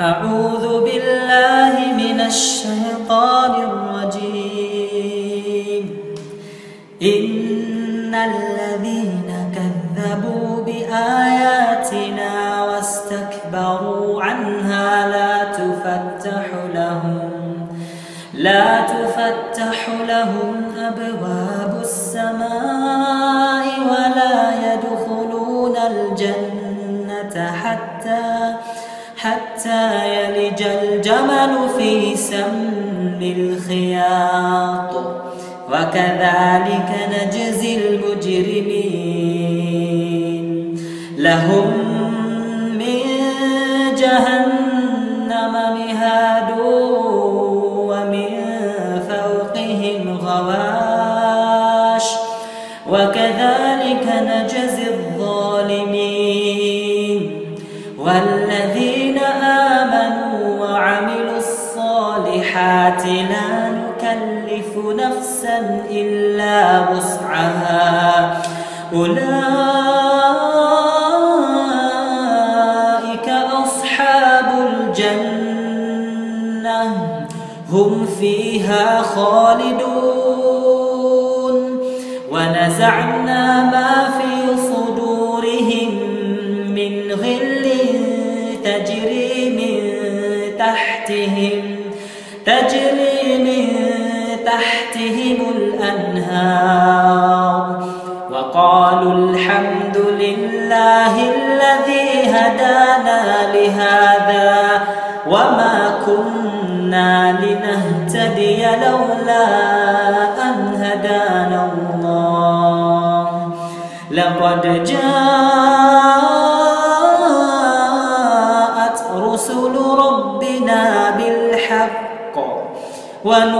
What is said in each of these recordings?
أعوذ بالله من الشيطان الرجيم إن الذين كذبوا بآياتنا واستكبروا عنها لا تفتح لهم لا تفتح لهم أبواب السماء ولا يدخلون الجنة يلج الجمل في سم الخياط وكذلك نجزي المجرمين لهم نفسا إلا وسعها أولئك أصحاب الجنة هم فيها خالدون ونزعنا ما النار وقالوا الحمد لله الذي هدانا لهذا وما كنا لنهتدي لولا أن هدانا الله لقد جاءت رسل ربنا بالحق ون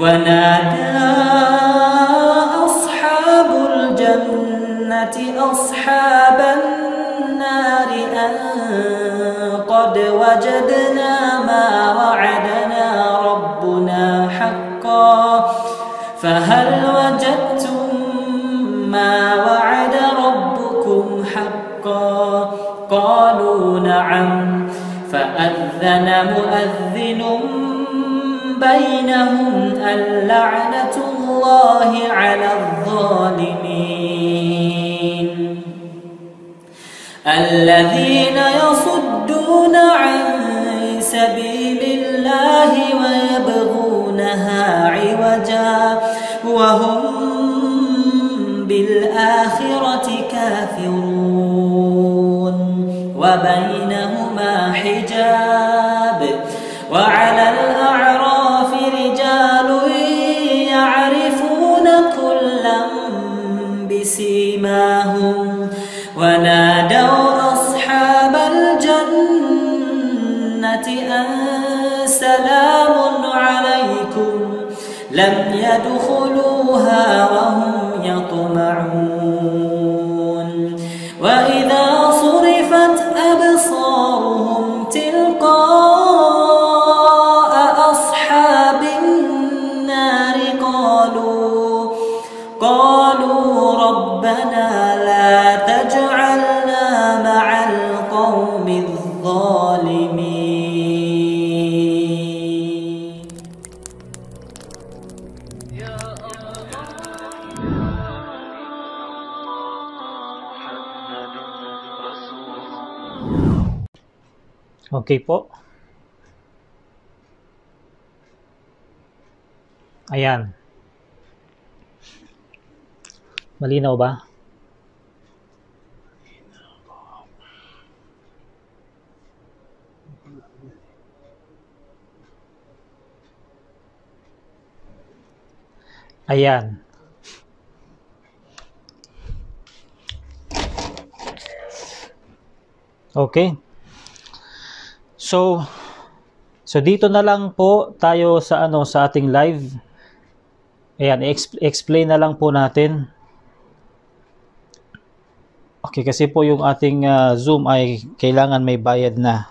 ونادى أصحاب الجنة أصحاب النار أن قد وجدنا ما وعدنا ربنا حقا فهل وجدتم ما وعد ربكم حقا قالوا نعم فأذن مؤذن بينهم اللعنة الله على الظالمين الذين يصدون عن سبيل الله ويبغونها عوجا وهم بالآخرة كافرون وبين وهم يطمعون Okay po. Ayan. Malinaw ba? Ayan. Okay. So, so dito na lang po tayo sa ano sa ating live. Ayan, explain na lang po natin. Okay, kasi po yung ating uh, Zoom ay kailangan may bayad na.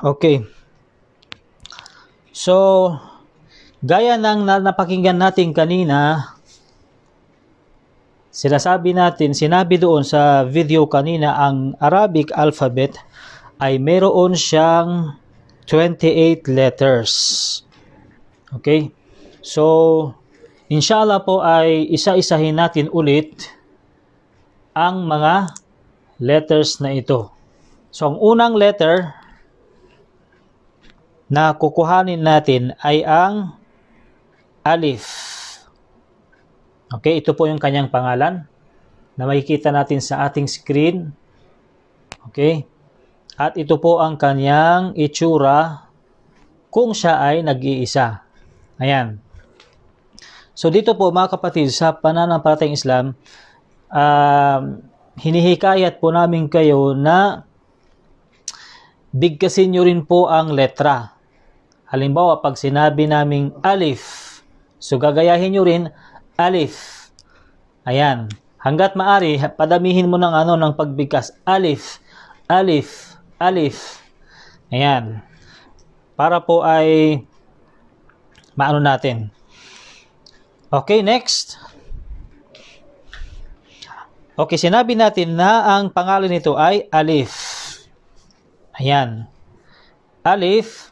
Okay. So, gaya ng napakinggan natin kanina, sinasabi natin, sinabi doon sa video kanina, ang Arabic alphabet ay meron siyang 28 letters. Okay? So, inshallah po ay isa-isahin natin ulit ang mga letters na ito. So, ang unang letter na kukuhanin natin ay ang alif. Okay, ito po yung kanyang pangalan na makikita natin sa ating screen. Okay? At ito po ang kanyang itsura kung siya ay nag-iisa. Ayan. So dito po mga kapatid, sa pananampalatayang Islam, um, hinihikayat po namin kayo na bigkasin nyo rin po ang letra. Halimbawa, pag sinabi naming alif, so gagayahin nyo rin alif. Ayan. Hanggat maari, padamihin mo ng ano ng pagbigkas. Alif, alif, alif. Ayan. Para po ay maano natin. Okay, next. Okay, sinabi natin na ang pangalan nito ay alif. Ayan. Alif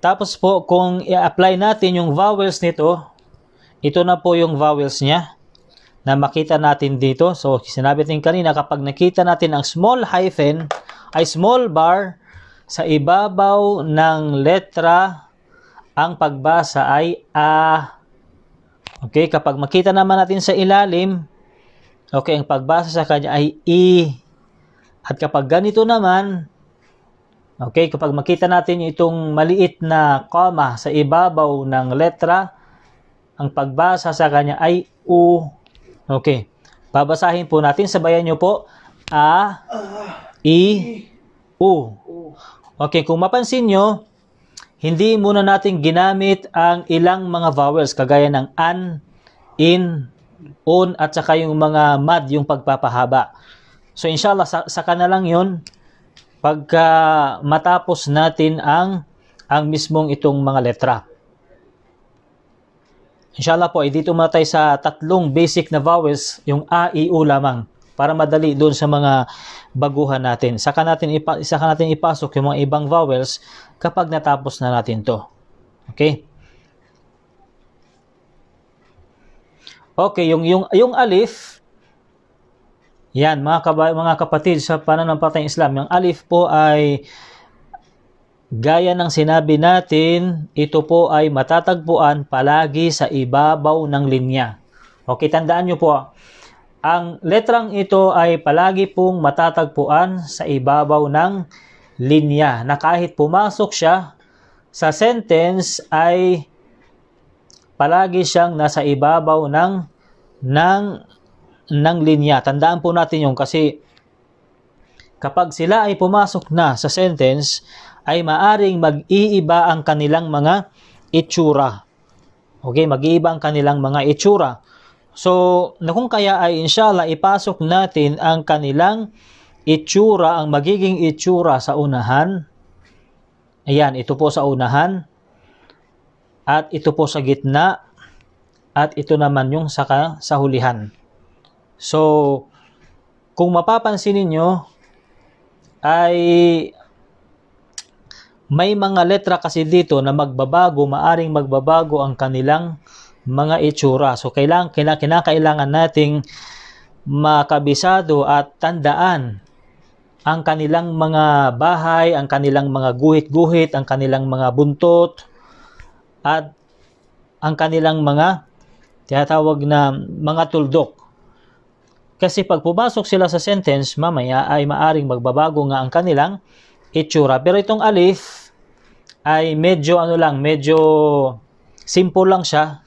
tapos po, kung i-apply natin yung vowels nito, ito na po yung vowels niya na makita natin dito. So, sinabi natin kanina, kapag nakita natin ang small hyphen, ay small bar, sa ibabaw ng letra, ang pagbasa ay A. Okay, kapag makita naman natin sa ilalim, okay, ang pagbasa sa kanya ay E. At kapag ganito naman, Okay, kapag makita natin itong maliit na comma sa ibabaw ng letra, ang pagbasa sa kanya ay U. Okay, babasahin po natin, sabayan nyo po, A, I, U. Okay, kung mapansin nyo, hindi muna natin ginamit ang ilang mga vowels, kagaya ng an, in, on, at saka yung mga mad, yung pagpapahaba. So, inshallah, sa, saka na lang yun pagka matapos natin ang ang mismong itong mga letra. Inshallah po, ay eh, dito muna tayo sa tatlong basic na vowels, yung A, E, U lamang para madali doon sa mga baguhan natin. Saka natin, ipa, saka natin ipasok yung mga ibang vowels kapag natapos na natin to. Okay? Okay, yung, yung, yung alif, yan, mga, mga kapatid, sa pananampalatayang Islam, yung alif po ay gaya ng sinabi natin, ito po ay matatagpuan palagi sa ibabaw ng linya. Okay, tandaan nyo po, ang letrang ito ay palagi pong matatagpuan sa ibabaw ng linya na kahit pumasok siya sa sentence ay palagi siyang nasa ibabaw ng ng ng linya. Tandaan po natin yung kasi kapag sila ay pumasok na sa sentence, ay maaring mag-iiba ang kanilang mga itsura. Okay, mag-iiba ang kanilang mga itsura. So, na kung kaya ay inshallah ipasok natin ang kanilang itsura, ang magiging itsura sa unahan. Ayan, ito po sa unahan. At ito po sa gitna. At ito naman yung sa, sa hulihan. So, kung mapapansin ninyo, ay may mga letra kasi dito na magbabago, maaring magbabago ang kanilang mga itsura. So, kailangan, kinakailangan nating makabisado at tandaan ang kanilang mga bahay, ang kanilang mga guhit-guhit, ang kanilang mga buntot, at ang kanilang mga tinatawag na mga tuldok. Kasi pag pumasok sila sa sentence, mamaya ay maaring magbabago nga ang kanilang itsura. Pero itong alif ay medyo ano lang, medyo simple lang siya.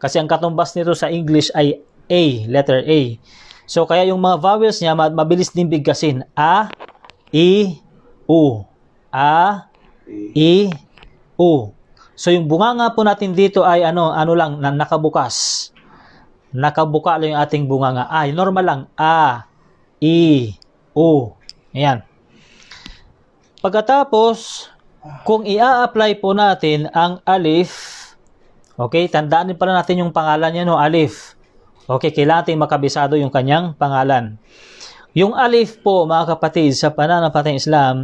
Kasi ang katumbas nito sa English ay A, letter A. So kaya yung mga vowels niya mabilis din bigkasin. A, I, U. A, I, U. So yung bunga nga po natin dito ay ano, ano lang, nakabukas nakabuka lang yung ating bunganga. A, ah, yung normal lang. A, I, O. Ayan. Pagkatapos, kung i-apply po natin ang alif, okay, tandaan din pala natin yung pangalan niya, no, alif. Okay, kailangan natin makabisado yung kanyang pangalan. Yung alif po, mga kapatid, sa pananampalatayang Islam,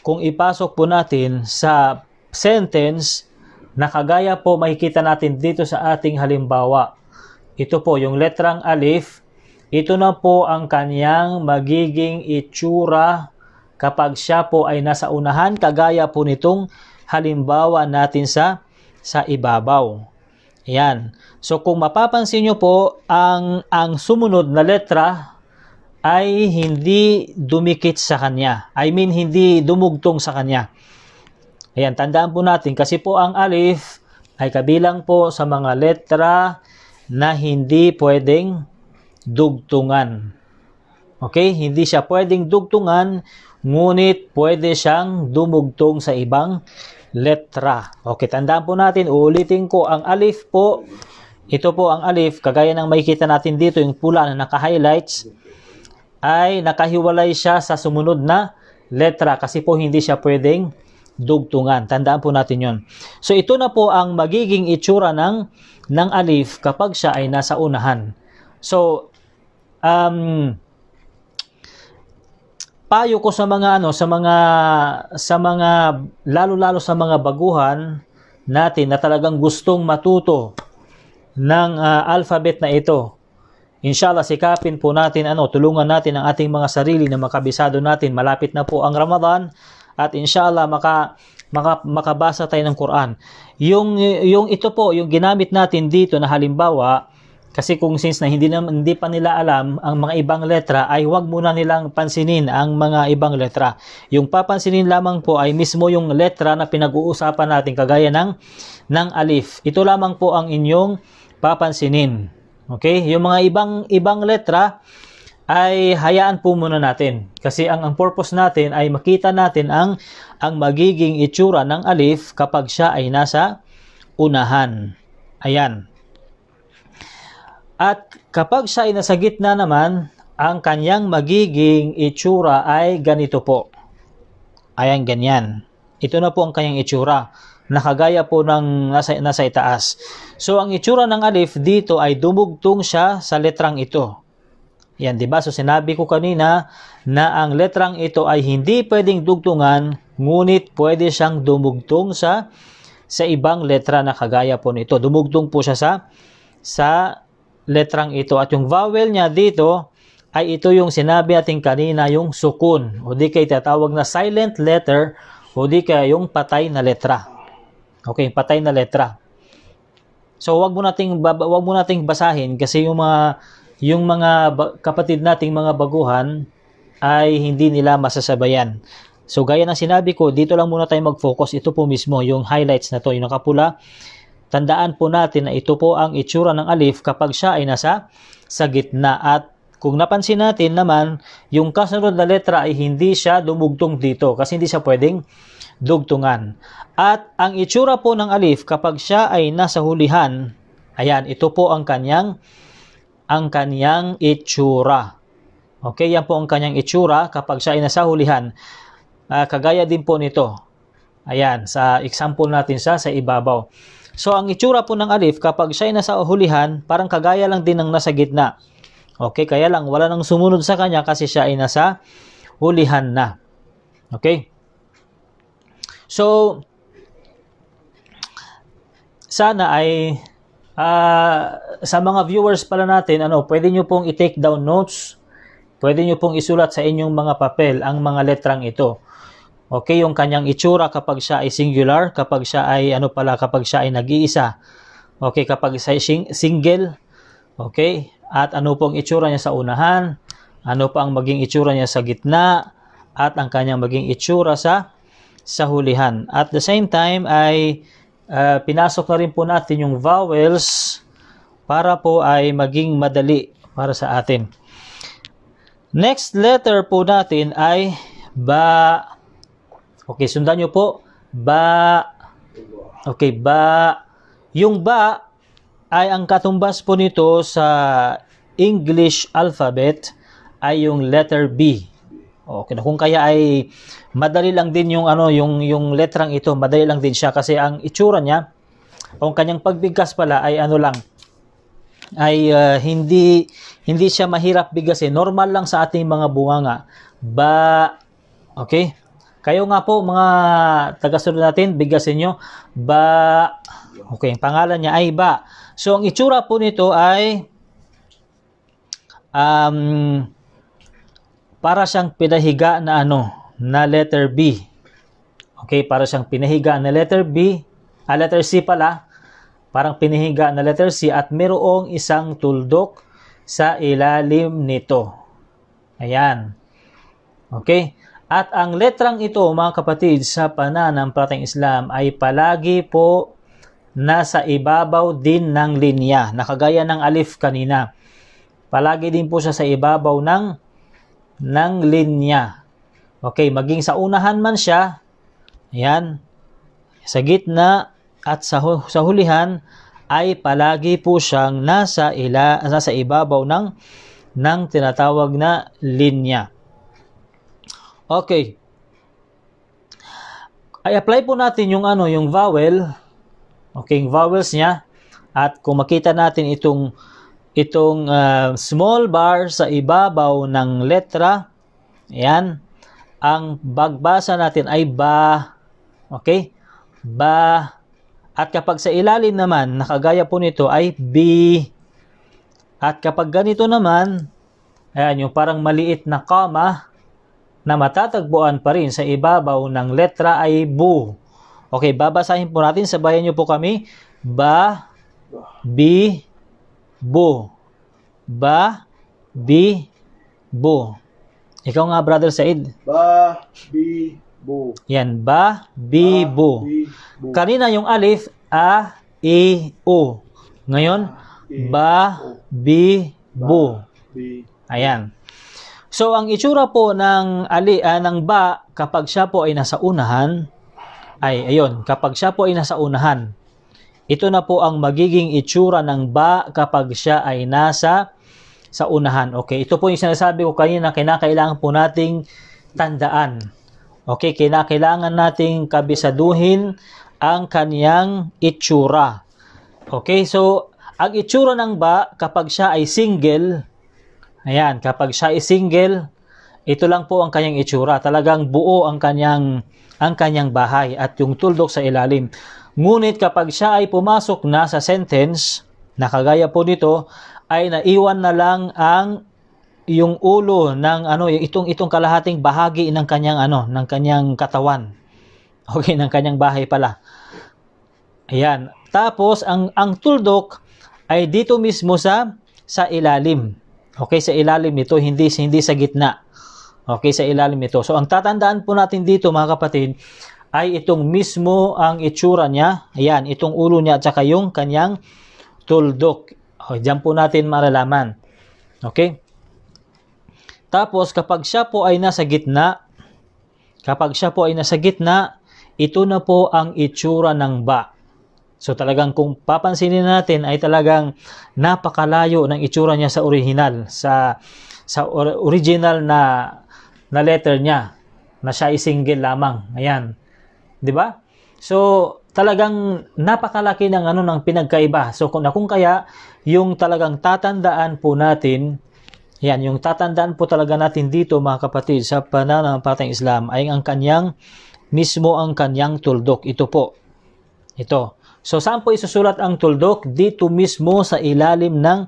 kung ipasok po natin sa sentence na kagaya po makikita natin dito sa ating halimbawa. Ito po, yung letrang alif, ito na po ang kanyang magiging itsura kapag siya po ay nasa unahan, kagaya po nitong halimbawa natin sa, sa ibabaw. Yan. So kung mapapansin niyo po, ang, ang sumunod na letra ay hindi dumikit sa kanya. I mean, hindi dumugtong sa kanya. Ayan, tandaan po natin kasi po ang alif ay kabilang po sa mga letra na hindi pwedeng dugtungan. Okay? Hindi siya pwedeng dugtungan, ngunit pwede siyang dumugtong sa ibang letra. Okay, tandaan po natin, uulitin ko, ang alif po, ito po ang alif, kagaya ng makikita natin dito, yung pula na naka-highlights, ay nakahiwalay siya sa sumunod na letra kasi po hindi siya pwedeng dugtungan. Tandaan po natin yon. So ito na po ang magiging itsura ng, ng alif kapag siya ay nasa unahan. So, um, payo ko sa mga ano sa mga sa mga lalo-lalo sa mga baguhan natin na talagang gustong matuto ng uh, alphabet na ito. Inshallah, sikapin po natin, ano, tulungan natin ang ating mga sarili na makabisado natin. Malapit na po ang Ramadan at inshallah maka, maka makabasa tayo ng Quran. Yung yung ito po yung ginamit natin dito na halimbawa kasi kung since na hindi na, hindi pa nila alam ang mga ibang letra ay huwag muna nilang pansinin ang mga ibang letra. Yung papansinin lamang po ay mismo yung letra na pinag-uusapan natin kagaya ng ng alif. Ito lamang po ang inyong papansinin. Okay? Yung mga ibang ibang letra ay hayaan po muna natin. Kasi ang, ang purpose natin ay makita natin ang, ang magiging itsura ng alif kapag siya ay nasa unahan. Ayan. At kapag siya ay nasa gitna naman, ang kanyang magiging itsura ay ganito po. Ayan, ganyan. Ito na po ang kanyang itsura. Nakagaya po ng nasa, nasa itaas. So, ang itsura ng alif dito ay dumugtong siya sa letrang ito. Yan, di ba? So sinabi ko kanina na ang letrang ito ay hindi pwedeng dugtungan, ngunit pwede siyang dumugtong sa sa ibang letra na kagaya po nito. Dumugtong po siya sa sa letrang ito at yung vowel niya dito ay ito yung sinabi natin kanina yung sukun o di kaya tatawag na silent letter o di kaya yung patay na letra. Okay, patay na letra. So wag mo nating wag mo nating basahin kasi yung mga yung mga kapatid nating mga baguhan ay hindi nila masasabayan. So gaya ng sinabi ko, dito lang muna tayo mag-focus. Ito po mismo yung highlights na to, yung nakapula. Tandaan po natin na ito po ang itsura ng alif kapag siya ay nasa sa gitna at kung napansin natin naman, yung kasunod na letra ay hindi siya dumugtong dito kasi hindi siya pwedeng dugtungan. At ang itsura po ng alif kapag siya ay nasa hulihan, ayan, ito po ang kanyang ang kanyang itsura. Okay, yan po ang kanyang itsura kapag siya ay nasa hulihan. Uh, kagaya din po nito. Ayan, sa example natin sa sa ibabaw. So, ang itsura po ng alif kapag siya ay nasa hulihan, parang kagaya lang din ng nasa gitna. Okay, kaya lang wala nang sumunod sa kanya kasi siya ay nasa hulihan na. Okay? So, sana ay Uh, sa mga viewers pala natin, ano, pwede nyo pong i-take down notes. Pwede nyo pong isulat sa inyong mga papel ang mga letrang ito. Okay, yung kanyang itsura kapag siya ay singular, kapag siya ay ano pala, kapag siya ay nag-iisa. Okay, kapag siya ay single. Okay, at ano pong itsura niya sa unahan, ano pa ang maging itsura niya sa gitna, at ang kanyang maging itsura sa sa hulihan. At the same time ay uh, pinasok na rin po natin yung vowels para po ay maging madali para sa atin. Next letter po natin ay ba. Okay, sundan nyo po. Ba. Okay, ba. Yung ba ay ang katumbas po nito sa English alphabet ay yung letter B. Okay, kung kaya ay madali lang din yung ano, yung yung letrang ito, madali lang din siya kasi ang itsura niya, kung kanyang pagbigkas pala ay ano lang ay uh, hindi hindi siya mahirap bigasin. Normal lang sa ating mga bunganga. Ba Okay? Kayo nga po mga taga tagasunod natin, bigasin nyo. Ba Okay, ang pangalan niya ay Ba. So ang itsura po nito ay um para siyang pinahiga na ano, na letter B. Okay, para siyang pinahiga na letter B, ah, letter C pala, parang pinahiga na letter C at mayroong isang tuldok sa ilalim nito. Ayan. Okay? At ang letrang ito, mga kapatid, sa pananampalatayang Islam ay palagi po nasa ibabaw din ng linya, nakagaya ng alif kanina. Palagi din po siya sa ibabaw ng ng linya. Okay, maging sa unahan man siya, ayan, sa gitna at sa, sa hulihan ay palagi po siyang nasa, ila, nasa ibabaw ng, ng tinatawag na linya. Okay. Ay apply po natin yung ano, yung vowel, okay, yung vowels niya. At kung makita natin itong itong uh, small bar sa ibabaw ng letra. Ayan. Ang bagbasa natin ay ba. Okay? Ba. At kapag sa ilalim naman, nakagaya po nito ay B. At kapag ganito naman, ayan yung parang maliit na comma na matatagpuan pa rin sa ibabaw ng letra ay bu. Okay, babasahin po natin. Sabayan nyo po kami. Ba, B, bo. Ba, bi, bo. Ikaw nga, Brother Said. Ba, bi, bo. Yan, ba, bi, bo. Bi, bo. Kanina yung alif, a, e, o. Ngayon, ba, bi, bo. Ayan. So, ang itsura po ng, ali, uh, ng ba kapag siya po ay nasa unahan, ay ayun, kapag siya po ay nasa unahan, ito na po ang magiging itsura ng ba kapag siya ay nasa sa unahan. Okay, ito po yung sinasabi ko kanina, kinakailangan po nating tandaan. Okay, kinakailangan nating kabisaduhin ang kaniyang itsura. Okay, so ang itsura ng ba kapag siya ay single, ayan, kapag siya ay single, ito lang po ang kanyang itsura. Talagang buo ang kanyang ang kanyang bahay at yung tuldok sa ilalim. Ngunit kapag siya ay pumasok na sa sentence, nakagaya po nito, ay naiwan na lang ang yung ulo ng ano itong itong kalahating bahagi ng kanyang ano ng kanyang katawan. Okay, ng kanyang bahay pala. Ayan. Tapos ang ang tuldok ay dito mismo sa sa ilalim. Okay, sa ilalim nito, hindi hindi sa gitna. Okay, sa ilalim nito. So ang tatandaan po natin dito mga kapatid, ay itong mismo ang itsura niya. Ayan, itong ulo niya at saka yung kanyang tuldok. O, dyan po natin malalaman. Okay? Tapos, kapag siya po ay nasa gitna, kapag siya po ay nasa gitna, ito na po ang itsura ng ba. So talagang kung papansinin natin ay talagang napakalayo ng itsura niya sa original, sa sa original na na letter niya na siya ay single lamang. Ayan. 'di ba? So, talagang napakalaki ng ano ng pinagkaiba. So, kung, na kung kaya yung talagang tatandaan po natin yan, yung tatandaan po talaga natin dito mga kapatid sa pananampalatayang Islam ay ang kanyang mismo ang kanyang tuldok. Ito po. Ito. So saan po isusulat ang tuldok? Dito mismo sa ilalim ng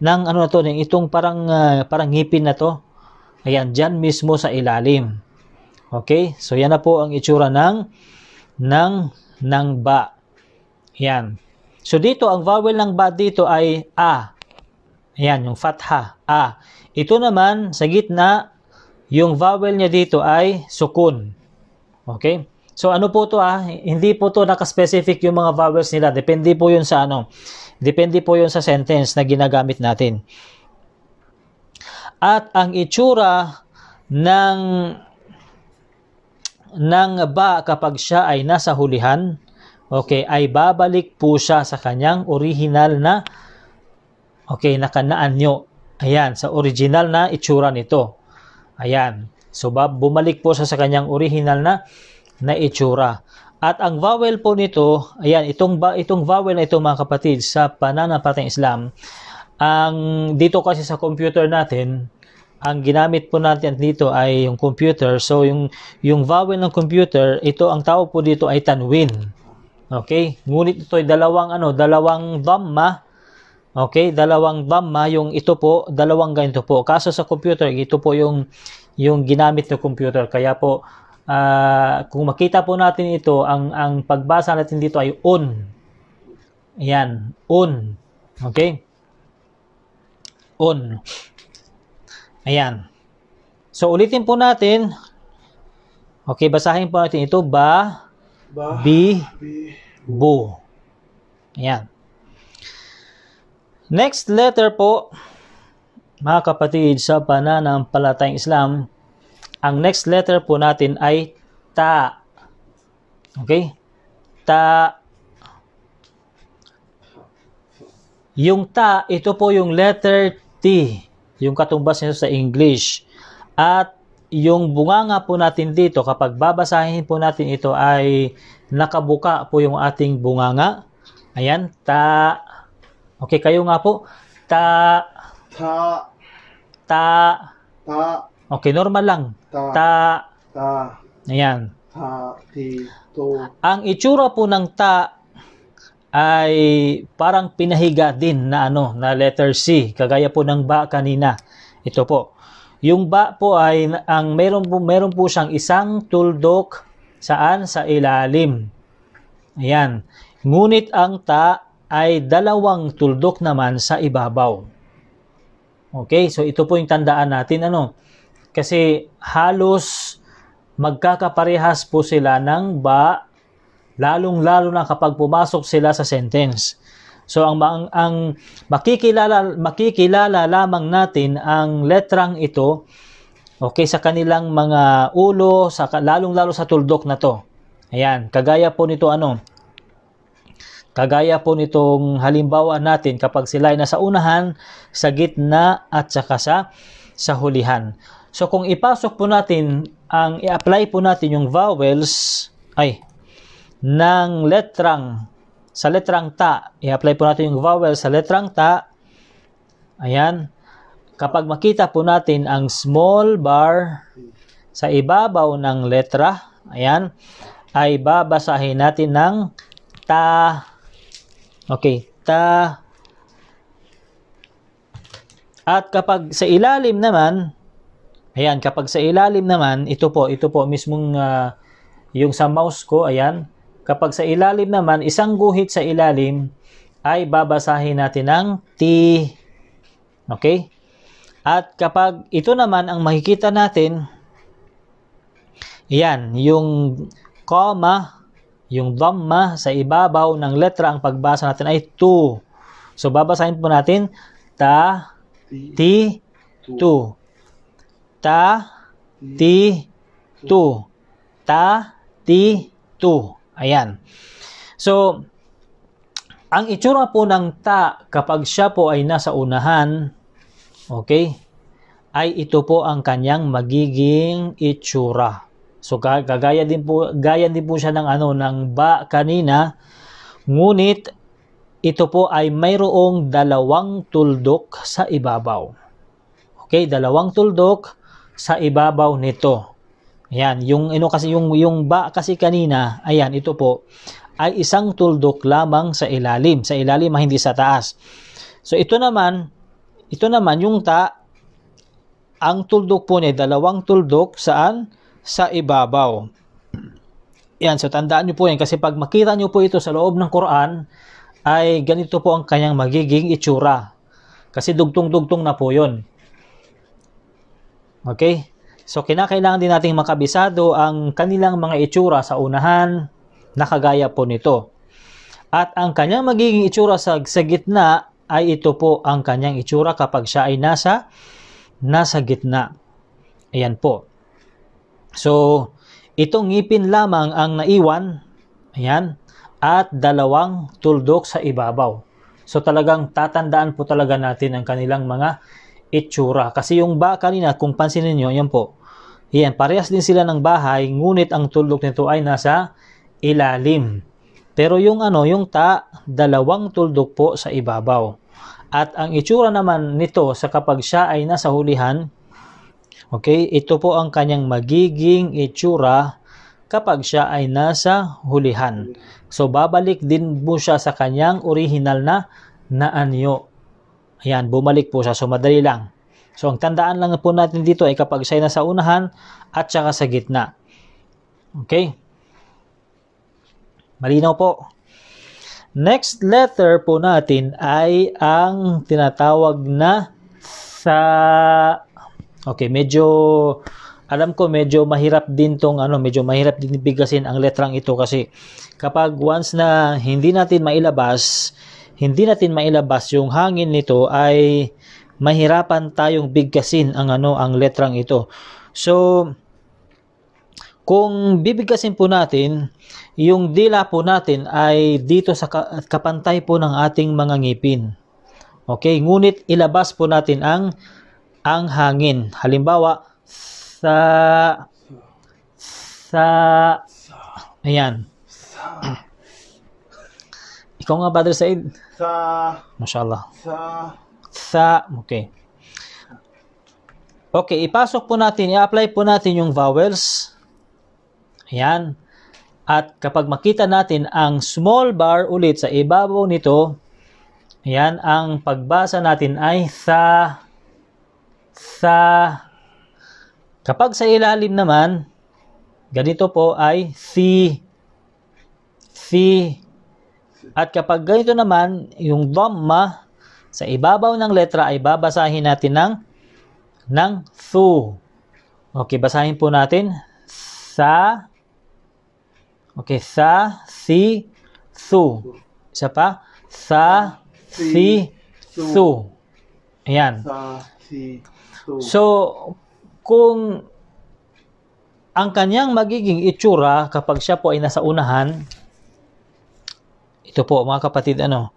ng ano na to, ng itong parang uh, parang ngipin na to. Ayan, diyan mismo sa ilalim. Okay? So yan na po ang itsura ng ng ng ba. Yan. So dito, ang vowel ng ba dito ay a. Ayan, yung fatha, a. Ito naman, sa gitna, yung vowel niya dito ay sukun. Okay? So ano po to ah, hindi po to naka-specific yung mga vowels nila. Depende po yun sa ano. Depende po yun sa sentence na ginagamit natin. At ang itsura ng ng ba kapag siya ay nasa hulihan, okay, ay babalik po siya sa kanyang original na okay, nakanaan nyo. Ayan, sa original na itsura nito. Ayan. So, bumalik po siya sa kanyang original na na itsura. At ang vowel po nito, ayan, itong, itong vowel na ito mga kapatid, sa pananampalatayang Islam, ang dito kasi sa computer natin, ang ginamit po natin dito ay yung computer. So, yung, yung vowel ng computer, ito ang tao po dito ay tanwin. Okay? Ngunit ito ay dalawang, ano, dalawang dhamma. Okay? Dalawang dhamma. Yung ito po, dalawang ganito po. Kaso sa computer, ito po yung, yung ginamit ng computer. Kaya po, uh, kung makita po natin ito, ang, ang pagbasa natin dito ay on. Ayan. On. Okay? On. Ayan. So, ulitin po natin. Okay, basahin po natin ito. Ba, ba bi, bi, bu. Ayan. Next letter po, mga kapatid, sa pananampalatayang Islam, ang next letter po natin ay ta. Okay? Ta. Yung ta, ito po yung letter T yung katumbas nito sa English. At yung bunganga po natin dito, kapag babasahin po natin ito ay nakabuka po yung ating bunganga. Ayan, ta. Okay, kayo nga po. Ta. Ta. Ta. Ta. Okay, normal lang. Ta. Ta. ta. Ayan. Ta. Ti. To. Ang itsura po ng ta ay parang pinahiga din na ano na letter C kagaya po ng ba kanina. Ito po. Yung ba po ay ang meron po meron po siyang isang tuldok saan sa ilalim. Ayan. Ngunit ang ta ay dalawang tuldok naman sa ibabaw. Okay, so ito po yung tandaan natin ano. Kasi halos magkakaparehas po sila ng ba lalong-lalo na kapag pumasok sila sa sentence. So ang, ang, ang makikilala, makikilala lamang natin ang letrang ito okay, sa kanilang mga ulo, sa, lalong-lalo sa tuldok na to. Ayan, kagaya po nito ano, Kagaya po nitong halimbawa natin kapag sila ay nasa unahan, sa gitna at saka sa, sa hulihan. So kung ipasok po natin, ang i-apply po natin yung vowels, ay, ng letrang sa letrang ta. I-apply po natin yung vowel sa letrang ta. Ayan. Kapag makita po natin ang small bar sa ibabaw ng letra, ayan, ay babasahin natin ng ta. Okay, ta. At kapag sa ilalim naman, ayan, kapag sa ilalim naman, ito po, ito po mismong uh, yung sa mouse ko, ayan, Kapag sa ilalim naman, isang guhit sa ilalim ay babasahin natin ng T. Okay? At kapag ito naman ang makikita natin, yan, yung comma, yung dhamma sa ibabaw ng letra ang pagbasa natin ay 2. So babasahin po natin ta ti tu ta ti tu ta ti tu Ayan. So, ang itsura po ng ta kapag siya po ay nasa unahan, okay, ay ito po ang kanyang magiging itsura. So kagaya din po gaya din po siya ng ano ng ba kanina. Ngunit ito po ay mayroong dalawang tuldok sa ibabaw. Okay, dalawang tuldok sa ibabaw nito. Ayan, yung ano kasi yung yung ba kasi kanina, ayan ito po ay isang tuldok lamang sa ilalim, sa ilalim ah, hindi sa taas. So ito naman, ito naman yung ta ang tuldok po niya, dalawang tuldok saan? Sa ibabaw. Yan, so tandaan niyo po yan kasi pag makita niyo po ito sa loob ng Quran ay ganito po ang kanyang magiging itsura. Kasi dugtong-dugtong na po 'yon. Okay? So kinakailangan din nating makabisado ang kanilang mga itsura sa unahan na kagaya po nito. At ang kanyang magiging itsura sa, sa gitna ay ito po ang kanyang itsura kapag siya ay nasa nasa gitna. Ayan po. So itong ngipin lamang ang naiwan. Ayan. At dalawang tuldok sa ibabaw. So talagang tatandaan po talaga natin ang kanilang mga itsura. Kasi yung ba kanina, kung pansinin nyo, yan po, Iyan, parehas din sila ng bahay, ngunit ang tuldok nito ay nasa ilalim. Pero yung ano, yung ta, dalawang tuldok po sa ibabaw. At ang itsura naman nito sa kapag siya ay nasa hulihan, okay, ito po ang kanyang magiging itsura kapag siya ay nasa hulihan. So babalik din po siya sa kanyang original na naanyo. Ayan, bumalik po siya. So madali lang. So, ang tandaan lang po natin dito ay kapag siya nasa unahan at saka sa gitna. Okay? Malinaw po. Next letter po natin ay ang tinatawag na sa... Okay, medyo... Alam ko medyo mahirap din tong ano, medyo mahirap din bigkasin ang letrang ito kasi kapag once na hindi natin mailabas, hindi natin mailabas yung hangin nito ay mahirapan tayong bigkasin ang ano ang letrang ito. So kung bibigkasin po natin, yung dila po natin ay dito sa kapantay po ng ating mga ngipin. Okay, ngunit ilabas po natin ang ang hangin. Halimbawa, sa sa ayan. Sa, Ikaw nga, Brother Said. Sa Mashallah. Sa sa Okay. Okay, ipasok po natin, i-apply po natin yung vowels. Ayan. At kapag makita natin ang small bar ulit sa ibabaw nito, ayan, ang pagbasa natin ay tha, tha. Kapag sa ilalim naman, ganito po ay thi, thi. At kapag ganito naman, yung dhamma, sa ibabaw ng letra ay babasahin natin ng ng thu. Okay, basahin po natin. Sa Okay, sa, si, thu. Isa pa. Sa, si, thu. Ayan. Sa, si, thu. So, kung ang kanyang magiging itsura kapag siya po ay nasa unahan, ito po mga kapatid, ano,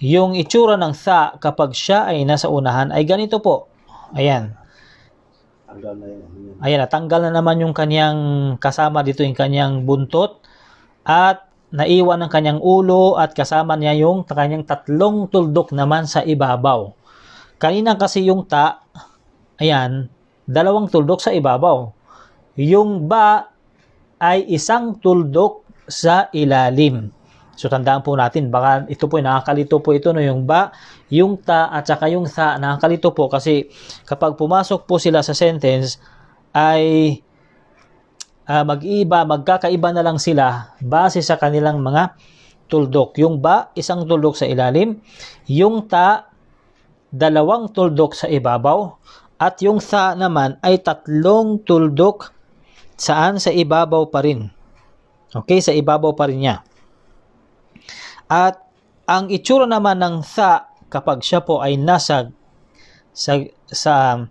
yung itsura ng sa kapag siya ay nasa unahan ay ganito po. Ayan. Ano ayan, natanggal na naman yung kanyang kasama dito yung kanyang buntot at naiwan ang kanyang ulo at kasama niya yung kanyang tatlong tuldok naman sa ibabaw. Kanina kasi yung ta, ayan, dalawang tuldok sa ibabaw. Yung ba ay isang tuldok sa ilalim. So tandaan po natin, baka ito po, nakakalito po ito, no, yung ba, yung ta, at saka yung sa nakakalito po kasi kapag pumasok po sila sa sentence, ay uh, ah, mag-iba, magkakaiba na lang sila base sa kanilang mga tuldok. Yung ba, isang tuldok sa ilalim, yung ta, dalawang tuldok sa ibabaw, at yung sa naman ay tatlong tuldok saan sa ibabaw pa rin. Okay, sa ibabaw pa rin niya. At ang itsura naman ng tha kapag siya po ay nasag sa sa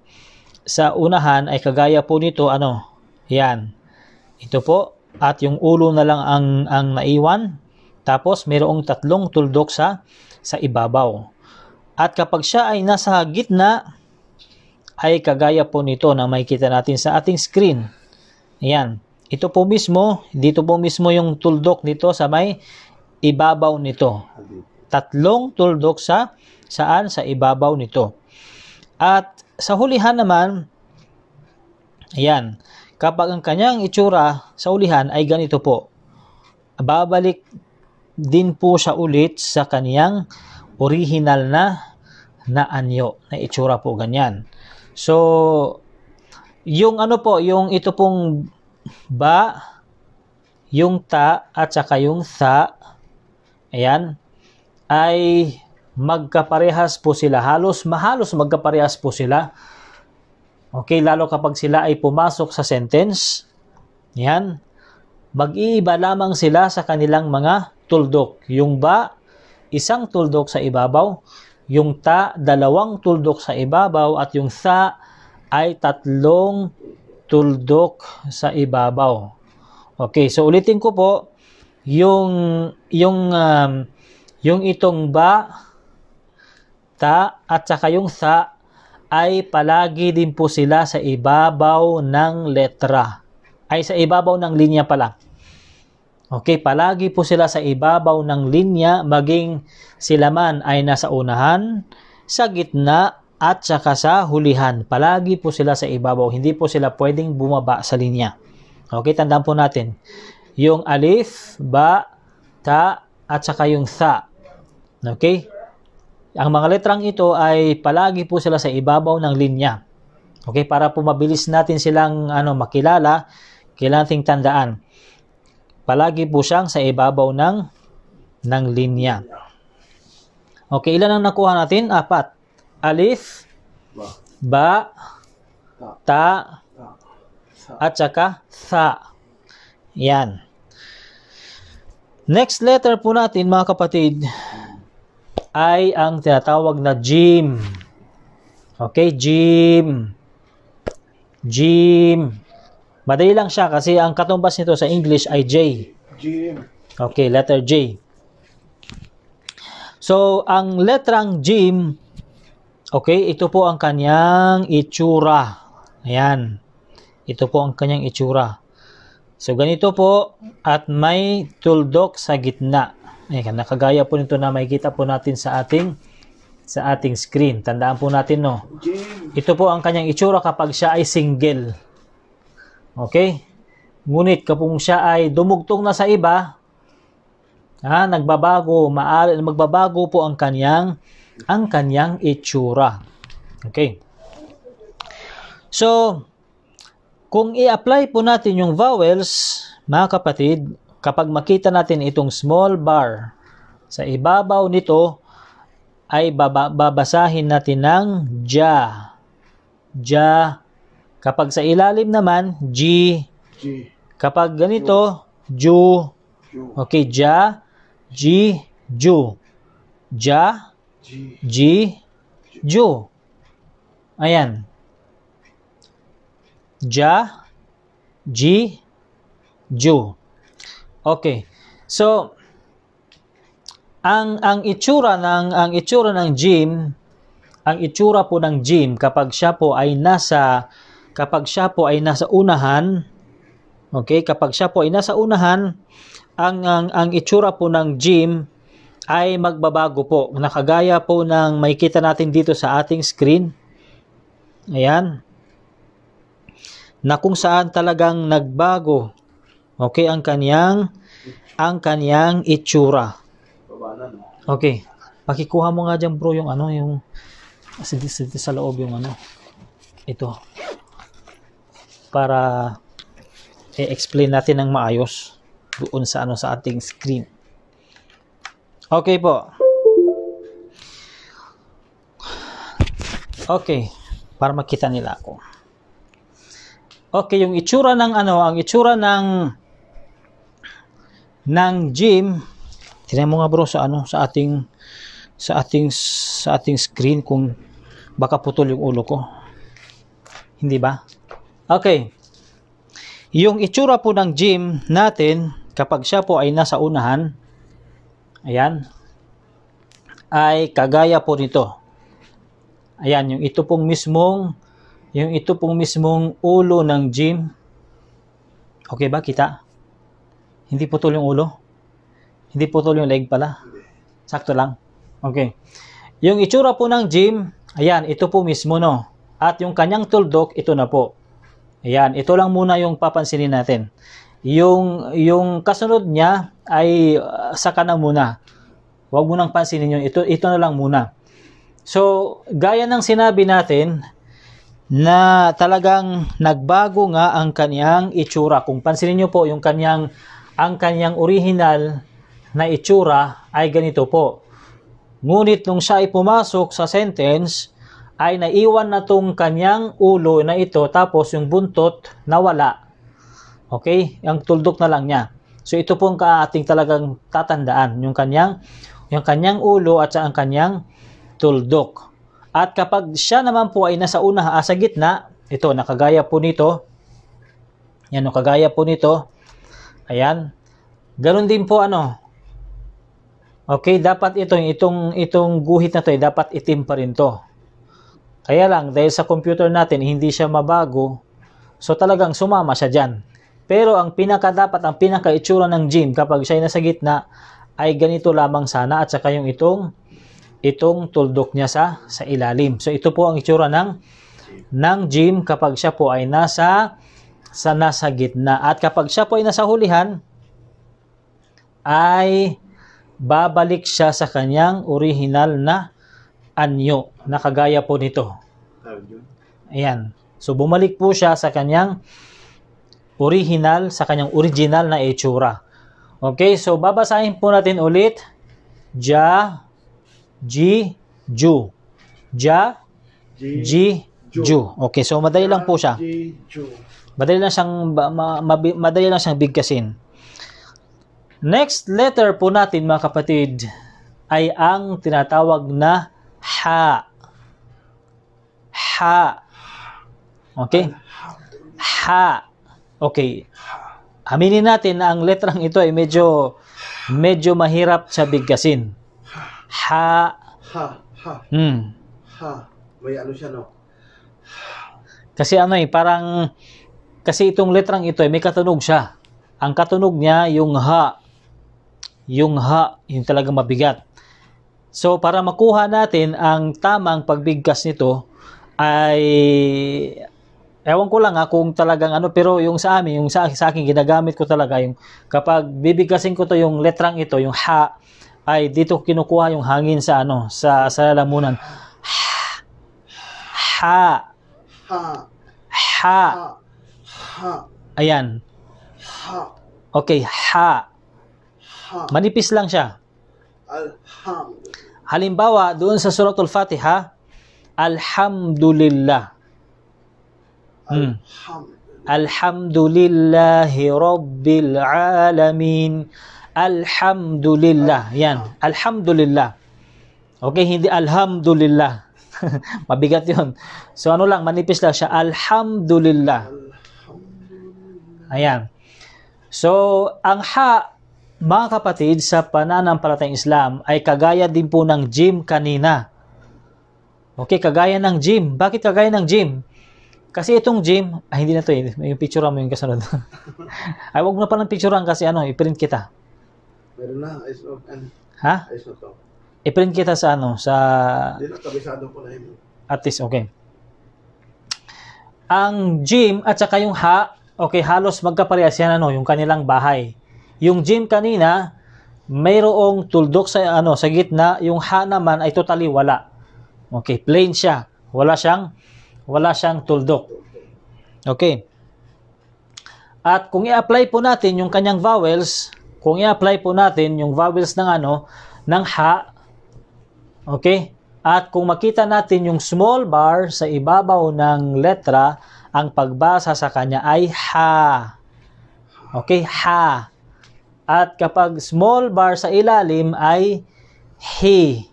sa unahan ay kagaya po nito ano yan ito po at yung ulo na lang ang ang naiwan tapos mayroong tatlong tuldok sa sa ibabaw at kapag siya ay nasa gitna ay kagaya po nito na makikita natin sa ating screen yan ito po mismo dito po mismo yung tuldok nito sa may ibabaw nito. Tatlong tuldok sa saan? Sa ibabaw nito. At sa hulihan naman, ayan, kapag ang kanyang itsura sa ulihan ay ganito po, babalik din po sa ulit sa kaniyang original na na anyo, na itsura po ganyan. So, yung ano po, yung ito pong ba, yung ta, at saka yung sa, ayan, ay magkaparehas po sila. Halos, mahalos magkaparehas po sila. Okay, lalo kapag sila ay pumasok sa sentence, ayan, mag-iiba lamang sila sa kanilang mga tuldok. Yung ba, isang tuldok sa ibabaw, yung ta, dalawang tuldok sa ibabaw, at yung sa ay tatlong tuldok sa ibabaw. Okay, so ulitin ko po, yung yung um, yung itong ba ta at saka yung sa ay palagi din po sila sa ibabaw ng letra. Ay sa ibabaw ng linya pala. Okay, palagi po sila sa ibabaw ng linya maging sila man ay nasa unahan, sa gitna at saka sa hulihan. Palagi po sila sa ibabaw, hindi po sila pwedeng bumaba sa linya. Okay, tandaan po natin yung alif, ba, ta, at saka yung tha. Okay? Ang mga letrang ito ay palagi po sila sa ibabaw ng linya. Okay? Para po mabilis natin silang ano, makilala, kailangan ting tandaan. Palagi po siyang sa ibabaw ng, ng linya. Okay, ilan ang nakuha natin? Apat. Alif, ba, ta, at saka tha. Yan. Next letter po natin mga kapatid ay ang tinatawag na gym. Okay, gym. Gym. Madali lang siya kasi ang katumbas nito sa English ay J. Gym. Okay, letter J. So, ang letrang gym, okay, ito po ang kanyang itsura. Ayan. Ito po ang kanyang itsura. So, ganito po at may tuldok sa gitna. Ayan, nakagaya po nito na makikita po natin sa ating sa ating screen. Tandaan po natin, no? Ito po ang kanyang itsura kapag siya ay single. Okay? Ngunit kapag siya ay dumugtong na sa iba, ha, nagbabago, maaari, magbabago po ang kanyang ang kanyang itsura. Okay? So, kung i-apply po natin yung vowels, mga kapatid, kapag makita natin itong small bar sa ibabaw nito, ay baba, babasahin natin ng ja. Ja. Kapag sa ilalim naman, G. G. Kapag ganito, ju. ju. Okay, ja, G, ju. Ja, G, ju. Ayan ja, ji, ju. Okay. So ang ang itsura ng ang itsura ng gym, ang itsura po ng gym kapag siya po ay nasa kapag siya po ay nasa unahan, okay, kapag siya po ay nasa unahan, ang ang, ang itsura po ng gym ay magbabago po. Nakagaya po ng makikita natin dito sa ating screen. Ayan na kung saan talagang nagbago okay ang kaniyang ang kaniyang itsura. Okay. Pakikuha mo nga diyan bro yung ano yung sa, sa, loob yung ano. Ito. Para i-explain natin ng maayos doon sa ano sa ating screen. Okay po. Okay. Para makita nila ako. Okay, yung itsura ng ano, ang itsura ng ng gym. Tingnan mo nga bro sa ano, sa ating sa ating sa ating screen kung baka putol yung ulo ko. Hindi ba? Okay. Yung itsura po ng gym natin kapag siya po ay nasa unahan, ayan, ay kagaya po nito. Ayan, yung ito pong mismong yung ito pong mismong ulo ng gym. Okay ba? Kita? Hindi putol yung ulo? Hindi putol yung leg pala? Sakto lang. Okay. Yung itsura po ng gym, ayan, ito po mismo no. At yung kanyang tuldok, ito na po. Ayan, ito lang muna yung papansinin natin. Yung, yung kasunod niya ay uh, saka na muna. Huwag mo nang pansinin yun. Ito, ito na lang muna. So, gaya ng sinabi natin, na talagang nagbago nga ang kaniyang itsura. Kung pansinin niyo po yung kaniyang ang kaniyang original na itsura ay ganito po. Ngunit nung siya ay pumasok sa sentence ay naiwan na tong kaniyang ulo na ito tapos yung buntot nawala. Okay? Ang tuldok na lang niya. So ito po ang ating talagang tatandaan, yung kaniyang yung kaniyang ulo at sa ang kaniyang tuldok. At kapag siya naman po ay nasa una ah, sa gitna, ito nakagaya po nito. Yan o oh, kagaya po nito. Ayan. Ganun din po ano. Okay, dapat ito itong itong guhit na to ay eh, dapat itim pa rin to. Kaya lang dahil sa computer natin hindi siya mabago. So talagang sumama siya diyan. Pero ang pinaka dapat ang pinaka itsura ng gym kapag siya ay nasa gitna ay ganito lamang sana at saka yung itong itong tuldok niya sa sa ilalim. So ito po ang itsura ng ng gym kapag siya po ay nasa sa nasa gitna at kapag siya po ay nasa hulihan ay babalik siya sa kanyang original na anyo na kagaya po nito. Ayan. So bumalik po siya sa kanyang original sa kanyang original na itsura. Okay, so babasahin po natin ulit. Ja G, Ju. Ja, G, G Ju. Okay, so madali lang po siya. G, Ju. Madali lang siyang madali lang siyang bigkasin. Next letter po natin mga kapatid ay ang tinatawag na ha. Ha. Okay? Ha. Okay. Aminin natin na ang letrang ito ay medyo medyo mahirap sa bigkasin. Ha. Ha. Ha. Hmm. Ha. May ano siya, no? Kasi ano eh, parang, kasi itong letrang ito eh, may katunog siya. Ang katunog niya, yung ha. Yung ha, yung talagang mabigat. So, para makuha natin ang tamang pagbigkas nito, ay, ewan ko lang ha, ah, kung talagang ano, pero yung sa amin, yung sa, sa akin, ginagamit ko talaga yung, kapag bibigkasin ko to yung letrang ito, yung ha, ay dito kinukuha yung hangin sa ano sa sa lalamunan ha ha ha ha ayan ha okay ha manipis lang siya alhamdulillah halimbawa doon sa suratul fatiha alhamdulillah hmm. alhamdulillahi rabbil alamin Alhamdulillah. Yan. Alhamdulillah. Okay, hindi alhamdulillah. Mabigat yon. So ano lang, manipis lang siya. Alhamdulillah. Ayan. So, ang ha, mga kapatid, sa pananampalatayang Islam ay kagaya din po ng gym kanina. Okay, kagaya ng gym. Bakit kagaya ng gym? Kasi itong gym, ay hindi na to eh, yung picture mo yung kasunod. ay wag mo na palang picturean kasi ano, i-print eh, kita. Meron na, ice of, ano? Ha? Ice of to. I-print kita sa ano, sa... Dito kabisado ko na yun. At least, okay. Ang gym at saka yung ha, okay, halos magkaparehas yan ano, yung kanilang bahay. Yung gym kanina, mayroong tuldok sa ano sa gitna, yung ha naman ay totally wala. Okay, plain siya. Wala siyang wala siyang tuldok. Okay. At kung i-apply po natin yung kanyang vowels, kung i-apply po natin yung vowels ng ano, ng ha, okay? At kung makita natin yung small bar sa ibabaw ng letra, ang pagbasa sa kanya ay ha. Okay, ha. At kapag small bar sa ilalim ay he.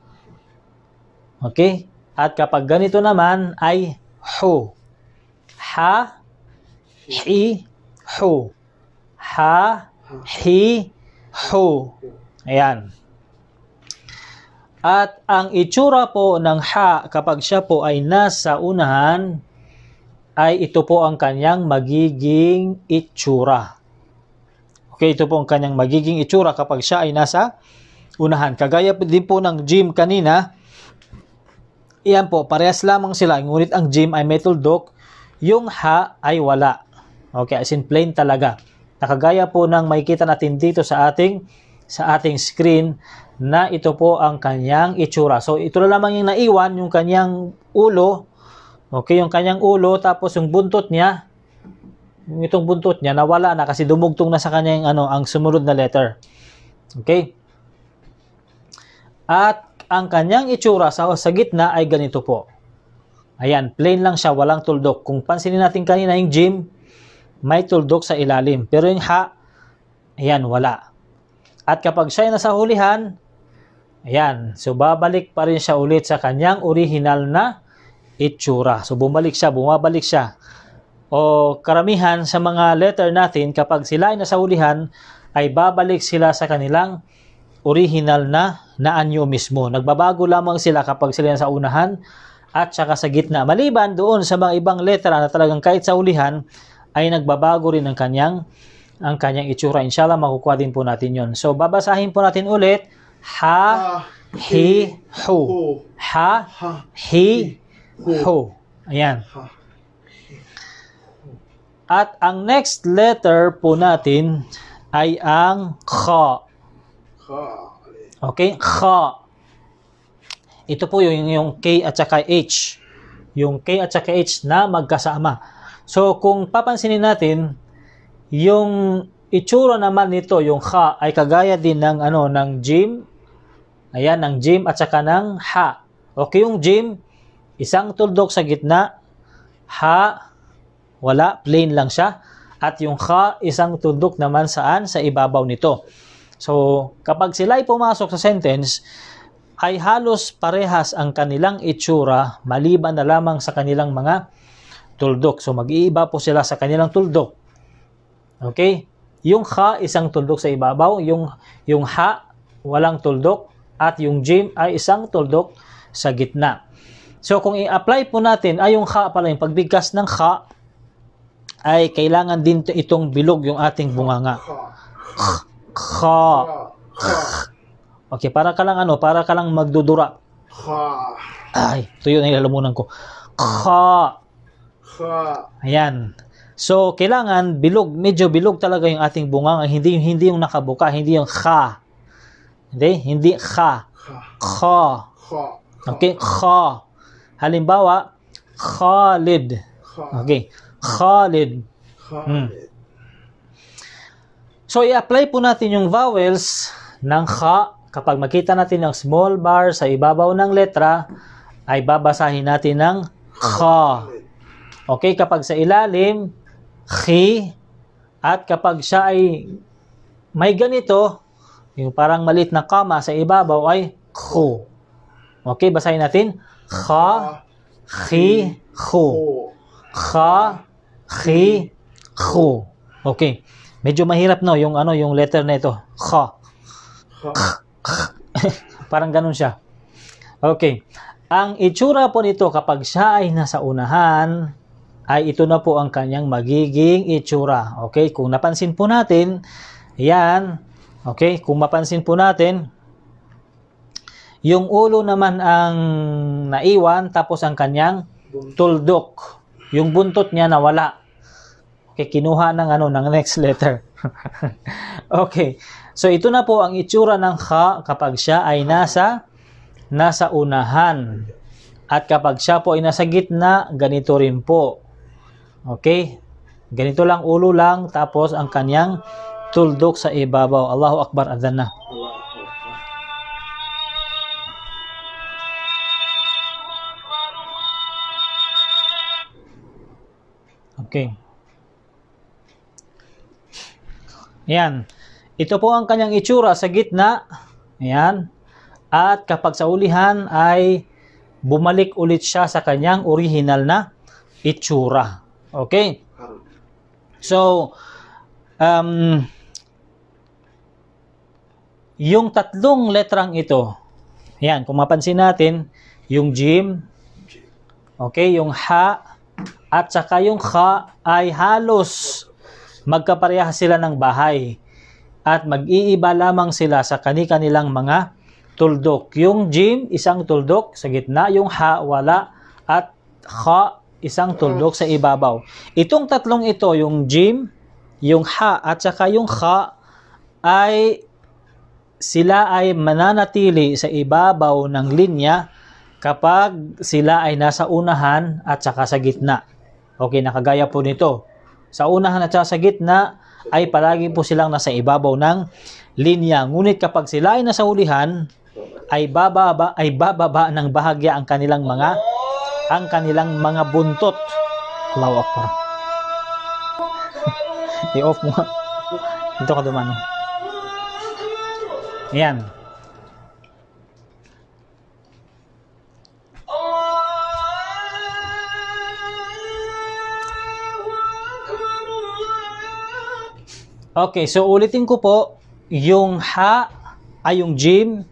Okay? At kapag ganito naman ay hu. Ha, hi, hu. Ha, he, hu. Ayan. At ang itsura po ng ha kapag siya po ay nasa unahan ay ito po ang kanyang magiging itsura. Okay, ito po ang kanyang magiging itsura kapag siya ay nasa unahan. Kagaya din po ng gym kanina, iyan po, parehas lamang sila. Ngunit ang gym ay metal dock, yung ha ay wala. Okay, as in plain talaga na kagaya po ng makikita natin dito sa ating sa ating screen na ito po ang kanyang itsura. So ito na lamang yung naiwan, yung kanyang ulo. Okay, yung kanyang ulo tapos yung buntot niya. Yung itong buntot niya nawala na kasi dumugtong na sa kanya ano, ang sumunod na letter. Okay? At ang kanyang itsura sa, sa gitna ay ganito po. Ayan, plain lang siya, walang tuldok. Kung pansinin natin kanina yung gym, may tuldok sa ilalim. Pero yung ha, ayan, wala. At kapag siya nasa hulihan, ayan, so babalik pa rin siya ulit sa kanyang original na itsura. So bumalik siya, bumabalik siya. O karamihan sa mga letter natin, kapag sila ay nasa hulihan, ay babalik sila sa kanilang original na anyo mismo. Nagbabago lamang sila kapag sila sa unahan at saka sa gitna. Maliban doon sa mga ibang letra na talagang kahit sa ulihan ay nagbabago rin ang kanyang ang kanyang itsura. Inshallah, makukuha din po natin yon. So, babasahin po natin ulit. Ha, hi, hu. Ha, hi, hu. Ayan. At ang next letter po natin ay ang kha. Okay? Kha. Ito po yung, yung K at saka H. Yung K at saka H na magkasama. So kung papansinin natin, yung itsura naman nito, yung ha ay kagaya din ng ano ng jim. Ayan, ng jim at saka ng ha. Okay, yung jim, isang tuldok sa gitna, ha, wala, plain lang siya. At yung ha, isang tuldok naman saan? Sa ibabaw nito. So, kapag sila ay pumasok sa sentence, ay halos parehas ang kanilang itsura maliban na lamang sa kanilang mga tuldok. So mag-iiba po sila sa kanilang tuldok. Okay? Yung kha, isang tuldok sa ibabaw. Yung, yung ha, walang tuldok. At yung jim ay isang tuldok sa gitna. So kung i-apply po natin, ay yung kha pala, yung pagbigkas ng kha, ay kailangan din itong bilog yung ating bunganga. Kha. Okay, para ka lang ano, para ka lang magdudura. Ay, tuyo na ilalamunan ko. Kha. Ayan. So, kailangan bilog, medyo bilog talaga yung ating bungang, hindi yung hindi yung nakabuka, hindi yung kha. Hindi, hindi kha. Kha. Kha. Okay, kha. Halimbawa, Khalid. Okay, Khalid. Hmm. So, i-apply po natin yung vowels ng kha. Kapag makita natin ang small bar sa ibabaw ng letra, ay babasahin natin ng kha. Okay, kapag sa ilalim, khi, at kapag siya ay may ganito, yung parang malit na kama sa ibabaw ay khu. Okay, basahin natin. Kha, khi, khu. Kha, khi, khu. Okay. Medyo mahirap no yung ano yung letter na ito. Kha. parang ganun siya. Okay. Ang itsura po nito kapag siya ay nasa unahan, ay ito na po ang kanyang magiging itsura. Okay, kung napansin po natin, yan, okay, kung mapansin po natin, yung ulo naman ang naiwan tapos ang kanyang tuldok. Yung buntot niya nawala. Okay, kinuha ng ano ng next letter. okay. So ito na po ang itsura ng ka kapag siya ay nasa nasa unahan. At kapag siya po ay nasa gitna, ganito rin po. Okay? Ganito lang ulo lang tapos ang kanyang tuldok sa ibabaw. Allahu Akbar adhan na. Okay. Yan. Ito po ang kanyang itsura sa gitna. Ayan. At kapag sa ulihan ay bumalik ulit siya sa kanyang original na itsura. Okay? So, um, yung tatlong letrang ito, yan, kung mapansin natin, yung jim, okay, yung ha, at saka yung kha ay halos magkapareha sila ng bahay at mag-iiba lamang sila sa kani-kanilang mga tuldok. Yung jim, isang tuldok sa gitna, yung ha, wala, at kha, isang mm. tuldok sa ibabaw. Itong tatlong ito, yung jim, yung ha at saka yung kha ay sila ay mananatili sa ibabaw ng linya kapag sila ay nasa unahan at saka sa gitna. Okay, nakagaya po nito. Sa unahan at saka sa gitna ay palagi po silang nasa ibabaw ng linya. Ngunit kapag sila ay nasa hulihan, ay bababa ay bababa ng bahagya ang kanilang mga ang kanilang mga buntot. Allahu Akbar. I-off mo. Dito ka dumano. Ayan. Okay, so ulitin ko po, yung ha ay yung jim,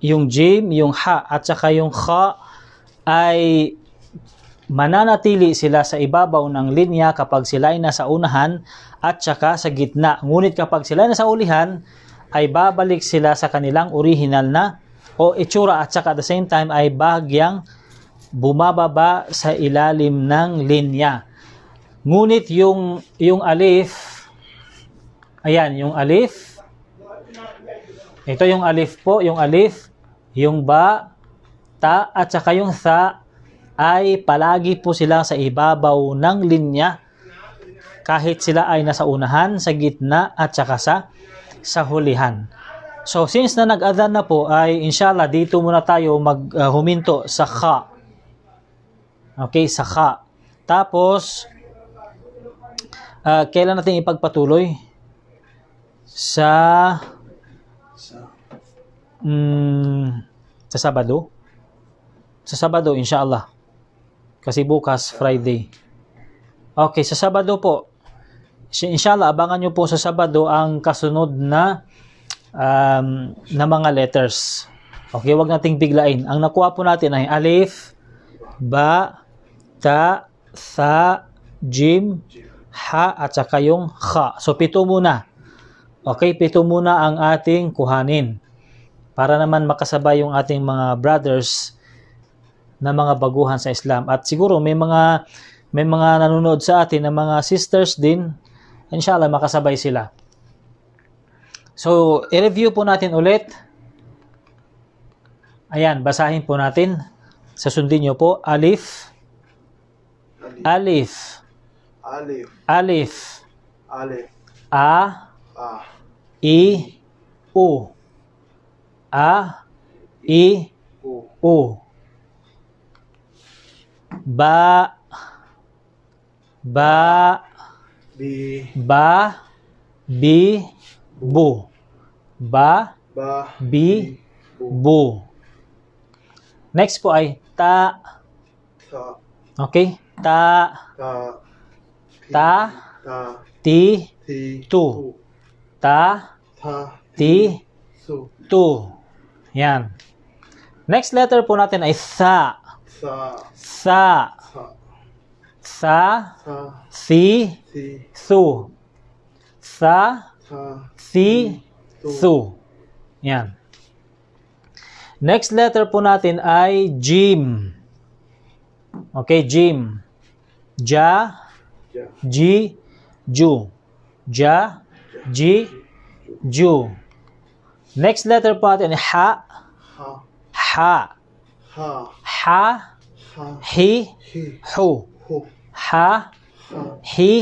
yung jim, yung ha, at saka yung kha, ay mananatili sila sa ibabaw ng linya kapag sila ay nasa unahan at saka sa gitna. Ngunit kapag sila ay nasa ulihan, ay babalik sila sa kanilang original na o itsura at saka at the same time ay bahagyang bumababa sa ilalim ng linya. Ngunit yung yung alif ayan, yung alif ito yung alif po, yung alif, yung ba, ta at saka yung tha ay palagi po sila sa ibabaw ng linya kahit sila ay nasa unahan, sa gitna at saka sa, sa hulihan. So since na nag-adhan na po ay inshallah dito muna tayo mag uh, huminto sa kha. Okay, sa kha. Tapos uh, kailan natin ipagpatuloy? Sa mm, sa Sabado? Sa Sabado, inshallah. Kasi bukas, Friday. Okay, sa Sabado po, inshallah, abangan nyo po sa Sabado ang kasunod na um, na mga letters. Okay, wag nating biglain. Ang nakuha po natin ay alif, ba, ta, tha, jim, ha, at saka yung kha. So, pito muna. Okay, pito muna ang ating kuhanin para naman makasabay yung ating mga brothers na mga baguhan sa Islam. At siguro may mga may mga nanonood sa atin na mga sisters din. Inshallah makasabay sila. So, i-review po natin ulit. Ayan, basahin po natin. Sasundin niyo po. Alif. Alif. Alif. Alif. Alif. A. A. I. U. A. I. U ba ba bi ba bi bu ba ba bi bu next po ay ta ta okay ta ta ta ti ti tu ta ta ti tu yan next letter po natin ay sa sa sa sa si su sa si su yan next letter po natin ay jim okay jim ja ji ju ja ji ju next letter po natin ha ha ha ha he, hu, ha, he,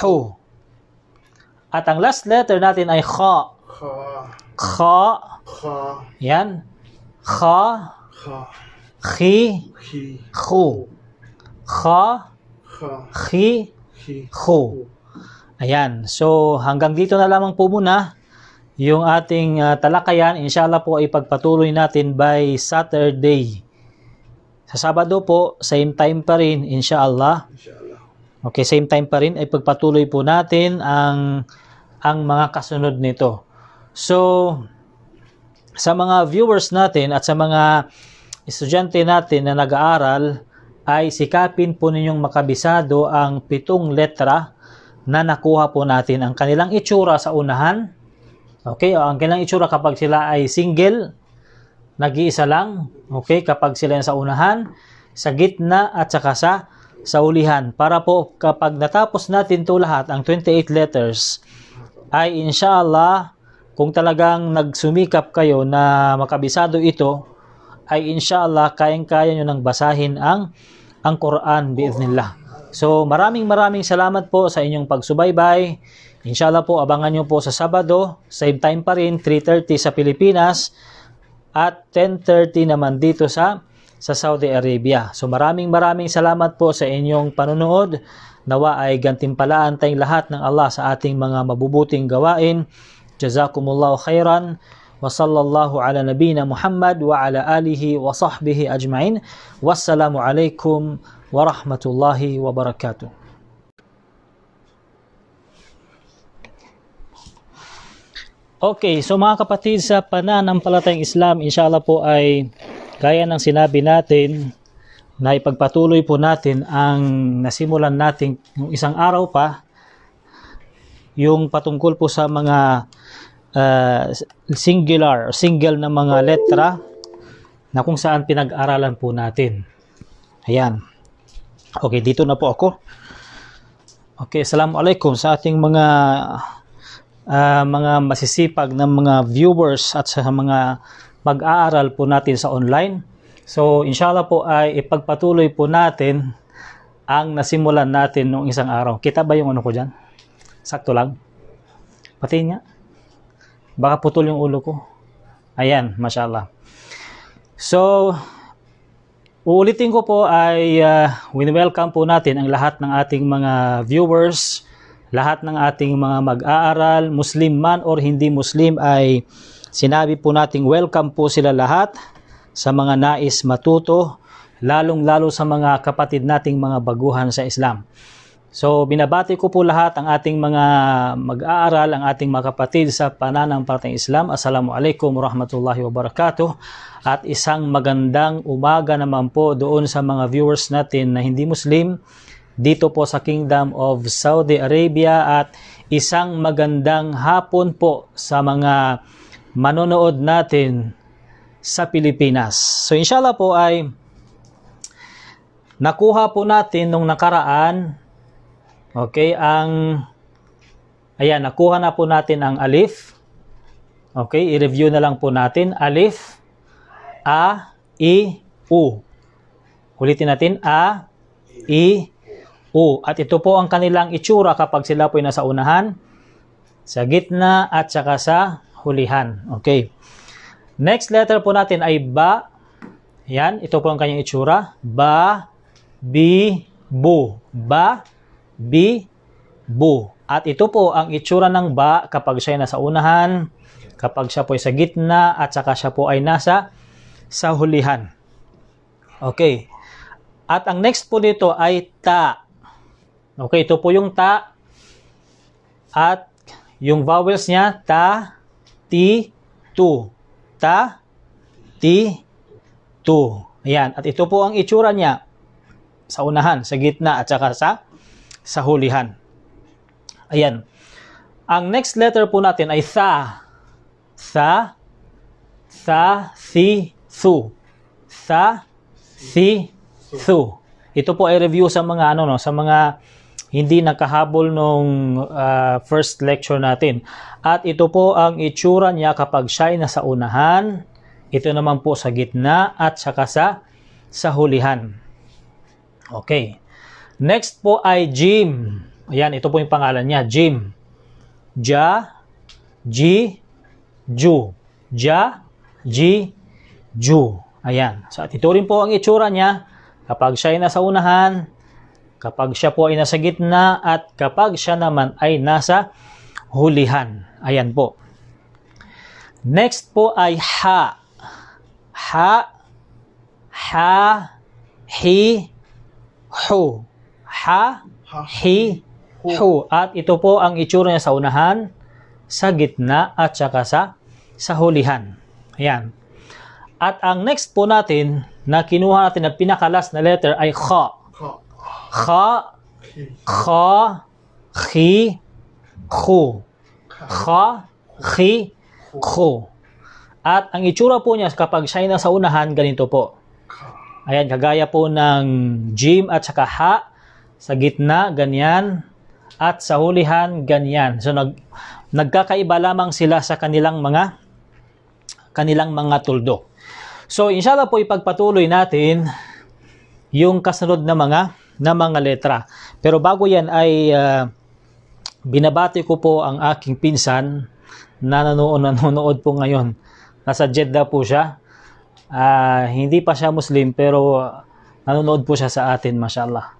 hu. At ang last letter natin ay kha. Kha. Yan. Kha. Khi. Khu. Kha. Khi. Khu. Ayan. So, hanggang dito na lamang po muna yung ating uh, talakayan. Inshallah po ay pagpatuloy natin by Saturday. Sa Sabado po, same time pa rin, inshallah. Okay, same time pa rin ay pagpatuloy po natin ang ang mga kasunod nito. So, sa mga viewers natin at sa mga estudyante natin na nag-aaral, ay sikapin po ninyong makabisado ang pitong letra na nakuha po natin. Ang kanilang itsura sa unahan, okay, o ang kanilang itsura kapag sila ay single, nag-iisa lang. Okay, kapag sila sa unahan, sa gitna at saka sa sa ulihan. Para po kapag natapos natin to lahat, ang 28 letters, ay inshallah, kung talagang nagsumikap kayo na makabisado ito, ay inshallah, kayang-kaya niyo nang basahin ang ang Quran biiznillah. So maraming maraming salamat po sa inyong pagsubaybay. Inshallah po abangan niyo po sa Sabado, same time pa rin 3:30 sa Pilipinas at 10.30 naman dito sa sa Saudi Arabia. So maraming maraming salamat po sa inyong panonood. Nawa ay gantimpalaan tayong lahat ng Allah sa ating mga mabubuting gawain. Jazakumullahu khairan. Wa sallallahu ala nabina Muhammad wa ala alihi wa sahbihi ajma'in. Wassalamu alaikum wa rahmatullahi wa barakatuh. Okay, so mga kapatid sa pananampalatayang Islam, inshallah po ay gaya ng sinabi natin na ipagpatuloy po natin ang nasimulan natin ng isang araw pa yung patungkol po sa mga uh, singular, single na mga letra na kung saan pinag-aralan po natin. Ayan. Okay, dito na po ako. Okay, assalamualaikum sa ating mga uh, mga masisipag ng mga viewers at sa mga mag-aaral po natin sa online. So, inshallah po ay ipagpatuloy po natin ang nasimulan natin nung isang araw. Kita ba yung ano ko dyan? Sakto lang. Pati niya. Baka putol yung ulo ko. Ayan, mashallah. So, uulitin ko po ay uh, win-welcome po natin ang lahat ng ating mga viewers lahat ng ating mga mag-aaral, Muslim man or hindi Muslim ay sinabi po nating welcome po sila lahat sa mga nais matuto, lalong-lalo sa mga kapatid nating mga baguhan sa Islam. So binabati ko po lahat ang ating mga mag-aaral, ang ating mga kapatid sa pananampalatayang Islam. Assalamualaikum warahmatullahi wabarakatuh. At isang magandang umaga naman po doon sa mga viewers natin na hindi Muslim dito po sa Kingdom of Saudi Arabia at isang magandang hapon po sa mga manonood natin sa Pilipinas. So inshallah po ay nakuha po natin nung nakaraan okay ang ayan nakuha na po natin ang alif. Okay, i-review na lang po natin alif a i u. Ulitin natin a i o at ito po ang kanilang itsura kapag sila po ay nasa unahan, sa gitna at saka sa hulihan. Okay. Next letter po natin ay ba. Yan, ito po ang kanyang itsura. Ba, bi, bu. Ba, bi, bu. At ito po ang itsura ng ba kapag siya ay nasa unahan, kapag siya po ay sa gitna, at saka siya po ay nasa sa hulihan. Okay. At ang next po dito ay ta. Okay, ito po yung ta at yung vowels niya ta, ti, tu. Ta, ti, tu. Ayan, at ito po ang itsura niya sa unahan, sa gitna at saka sa sa hulihan. Ayan. Ang next letter po natin ay tha. Tha, tha, thi, thu. Tha, thi, thu. Ito po ay review sa mga ano no, sa mga hindi nakahabol nung uh, first lecture natin. At ito po ang itsura niya kapag siya ay nasa unahan, ito naman po sa gitna at saka sa, sa hulihan. Okay. Next po ay Jim. Ayan, ito po yung pangalan niya, Jim. Ja, G, Ju. Ja, G, Ju. Ayan. So, at ito rin po ang itsura niya kapag siya ay nasa unahan, kapag siya po ay nasa gitna at kapag siya naman ay nasa hulihan. Ayan po. Next po ay ha. Ha, ha, hi, hu. Ha, hi, hu. At ito po ang itsura niya sa unahan, sa gitna at saka sa, sa hulihan. Ayan. At ang next po natin na kinuha natin na pinakalas na letter ay kha. خا خا خي خو kha, khi, khu. At ang itsura po niya kapag siya na sa unahan, ganito po. Ayan, kagaya po ng jim at saka ha, sa gitna, ganyan, at sa hulihan, ganyan. So, nag, nagkakaiba lamang sila sa kanilang mga kanilang mga tuldo. So, inshallah po ipagpatuloy natin yung kasunod na mga na mga letra. Pero bago yan ay uh, binabati ko po ang aking pinsan na nanonood, nanonood po ngayon. Nasa Jeddah po siya. Uh, hindi pa siya Muslim pero nanonood po siya sa atin, mashallah.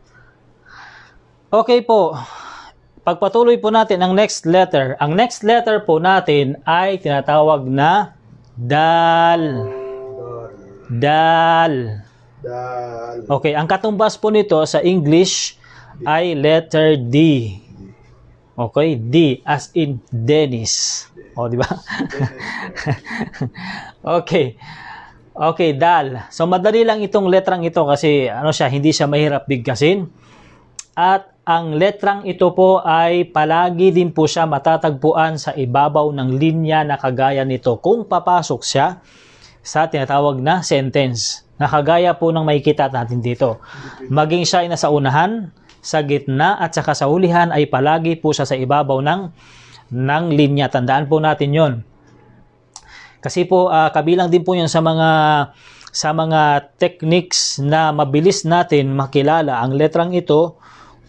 Okay po, pagpatuloy po natin ang next letter. Ang next letter po natin ay tinatawag na dal. Dal. Dal. Okay, ang katumbas po nito sa English ay letter D. Okay, D as in Dennis. O, oh, di ba? okay. Okay, dal. So, madali lang itong letrang ito kasi ano siya, hindi siya mahirap bigkasin. At ang letrang ito po ay palagi din po siya matatagpuan sa ibabaw ng linya na kagaya nito kung papasok siya sa tinatawag na sentence na kagaya po ng makikita natin dito. Maging siya ay nasa unahan, sa gitna at saka sa hulihan ay palagi po siya sa ibabaw ng ng linya. Tandaan po natin 'yon. Kasi po uh, kabilang din po 'yon sa mga sa mga techniques na mabilis natin makilala ang letrang ito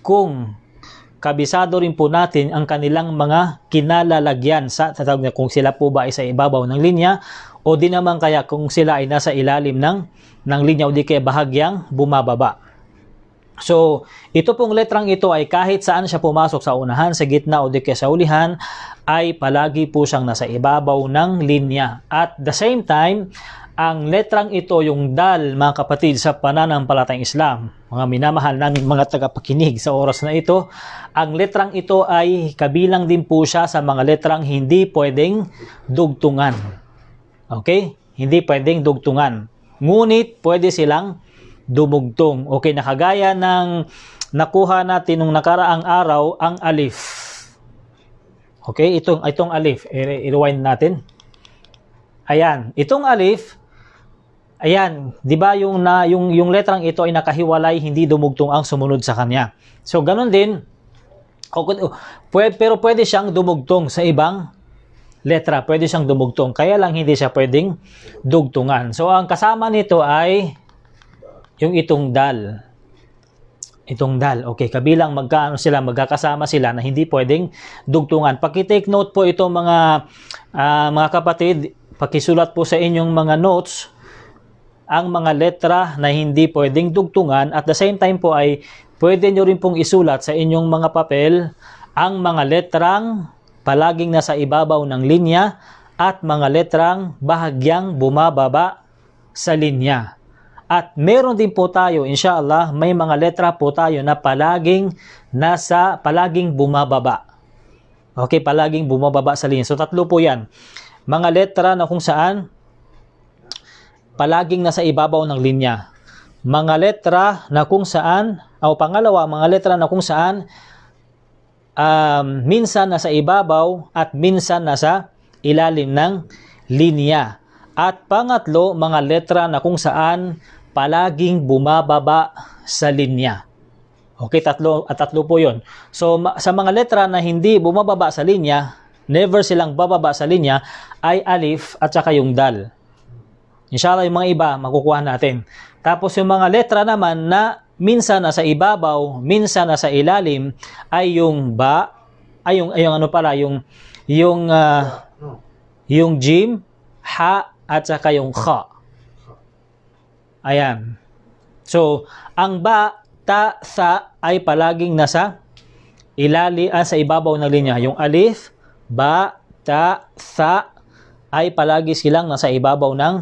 kung kabisado rin po natin ang kanilang mga kinalalagyan sa tatawag na kung sila po ba ay sa ibabaw ng linya o di naman kaya kung sila ay nasa ilalim ng, ng linya o di kaya bahagyang bumababa. So, ito pong letrang ito ay kahit saan siya pumasok sa unahan, sa gitna o di kaya sa ulihan, ay palagi po siyang nasa ibabaw ng linya. At the same time, ang letrang ito, yung dal, mga kapatid, sa pananampalatayang Islam, mga minamahal namin mga tagapakinig sa oras na ito, ang letrang ito ay kabilang din po siya sa mga letrang hindi pwedeng dugtungan. Okay? Hindi pwedeng dugtungan. Ngunit pwede silang dumugtong. Okay, nakagaya ng nakuha natin nung nakaraang araw ang alif. Okay, itong itong alif, i-rewind natin. Ayan, itong alif, ayan, 'di ba yung na yung yung letrang ito ay nakahiwalay, hindi dumugtong ang sumunod sa kanya. So ganun din pero pwede siyang dumugtong sa ibang letra, pwede siyang dumugtong. Kaya lang hindi siya pwedeng dugtungan. So, ang kasama nito ay yung itong dal. Itong dal. Okay, kabilang magkaano sila, magkakasama sila na hindi pwedeng dugtungan. Paki-take note po ito mga uh, mga kapatid, pakisulat po sa inyong mga notes ang mga letra na hindi pwedeng dugtungan at the same time po ay pwede nyo rin pong isulat sa inyong mga papel ang mga letrang palaging nasa ibabaw ng linya at mga letrang bahagyang bumababa sa linya. At meron din po tayo, inshallah, may mga letra po tayo na palaging nasa, palaging bumababa. Okay, palaging bumababa sa linya. So, tatlo po yan. Mga letra na kung saan palaging nasa ibabaw ng linya. Mga letra na kung saan, o pangalawa, mga letra na kung saan um, minsan nasa ibabaw at minsan nasa ilalim ng linya. At pangatlo, mga letra na kung saan palaging bumababa sa linya. Okay, tatlo at tatlo po 'yon. So sa mga letra na hindi bumababa sa linya, never silang bababa sa linya ay alif at saka yung dal. Inshallah yung mga iba makukuha natin. Tapos yung mga letra naman na minsan nasa ibabaw, minsan nasa ilalim ay yung ba ay yung, ay yung ano pala yung yung uh, yung jim ha at saka yung kha. Ayan. So, ang ba, ta, sa ay palaging nasa ilalim ah, sa ibabaw ng linya. Yung alif, ba, ta, sa ay palagi silang nasa ibabaw ng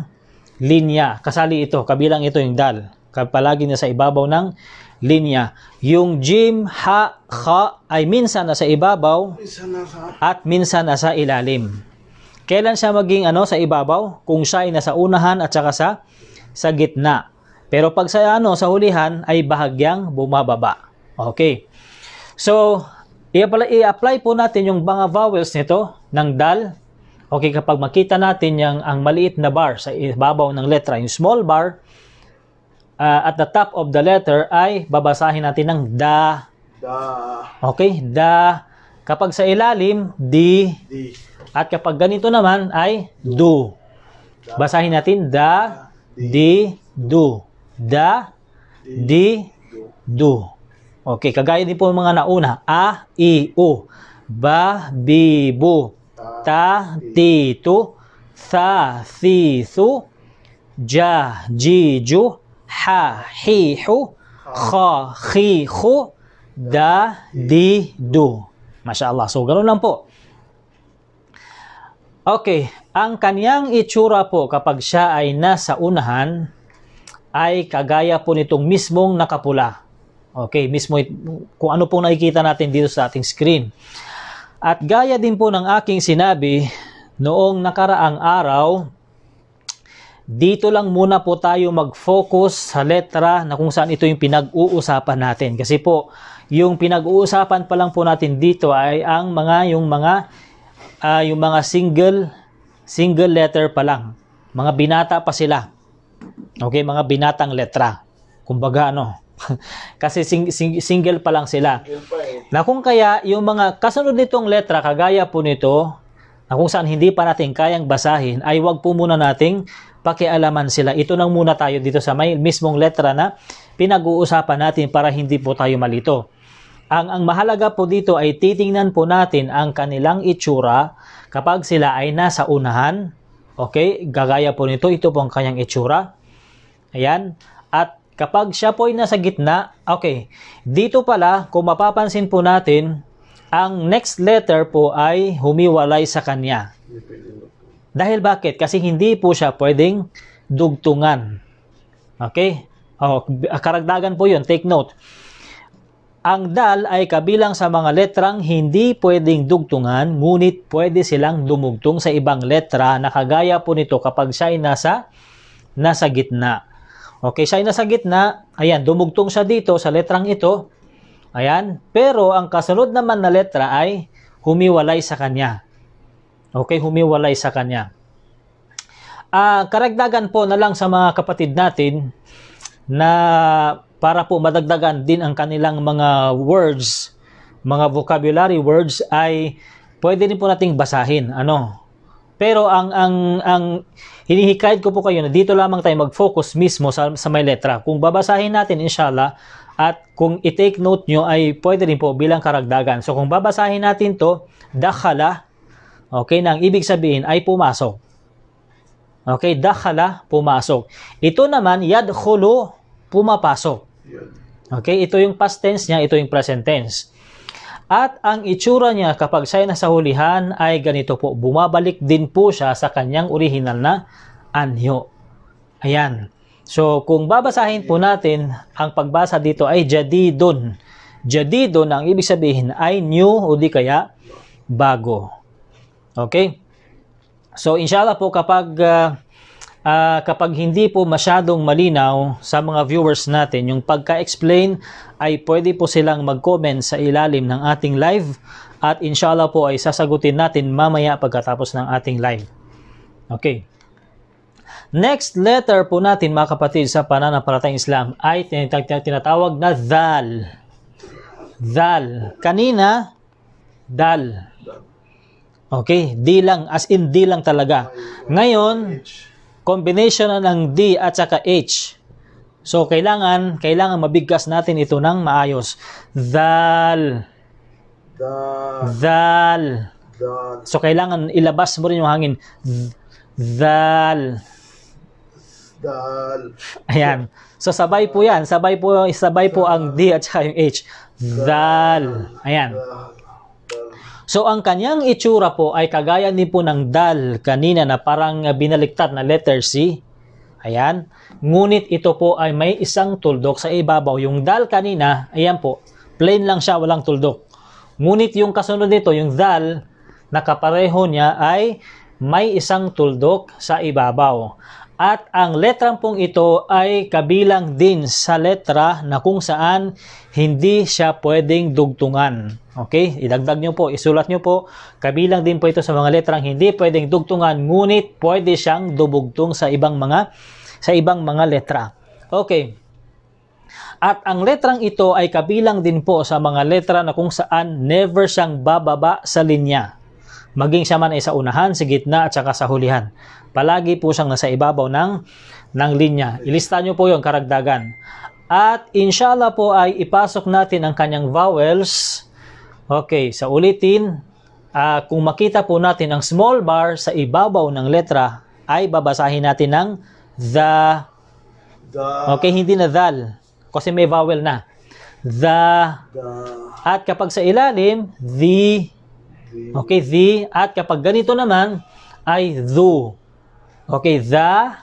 linya. Kasali ito, kabilang ito yung dal. Kapalagi na sa ibabaw ng linya. Yung jim, ha, kha ay minsan nasa ibabaw at minsan nasa ilalim. Kailan siya maging ano sa ibabaw? Kung siya ay nasa unahan at saka sa sa gitna. Pero pag sa ano sa hulihan ay bahagyang bumababa. Okay. So, i-apply po natin yung mga vowels nito ng dal. Okay, kapag makita natin yung ang maliit na bar sa ibabaw ng letra, yung small bar, uh, at the top of the letter ay babasahin natin ng da. Da. Okay, da. Kapag sa ilalim, di. Di. At kapag ganito naman ay do. Da. Basahin natin da, di, do. Da, di, do. Okay, kagaya din po mga nauna. A, i, u. Ba, bi, bu. Ta, ti, tu. Sa, si, su. Ja, ji, ju ha, hi, hu, kha, khi, khu, da, di, du. Masya So, ganun lang po. Okay, ang kaniyang itsura po kapag siya ay nasa unahan ay kagaya po nitong mismong nakapula. Okay, mismo kung ano pong nakikita natin dito sa ating screen. At gaya din po ng aking sinabi noong nakaraang araw dito lang muna po tayo mag-focus sa letra na kung saan ito yung pinag-uusapan natin. Kasi po, yung pinag-uusapan pa lang po natin dito ay ang mga yung mga uh, yung mga single single letter pa lang. Mga binata pa sila. Okay, mga binatang letra. Kumbaga ano, kasi sing, sing, single pa lang sila. Eh. Na kung kaya yung mga kasunod nitong letra kagaya po nito na kung saan hindi pa natin kayang basahin ay wag po muna nating pakialaman sila. Ito nang muna tayo dito sa may mismong letra na pinag-uusapan natin para hindi po tayo malito. Ang, ang mahalaga po dito ay titingnan po natin ang kanilang itsura kapag sila ay nasa unahan. Okay, gagaya po nito, ito po ang kanyang itsura. Ayan. At kapag siya po ay nasa gitna, okay, dito pala kung mapapansin po natin, ang next letter po ay humiwalay sa kanya. Dahil bakit? Kasi hindi po siya pwedeng dugtungan. Okay? Oh, karagdagan po yun. Take note. Ang dal ay kabilang sa mga letrang hindi pwedeng dugtungan, ngunit pwede silang dumugtong sa ibang letra na kagaya po nito kapag siya ay nasa, nasa gitna. Okay, siya ay nasa gitna. Ayan, dumugtong siya dito sa letrang ito. Ayan. Pero ang kasunod naman na letra ay humiwalay sa kanya. Okay, humiwalay sa kanya. Uh, karagdagan po na lang sa mga kapatid natin na para po madagdagan din ang kanilang mga words, mga vocabulary words ay pwede din po nating basahin. Ano? Pero ang ang ang hinihikayat ko po kayo na dito lamang tayo mag-focus mismo sa, sa may letra. Kung babasahin natin inshallah at kung i-take note nyo ay pwede rin po bilang karagdagan. So kung babasahin natin to, dakhala Okay, nang ibig sabihin ay pumasok. Okay, dakhala, pumasok. Ito naman, yadkhulu, pumapasok. Okay, ito yung past tense niya, ito yung present tense. At ang itsura niya kapag siya nasa hulihan ay ganito po, bumabalik din po siya sa kanyang original na anyo. Ayan. So, kung babasahin po natin, ang pagbasa dito ay jadidun. Jadidun, ang ibig sabihin ay new o di kaya bago. Okay? So inshallah po kapag uh, uh, kapag hindi po masyadong malinaw sa mga viewers natin yung pagka-explain ay pwede po silang mag-comment sa ilalim ng ating live at inshallah po ay sasagutin natin mamaya pagkatapos ng ating live. Okay. Next letter po natin mga kapatid sa pananampalatayang Islam ay tinatawag na dhal. Dhal. Kanina, dal. Okay, D lang, as in D lang talaga. Ngayon, combination na ng D at saka H. So, kailangan, kailangan mabigkas natin ito ng maayos. Dal. Dal. Dal. Dal. So, kailangan ilabas mo rin yung hangin. Dal. Dal. Ayan. So, sabay po yan. Sabay po, sabay po ang D at saka yung H. Dal. Ayan. Dal. So ang kanyang itsura po ay kagaya din po ng dal kanina na parang binaliktad na letter C. Ayan. Ngunit ito po ay may isang tuldok sa ibabaw. Yung dal kanina, ayan po, plain lang siya, walang tuldok. Ngunit yung kasunod nito, yung dal, nakapareho niya ay may isang tuldok sa ibabaw. At ang letrang pong ito ay kabilang din sa letra na kung saan hindi siya pwedeng dugtungan. Okay? Idagdag nyo po, isulat nyo po. Kabilang din po ito sa mga letrang hindi pwedeng dugtungan, ngunit pwede siyang dubugtong sa ibang mga sa ibang mga letra. Okay. At ang letrang ito ay kabilang din po sa mga letra na kung saan never siyang bababa sa linya. Maging siya man ay sa unahan, sa gitna at saka sa hulihan. Palagi po siyang nasa ibabaw ng ng linya. Ilista nyo po yon karagdagan. At inshallah po ay ipasok natin ang kanyang vowels. Okay, sa so ulitin, uh, kung makita po natin ang small bar sa ibabaw ng letra, ay babasahin natin ng the. the. Okay, hindi na dal kasi may vowel na. The. the. At kapag sa ilalim, the. the. Okay, the. At kapag ganito naman, ay do. Okay, the,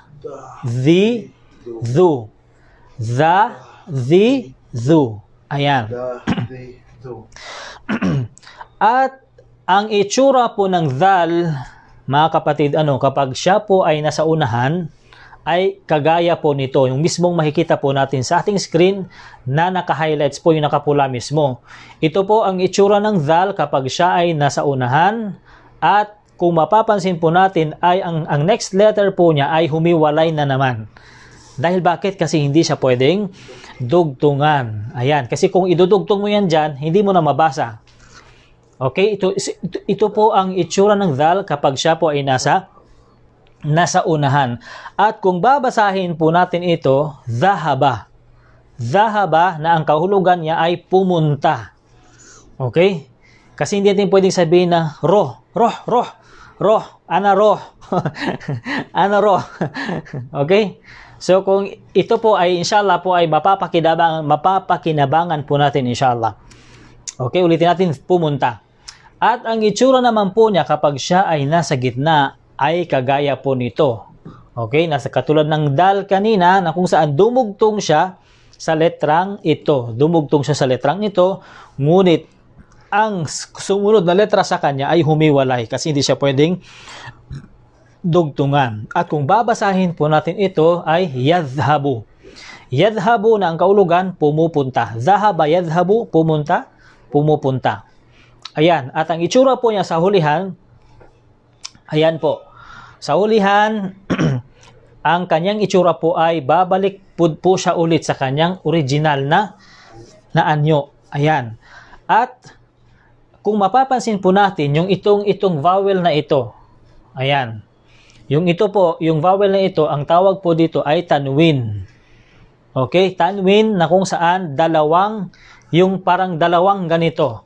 the, the, the. The, the, zoo. Ayan. The, the, zoo. At ang itsura po ng dal, mga kapatid, ano, kapag siya po ay nasa unahan, ay kagaya po nito. Yung mismong makikita po natin sa ating screen na naka-highlights po yung nakapula mismo. Ito po ang itsura ng dal kapag siya ay nasa unahan at kung mapapansin po natin ay ang, ang next letter po niya ay humiwalay na naman. Dahil bakit? Kasi hindi siya pwedeng dugtungan. Ayan. Kasi kung idudugtong mo yan dyan, hindi mo na mabasa. Okay? Ito, ito, ito po ang itsura ng dal kapag siya po ay nasa nasa unahan. At kung babasahin po natin ito, zahaba. Zahaba na ang kahulugan niya ay pumunta. Okay? Kasi hindi natin pwedeng sabihin na roh, roh, roh, roh, ana roh, ana roh. okay? So kung ito po ay inshallah po ay mapapakinabangan, mapapakinabangan po natin inshallah. Okay, ulitin natin pumunta. At ang itsura naman po niya kapag siya ay nasa gitna ay kagaya po nito. Okay, nasa katulad ng dal kanina na kung saan dumugtong siya sa letrang ito. Dumugtong siya sa letrang ito, ngunit ang sumunod na letra sa kanya ay humiwalay kasi hindi siya pwedeng dugtungan. At kung babasahin po natin ito ay yadhabu. Yadhabu na ang kaulugan, pumupunta. Zahaba yadhabu, pumunta, pumupunta. Ayan, at ang itsura po niya sa hulihan, ayan po. Sa hulihan, ang kanyang itsura po ay babalik po, po siya ulit sa kanyang original na na anyo. Ayan. At kung mapapansin po natin yung itong itong vowel na ito. Ayan. Yung ito po, yung vowel na ito, ang tawag po dito ay tanwin. Okay, tanwin na kung saan dalawang, yung parang dalawang ganito.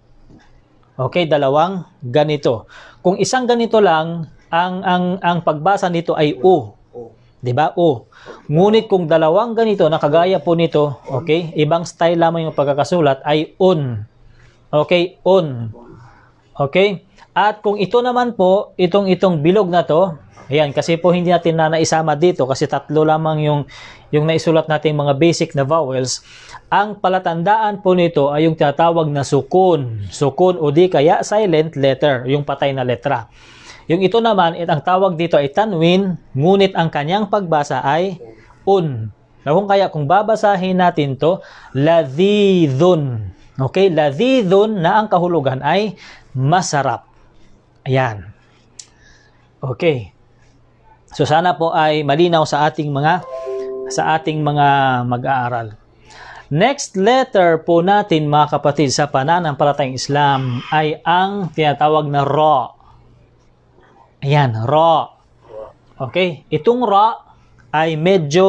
Okay, dalawang ganito. Kung isang ganito lang, ang ang ang pagbasa nito ay u. 'Di ba? U. Ngunit kung dalawang ganito na kagaya po nito, okay? Ibang style lamang yung pagkakasulat ay un. Okay, un. Okay? At kung ito naman po, itong itong bilog na to, Ayan, kasi po hindi natin na naisama dito kasi tatlo lamang yung, yung naisulat nating mga basic na vowels. Ang palatandaan po nito ay yung tinatawag na sukun. Sukun o di kaya silent letter, yung patay na letra. Yung ito naman, it, ang tawag dito ay tanwin, ngunit ang kanyang pagbasa ay un. Na kung kaya, kung babasahin natin to, ladhidun. Okay, ladhidun na ang kahulugan ay masarap. Ayan. Okay. So sana po ay malinaw sa ating mga sa ating mga mag-aaral. Next letter po natin mga kapatid sa pananampalatayang Islam ay ang tinatawag na Ra. Ayan, Ra. Okay, itong Ra ay medyo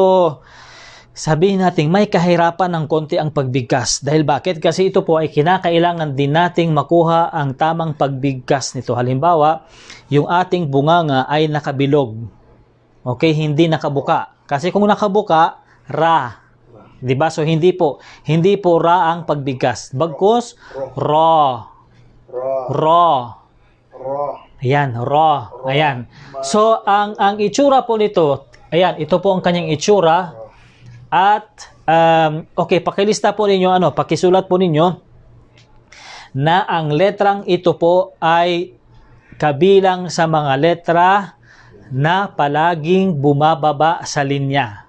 sabihin natin may kahirapan ng konti ang pagbigkas. Dahil bakit? Kasi ito po ay kinakailangan din nating makuha ang tamang pagbigkas nito. Halimbawa, yung ating bunganga ay nakabilog Okay, hindi nakabuka. Kasi kung nakabuka, ra. 'Di ba? So hindi po hindi po ra ang pagbigkas. Bagkus ra. Ra. Ra. Ayan, raw. Ayan. So ang ang itsura po nito, ayan, ito po ang kanyang itsura. At um, okay, pakilista po ninyo ano, pakisulat po ninyo na ang letrang ito po ay kabilang sa mga letra na palaging bumababa sa linya.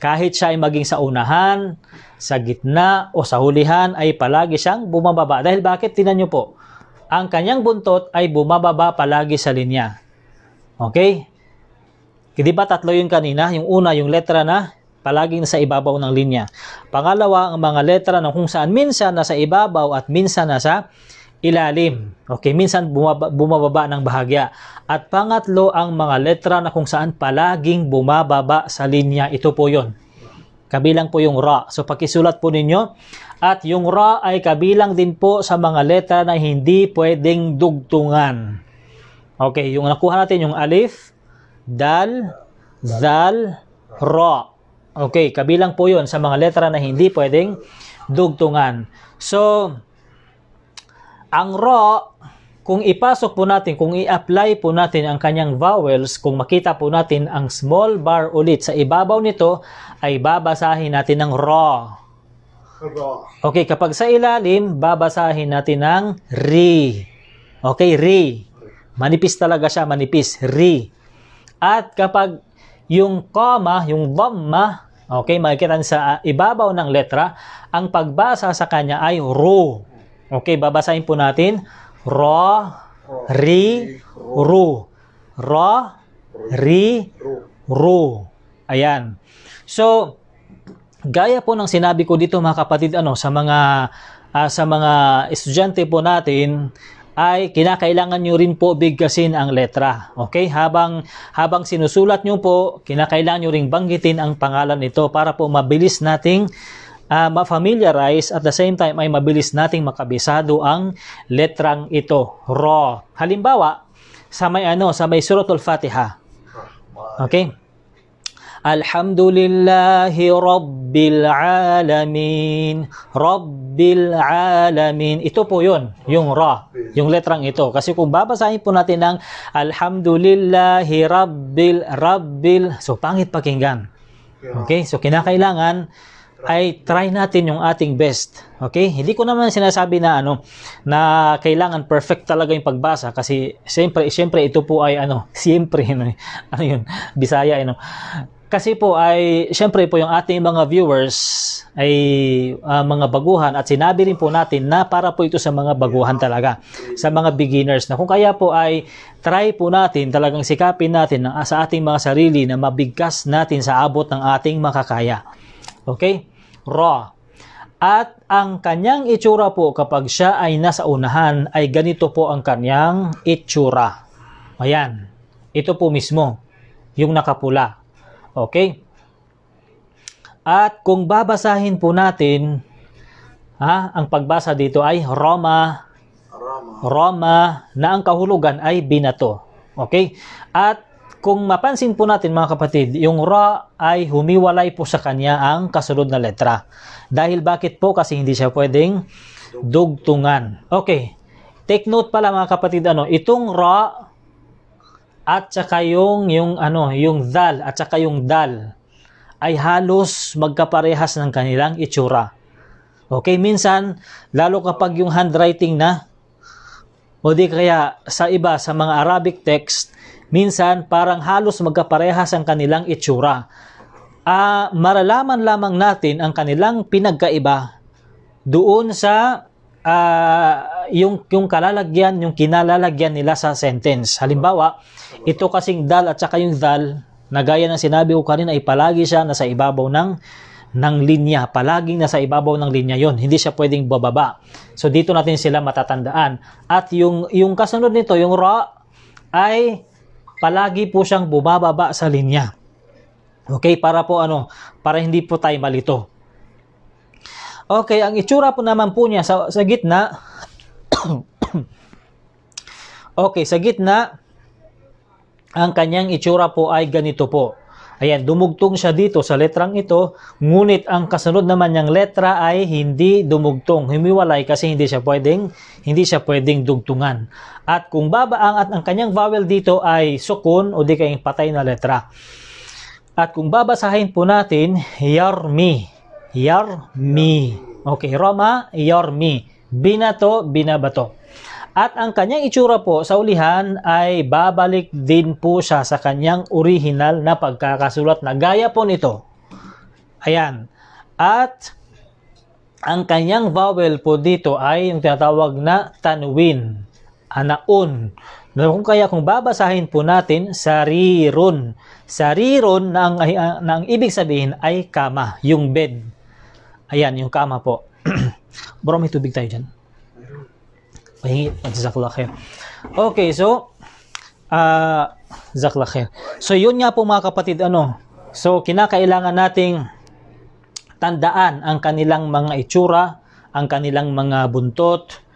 Kahit siya ay maging sa unahan, sa gitna o sa hulihan ay palagi siyang bumababa. Dahil bakit? Tinan nyo po. Ang kanyang buntot ay bumababa palagi sa linya. Okay? Hindi ba tatlo yung kanina? Yung una, yung letra na palaging sa ibabaw ng linya. Pangalawa, ang mga letra na kung saan minsan nasa ibabaw at minsan nasa ilalim. Okay, minsan bumaba, bumababa ng bahagya. At pangatlo ang mga letra na kung saan palaging bumababa sa linya. Ito po yon. Kabilang po yung ra. So pakisulat po ninyo. At yung ra ay kabilang din po sa mga letra na hindi pwedeng dugtungan. Okay, yung nakuha natin yung alif, dal, zal, ra. Okay, kabilang po yon sa mga letra na hindi pwedeng dugtungan. So, ang ra, kung ipasok po natin, kung i-apply po natin ang kanyang vowels, kung makita po natin ang small bar ulit sa ibabaw nito, ay babasahin natin ng ra. Okay, kapag sa ilalim, babasahin natin ng ri. Okay, ri. Manipis talaga siya, manipis. Ri. At kapag yung comma, yung dhamma, okay, makikita sa ah, ibabaw ng letra, ang pagbasa sa kanya ay ro. Okay, babasahin po natin. Ro, ri, ru. Ro, ri, ru. Ayan. So, gaya po ng sinabi ko dito mga kapatid, ano, sa mga uh, sa mga estudyante po natin, ay kinakailangan nyo rin po bigkasin ang letra. Okay? Habang, habang sinusulat nyo po, kinakailangan nyo rin banggitin ang pangalan nito para po mabilis nating uh, ma-familiarize at the same time ay mabilis nating makabisado ang letrang ito, ra. Halimbawa, sa may ano, sa may suratul Fatiha. Okay? Alhamdulillahi Rabbil Alamin. Rabbil Alamin. Ito po yun, yung ra, yung letrang ito. Kasi kung babasahin po natin ng Alhamdulillahi Rabbil Rabbil, so pangit pakinggan. Okay? So kinakailangan ay try natin yung ating best. Okay? Hindi ko naman sinasabi na ano na kailangan perfect talaga yung pagbasa kasi siyempre siyempre ito po ay ano, siyempre ano, ano yun, Bisaya ano. Kasi po ay siyempre po yung ating mga viewers ay uh, mga baguhan at sinabi rin po natin na para po ito sa mga baguhan talaga, sa mga beginners na kung kaya po ay try po natin talagang sikapin natin ng, ah, sa ating mga sarili na mabigkas natin sa abot ng ating makakaya. Okay? Ra. At ang kanyang itsura po kapag siya ay nasa unahan ay ganito po ang kanyang itsura. Ayan. Ito po mismo yung nakapula. Okay? At kung babasahin po natin, ha, ang pagbasa dito ay Roma, Roma, Roma na ang kahulugan ay binato. Okay? At kung mapansin po natin mga kapatid, yung ra ay humiwalay po sa kanya ang kasunod na letra. Dahil bakit po? Kasi hindi siya pwedeng dugtungan. Okay. Take note pala mga kapatid, ano, itong ra at saka yung, yung, ano, yung dal at saka yung dal ay halos magkaparehas ng kanilang itsura. Okay, minsan, lalo kapag yung handwriting na o di kaya sa iba, sa mga Arabic text, Minsan, parang halos magkaparehas ang kanilang itsura. Uh, maralaman lamang natin ang kanilang pinagkaiba doon sa uh, yung, yung kalalagyan, yung kinalalagyan nila sa sentence. Halimbawa, ito kasing dal at saka yung dal, na gaya ng sinabi ko kanina ay palagi siya nasa ibabaw ng ng linya. Palaging nasa ibabaw ng linya yon Hindi siya pwedeng bababa. So dito natin sila matatandaan. At yung, yung kasunod nito, yung ra, ay palagi po siyang bumababa sa linya. Okay, para po ano, para hindi po tayo malito. Okay, ang itsura po naman po niya sa, sa gitna. okay, sa gitna, ang kanyang itsura po ay ganito po. Ayan, dumugtong siya dito sa letrang ito, ngunit ang kasunod naman niyang letra ay hindi dumugtong, humiwalay kasi hindi siya pwedeng hindi siya pwedeng dugtungan. At kung baba at ang kanyang vowel dito ay sukun o di kayang patay na letra. At kung babasahin po natin, yarmi, yarmi. Okay, Roma, yarmi. Binato, binabato. At ang kanyang itsura po sa ulihan ay babalik din po siya sa kanyang original na pagkakasulat na gaya po nito. Ayan. At ang kanyang vowel po dito ay yung tinatawag na tanwin, anaun. Na kung kaya kung babasahin po natin, sariron. Sariron na ang, ah, na ang ibig sabihin ay kama, yung bed. Ayan, yung kama po. Bro, may tubig tayo dyan pahingi at jazakallah khair. Okay, so uh, ah, jazakallah khair. So yun nga po mga kapatid ano. So kinakailangan nating tandaan ang kanilang mga itsura, ang kanilang mga buntot,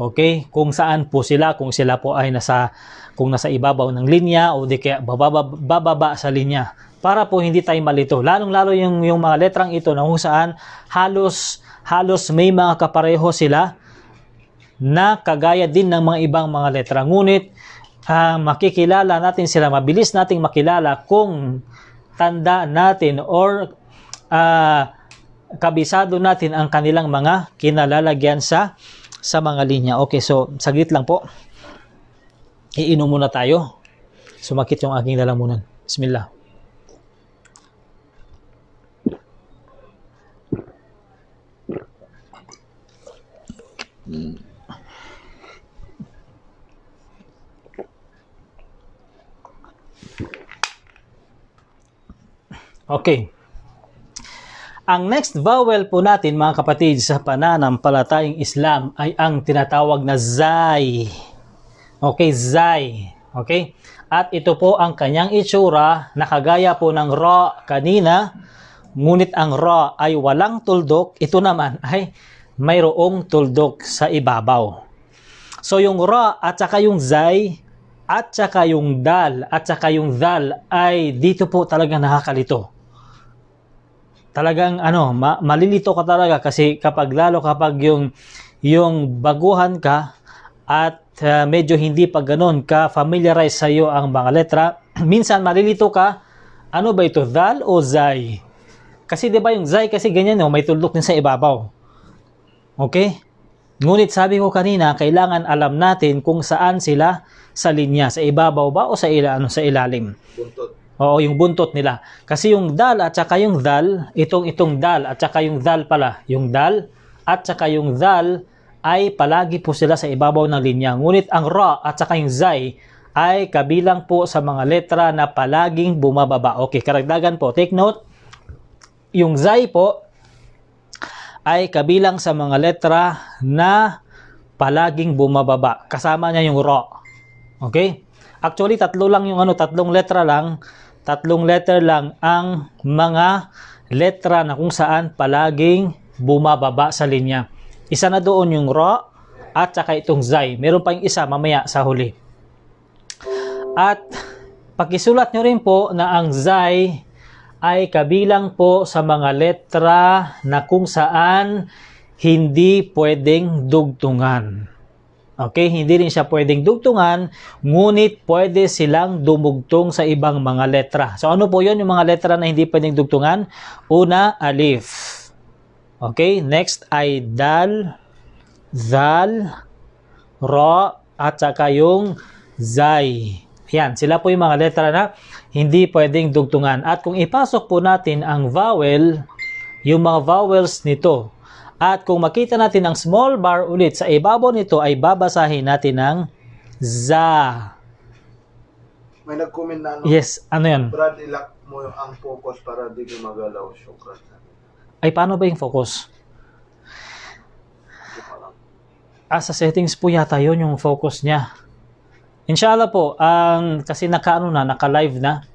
Okay? Kung saan po sila, kung sila po ay nasa kung nasa ibabaw ng linya o di kaya bababa, bababa sa linya para po hindi tayo malito. Lalong-lalo yung yung mga letrang ito na kung saan halos halos may mga kapareho sila na kagaya din ng mga ibang mga letra. Ngunit uh, makikilala natin sila, mabilis nating makilala kung tanda natin or uh, kabisado natin ang kanilang mga kinalalagyan sa sa mga linya. Okay, so saglit lang po. Iinom muna tayo. Sumakit yung aking lalamunan. Bismillah. Mm. Okay. Ang next vowel po natin mga kapatid sa pananampalatayang Islam ay ang tinatawag na Zay. Okay, Zay. Okay? At ito po ang kanyang itsura na kagaya po ng ra kanina. Ngunit ang ra ay walang tuldok, ito naman ay mayroong tuldok sa ibabaw. So yung ra at saka yung Zay at saka yung dal at saka yung dal ay dito po talaga nakakalito talagang ano, ma- malilito ka talaga kasi kapag lalo kapag yung yung baguhan ka at uh, medyo hindi pa ganun ka familiarize sa iyo ang mga letra, minsan malilito ka, ano ba ito, dal o zai? Kasi 'di ba yung zai kasi ganyan no, may tuldok din sa ibabaw. Okay? Ngunit sabi ko kanina, kailangan alam natin kung saan sila sa linya, sa ibabaw ba o sa ila, ano, sa ilalim. Buntot. Oo, yung buntot nila. Kasi yung dal at saka yung dal, itong itong dal at saka yung dal pala, yung dal at saka yung dal ay palagi po sila sa ibabaw ng linya. Ngunit ang ra at saka yung zai ay kabilang po sa mga letra na palaging bumababa. Okay, karagdagan po. Take note, yung zai po ay kabilang sa mga letra na palaging bumababa. Kasama niya yung ra. Okay? Actually, tatlo lang yung ano, tatlong letra lang tatlong letter lang ang mga letra na kung saan palaging bumababa sa linya. Isa na doon yung ra at saka itong zai. Meron pa yung isa mamaya sa huli. At pakisulat nyo rin po na ang zai ay kabilang po sa mga letra na kung saan hindi pwedeng dugtungan. Okay, hindi rin siya pwedeng dugtungan, ngunit pwede silang dumugtong sa ibang mga letra. So ano po 'yon yung mga letra na hindi pwedeng dugtungan? Una, alif. Okay, next ay dal, zal, ra at saka yung zai. Yan, sila po yung mga letra na hindi pwedeng dugtungan. At kung ipasok po natin ang vowel, yung mga vowels nito, at kung makita natin ang small bar ulit sa ibabo nito ay babasahin natin ang za. May nag-comment na ano? Yes, ano yan? Brad, ilak mo ang focus para di gumagalaw. Shukran. Ay, paano ba yung focus? Ah, sa settings po yata yon yung focus niya. Inshallah po, ang um, kasi nakaano na, naka-live na.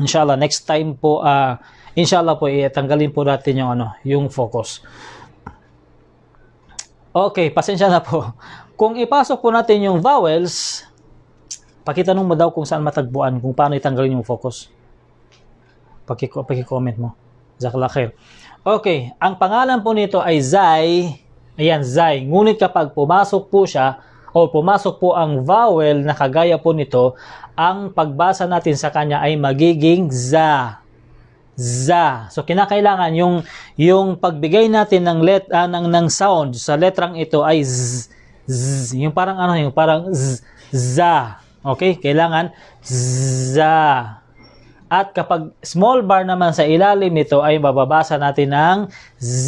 Inshallah next time po uh, inshallah po itanggalin eh, po natin yung ano, yung focus. Okay, pasensya na po. Kung ipasok po natin yung vowels, pakitanong mo daw kung saan matagpuan, kung paano itanggalin yung focus. Pakiko, pakicomment mo. Zaklakir. Okay, ang pangalan po nito ay Zai. Ayan, Zai. Ngunit kapag pumasok po siya, o pumasok po ang vowel na kagaya po nito, ang pagbasa natin sa kanya ay magiging za za. So kinakailangan yung yung pagbigay natin ng let uh, ng ng sound sa letrang ito ay z, z yung parang ano yung parang z, za. Okay? Kailangan za. At kapag small bar naman sa ilalim nito ay mababasa natin ng z.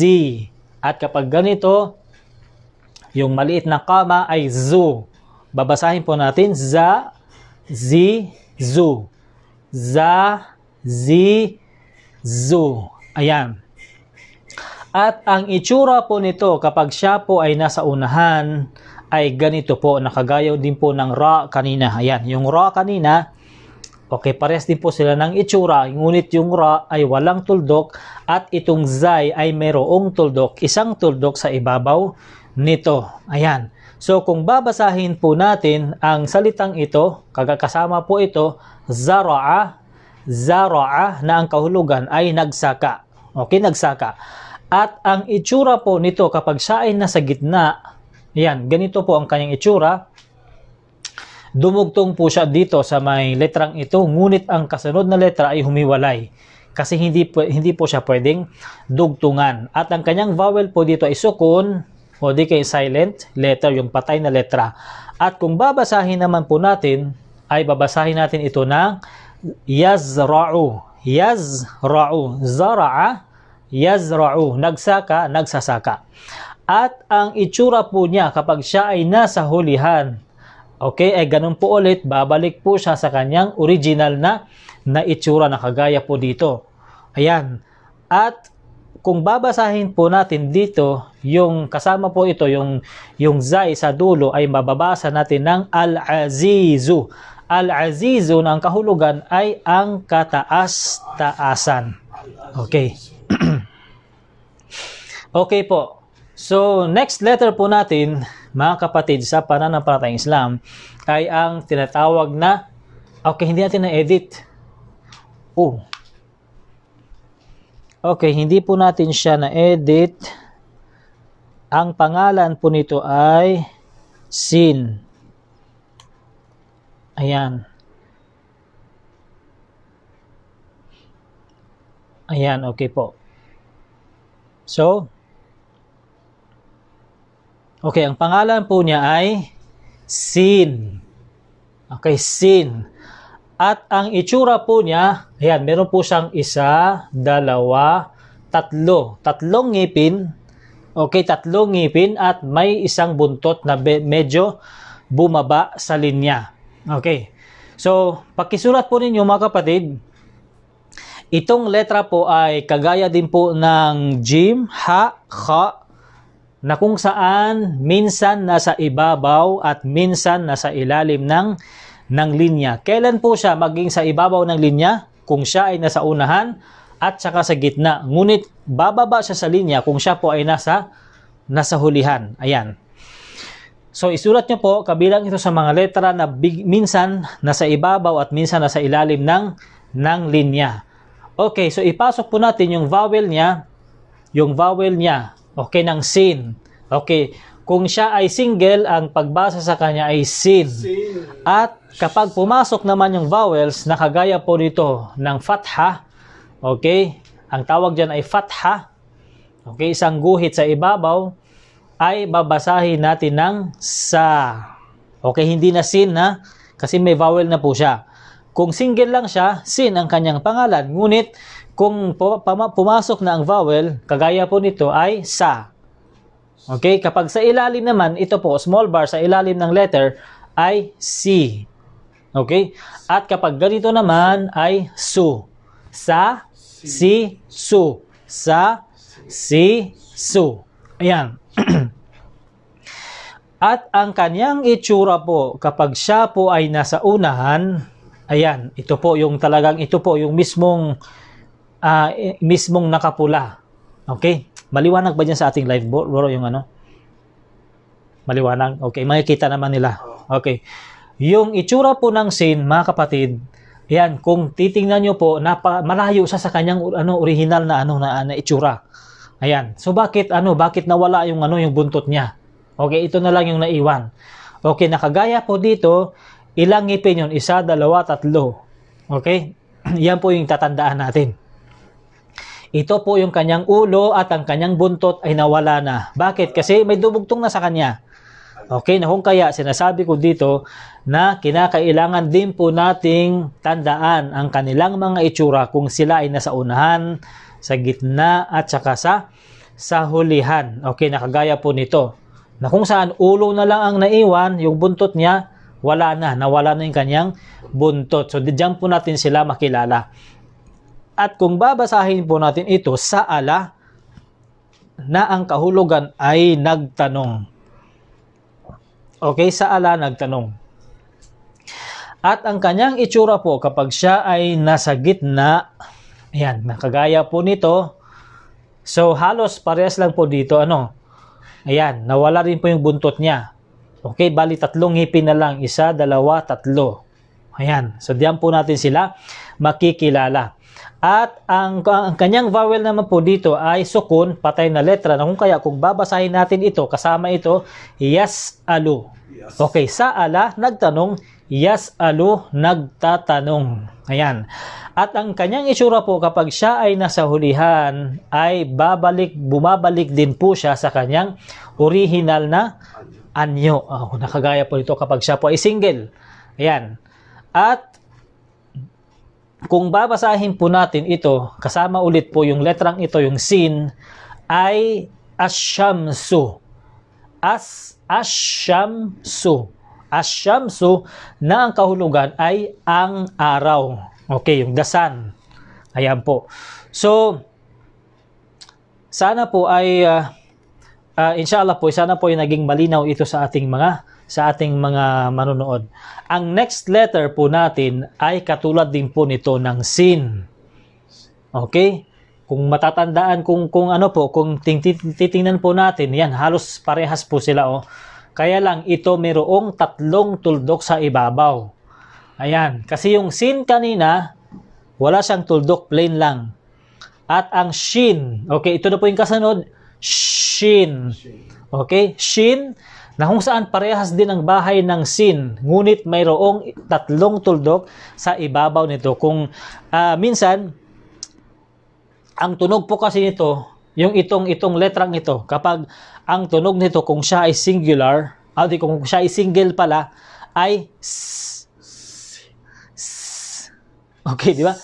At kapag ganito, yung maliit na kama ay zu. Babasahin po natin za, z, zu. Za, z, zoo. Ayan. At ang itsura po nito kapag siya po ay nasa unahan ay ganito po, nakagayaw din po ng raw kanina. Ayan, yung raw kanina, okay, pares din po sila ng itsura, ngunit yung raw ay walang tuldok at itong zai ay mayroong tuldok, isang tuldok sa ibabaw nito. Ayan. So kung babasahin po natin ang salitang ito, kagakasama po ito, zaraa zara'a na ang kahulugan ay nagsaka. Okay, nagsaka. At ang itsura po nito kapag siya ay nasa gitna, yan, ganito po ang kanyang itsura. Dumugtong po siya dito sa may letrang ito, ngunit ang kasunod na letra ay humiwalay kasi hindi po, hindi po siya pwedeng dugtungan. At ang kanyang vowel po dito ay sukun o di kay silent letter, yung patay na letra. At kung babasahin naman po natin, ay babasahin natin ito ng yazra'u yazra'u zara'a yazra'u nagsaka nagsasaka at ang itsura po niya kapag siya ay nasa hulihan okay ay ganun po ulit babalik po siya sa kanyang original na na itsura na kagaya po dito ayan at kung babasahin po natin dito, yung kasama po ito, yung, yung zai sa dulo ay mababasa natin ng al-azizu. Al-Azizu na ang kahulugan ay ang kataas-taasan. Okay. okay po. So, next letter po natin, mga kapatid, sa pananampalatayang Islam, ay ang tinatawag na, okay, hindi natin na-edit. Oh. Okay, hindi po natin siya na-edit. Ang pangalan po nito ay Sin. Ayan. Ayan, okay po. So, okay, ang pangalan po niya ay Sin. Okay, Sin. At ang itsura po niya, ayan, meron po siyang isa, dalawa, tatlo. Tatlong ngipin. Okay, tatlong ngipin at may isang buntot na medyo bumaba sa linya. Okay. So, pakisulat po ninyo mga kapatid. Itong letra po ay kagaya din po ng jim, ha, kha, na kung saan minsan nasa ibabaw at minsan nasa ilalim ng ng linya. Kailan po siya maging sa ibabaw ng linya? Kung siya ay nasa unahan at saka sa gitna. Ngunit bababa siya sa linya kung siya po ay nasa nasa hulihan. Ayan. So isulat nyo po kabilang ito sa mga letra na big, minsan nasa ibabaw at minsan nasa ilalim ng, ng linya. Okay, so ipasok po natin yung vowel niya, yung vowel niya, okay, ng sin. Okay, kung siya ay single, ang pagbasa sa kanya ay sin. At kapag pumasok naman yung vowels, nakagaya po nito ng fatha, okay, ang tawag dyan ay fatha, okay, isang guhit sa ibabaw, ay babasahin natin ng sa. Okay, hindi na sin ha, kasi may vowel na po siya. Kung single lang siya, sin ang kanyang pangalan. Ngunit kung pumasok na ang vowel, kagaya po nito ay sa. Okay, kapag sa ilalim naman, ito po, small bar sa ilalim ng letter ay si. Okay? At kapag ganito naman ay su. Sa, si, su. Sa, si, su. Ayan. At ang kanyang itsura po kapag siya po ay nasa unahan, ayan, ito po yung talagang ito po yung mismong uh, mismong nakapula. Okay? Maliwanag ba diyan sa ating live bro, yung ano? Maliwanag. Okay, makikita naman nila. Okay. Yung itsura po ng sin, mga kapatid, ayan, kung titingnan niyo po, napa, malayo sa sa kanyang ano original na ano na, na itsura. Ayan. So bakit ano, bakit nawala yung ano yung buntot niya? Okay, ito na lang yung naiwan. Okay, nakagaya po dito, ilang ngipin yun? Isa, dalawa, tatlo. Okay? Yan po yung tatandaan natin. Ito po yung kanyang ulo at ang kanyang buntot ay nawala na. Bakit? Kasi may dubugtong na sa kanya. Okay, na kung kaya sinasabi ko dito na kinakailangan din po nating tandaan ang kanilang mga itsura kung sila ay nasa unahan, sa gitna at saka sa sa hulihan. Okay, nakagaya po nito. Na kung saan ulo na lang ang naiwan, yung buntot niya, wala na, nawala na yung kanyang buntot. So, diyan po natin sila makilala. At kung babasahin po natin ito sa ala, na ang kahulugan ay nagtanong. Okay, sa ala nagtanong. At ang kanyang itsura po kapag siya ay nasa gitna Ayan, nakagaya po nito. So, halos parehas lang po dito, ano. Ayan, nawala rin po yung buntot niya. Okay, bali tatlong ngipin na lang. Isa, dalawa, tatlo. Ayan, so diyan po natin sila makikilala. At ang, ang kanyang vowel naman po dito ay sukun, patay na letra. Na kung kaya kung babasahin natin ito, kasama ito, yes alu. Yes. Okay, sa ala, nagtanong, yes alu, nagtatanong. Ayan. At ang kanyang isura po kapag siya ay nasa hulihan ay babalik, bumabalik din po siya sa kanyang original na anyo. Ah, oh, nakagaya po ito kapag siya po ay single. Ayan. At kung babasahin po natin ito, kasama ulit po yung letrang ito, yung sin, ay asyamsu. As asyamsu. Asyamsu na ang kahulugan ay ang araw. Okay, yung the sun. Ayan po. So, sana po ay, uh, uh, inshallah po, sana po ay naging malinaw ito sa ating mga sa ating mga manonood. Ang next letter po natin ay katulad din po nito ng sin. Okay? Kung matatandaan kung kung ano po, kung titingnan po natin, yan halos parehas po sila oh. Kaya lang ito mayroong tatlong tuldok sa ibabaw. Ayan, kasi yung sin kanina, wala siyang tuldok, plain lang. At ang shin, okay, ito na po yung kasunod, shin. Okay, shin, na kung saan parehas din ang bahay ng sin, ngunit mayroong tatlong tuldok sa ibabaw nito. Kung uh, minsan, ang tunog po kasi nito, yung itong itong letrang ito, kapag ang tunog nito kung siya ay singular, ah, kung siya ay single pala, ay s Okay, di ba?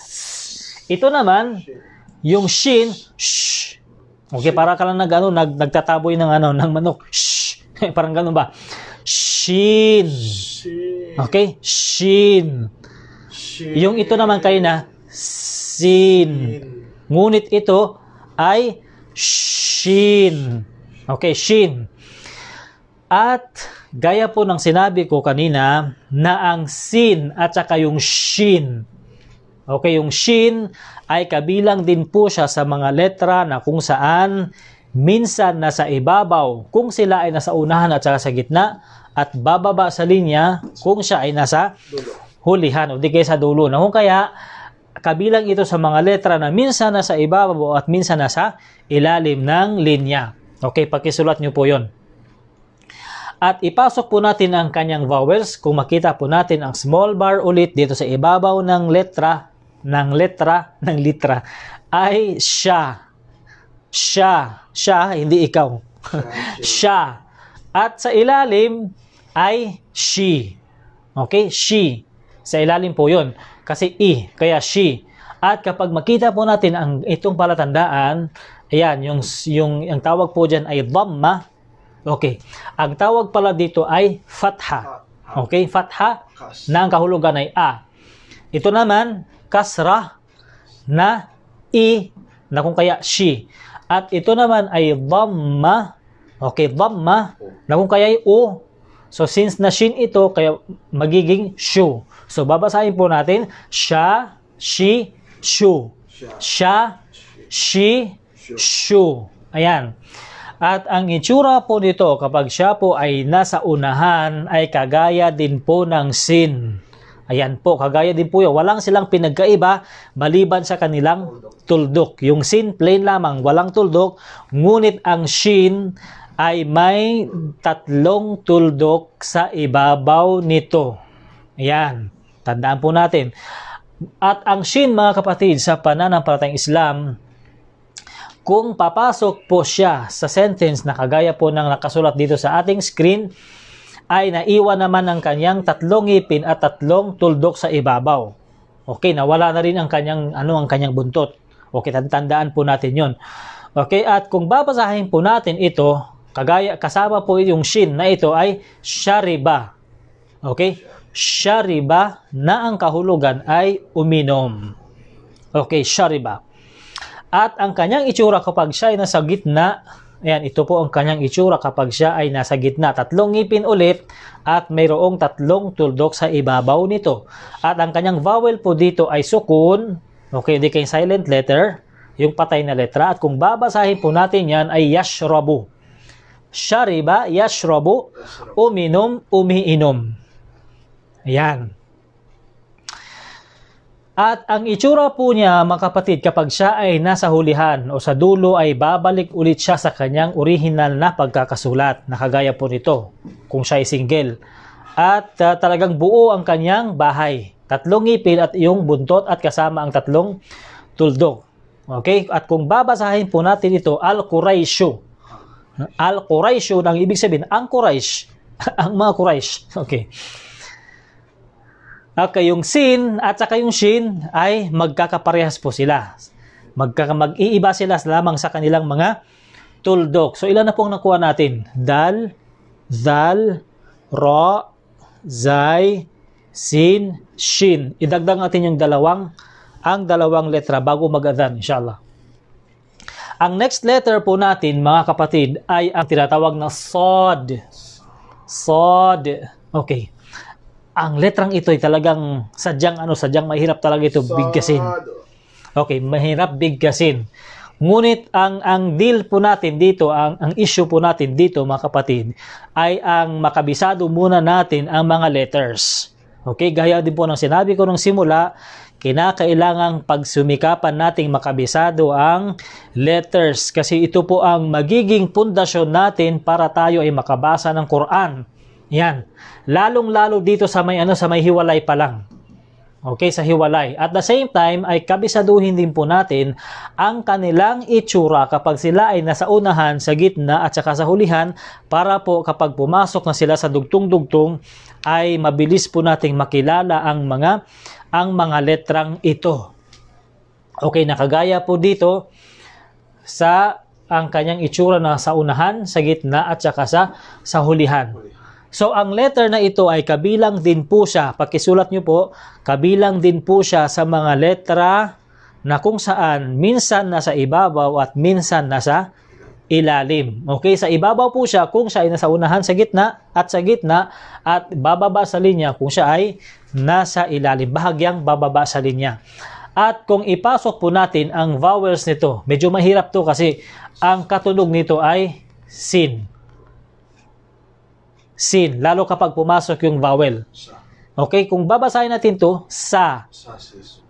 Ito naman, yung shin, shh. Okay, para ka lang nag, ano, nag, nagtataboy ng, ano, ng manok. Shh. Parang ganun ba? Shin. Okay? Shin. Yung ito naman kayo na, sin. Ngunit ito ay shin. Okay, shin. At gaya po ng sinabi ko kanina na ang sin at saka yung shin Okay, yung shin ay kabilang din po siya sa mga letra na kung saan minsan nasa ibabaw kung sila ay nasa unahan at saka sa gitna at bababa sa linya kung siya ay nasa hulihan o di kaya sa dulo. Na kung kaya kabilang ito sa mga letra na minsan nasa ibabaw at minsan nasa ilalim ng linya. Okay, pakisulat nyo po yon. At ipasok po natin ang kanyang vowels kung makita po natin ang small bar ulit dito sa ibabaw ng letra ng letra ng litra ay siya. Siya. Siya, hindi ikaw. siya. At sa ilalim ay she. Okay? She. Sa ilalim po yon Kasi i. Kaya she. At kapag makita po natin ang itong palatandaan, ayan, yung, yung, ang tawag po dyan ay dhamma. Okay. Ang tawag pala dito ay fatha. Okay? Fatha na ang kahulugan ay a. Ito naman, kasra na i na kung kaya she. At ito naman ay dhamma. Okay, dhamma na kung kaya ay u So since na shin ito, kaya magiging shu. So babasahin po natin, sha she, shu. sha she, shu. Ayan. At ang itsura po nito kapag siya po ay nasa unahan ay kagaya din po ng sin. Ayan po, kagaya din po yun. Walang silang pinagkaiba maliban sa kanilang tuldok. Yung sin, plain lamang, walang tuldok. Ngunit ang shin ay may tatlong tuldok sa ibabaw nito. Ayan, tandaan po natin. At ang shin mga kapatid sa pananampalatayang Islam, kung papasok po siya sa sentence na kagaya po ng nakasulat dito sa ating screen, ay naiwan naman ang kanyang tatlong ngipin at tatlong tuldok sa ibabaw. Okay, nawala na rin ang kanyang ano ang kanyang buntot. Okay, tandaan po natin 'yon. Okay, at kung babasahin po natin ito, kagaya kasama po yung shin na ito ay shariba. Okay? Shariba na ang kahulugan ay uminom. Okay, shariba. At ang kanyang itsura kapag siya ay nasa gitna Ayan, ito po ang kanyang itsura kapag siya ay nasa gitna. Tatlong ngipin ulit at mayroong tatlong tuldok sa ibabaw nito. At ang kanyang vowel po dito ay sukun. Okay, hindi kayo silent letter. Yung patay na letra. At kung babasahin po natin yan ay yashrabu. Shariba, yashrabu, uminom, umiinom. Ayan. At ang itsura po niya mga kapatid kapag siya ay nasa hulihan o sa dulo ay babalik ulit siya sa kanyang original na pagkakasulat na kagaya po nito kung siya ay single. At uh, talagang buo ang kanyang bahay. Tatlong ngipin at iyong buntot at kasama ang tatlong tuldok. Okay? At kung babasahin po natin ito, Al-Quraishu. Al-Quraishu, ang ibig sabihin, ang Quraish, ang mga Quraish. Okay. Okay, yung sin at saka yung shin ay magkakaparehas po sila. Magkaka mag-iiba sila lamang sa kanilang mga tuldok. So ilan na pong nakuha natin? Dal, zal, ra, zay, sin, shin. Idagdag natin yung dalawang ang dalawang letra bago mag-adhan, inshallah. Ang next letter po natin, mga kapatid, ay ang tinatawag na sod. Sod. Okay ang letrang ito ay talagang sadyang ano, sadyang mahirap talaga ito bigkasin. Okay, mahirap bigkasin. Ngunit ang ang deal po natin dito, ang ang issue po natin dito mga kapatid ay ang makabisado muna natin ang mga letters. Okay, gaya din po ng sinabi ko nung simula, kinakailangan pagsumikapan nating makabisado ang letters kasi ito po ang magiging pundasyon natin para tayo ay makabasa ng Quran. Yan. Lalong-lalo dito sa may ano sa may hiwalay pa lang. Okay, sa hiwalay. At the same time ay kabisaduhin din po natin ang kanilang itsura kapag sila ay nasa unahan, sa gitna at saka sa hulihan para po kapag pumasok na sila sa dugtong-dugtong ay mabilis po nating makilala ang mga ang mga letrang ito. Okay, nakagaya po dito sa ang kanyang itsura na sa unahan, sa gitna at saka sa sa hulihan. So ang letter na ito ay kabilang din po siya, pakisulat nyo po, kabilang din po siya sa mga letra na kung saan minsan nasa ibabaw at minsan nasa ilalim. Okay, sa ibabaw po siya kung siya ay nasa unahan sa gitna at sa gitna at bababa sa linya kung siya ay nasa ilalim, bahagyang bababa sa linya. At kung ipasok po natin ang vowels nito, medyo mahirap to kasi ang katunog nito ay sin sin, lalo kapag pumasok yung vowel. Okay, kung babasahin natin to, sa.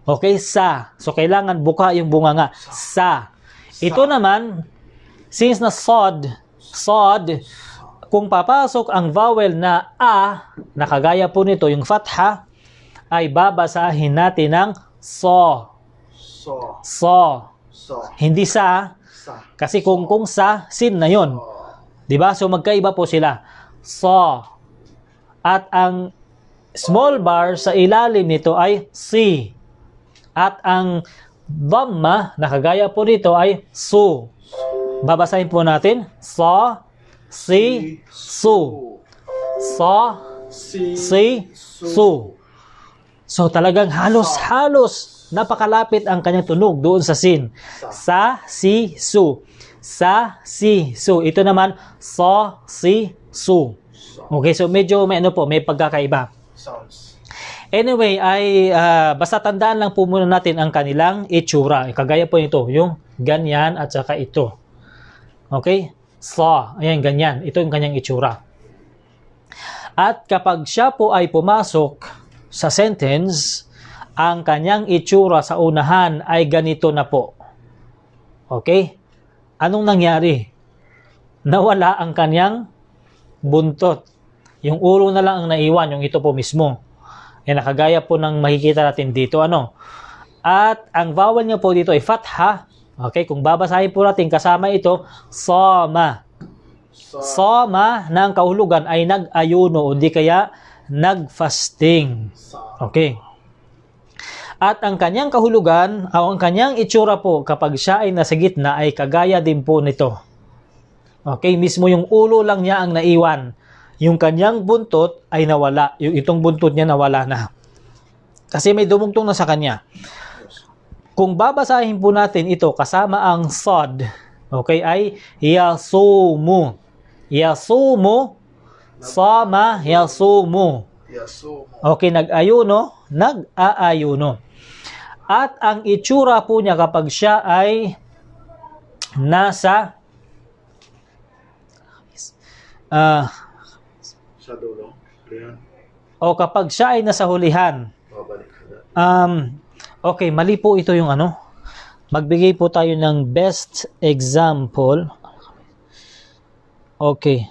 Okay, sa. So, kailangan buka yung bunganga. Sa. Ito naman, since na sod, sod, kung papasok ang vowel na a, nakagaya po nito yung fatha, ay babasahin natin ng so. So. So. so. Hindi sa, sa. Kasi kung kung sa, sin na yon. Oh. 'Di ba? So magkaiba po sila sa at ang small bar sa ilalim nito ay si at ang dhamma na kagaya po nito ay su. Babasahin po natin sa si su. Sa si su. So talagang halos-halos napakalapit ang kanyang tunog doon sa sin. Sa si su sa, si, su. Ito naman, so, si, su. Okay, so medyo may ano po, may pagkakaiba. Sounds. Anyway, ay uh, basta tandaan lang po muna natin ang kanilang itsura. Kagaya po nito, yung ganyan at saka ito. Okay? Sa, so, ayan, ganyan. Ito yung kanyang itsura. At kapag siya po ay pumasok sa sentence, ang kanyang itsura sa unahan ay ganito na po. Okay? anong nangyari? Nawala ang kanyang buntot. Yung ulo na lang ang naiwan, yung ito po mismo. Yan, nakagaya po ng makikita natin dito. Ano? At ang vowel niya po dito ay fatha. Okay, kung babasahin po natin kasama ito, soma. Soma ng kahulugan ay nag-ayuno o di kaya nag-fasting. Okay. At ang kanyang kahulugan o ang kanyang itsura po kapag siya ay nasa gitna ay kagaya din po nito. Okay, mismo yung ulo lang niya ang naiwan. Yung kanyang buntot ay nawala. Yung itong buntot niya nawala na. Kasi may dumugtong na sa kanya. Kung babasahin po natin ito kasama ang sod, okay, ay yasumu. Yasumu, sama yasumu. Yasumu. Okay, nag-ayuno, nag-aayuno. At ang itsura po niya kapag siya ay nasa uh, o kapag siya ay nasa hulihan. Um, okay, mali po ito yung ano. Magbigay po tayo ng best example. Okay.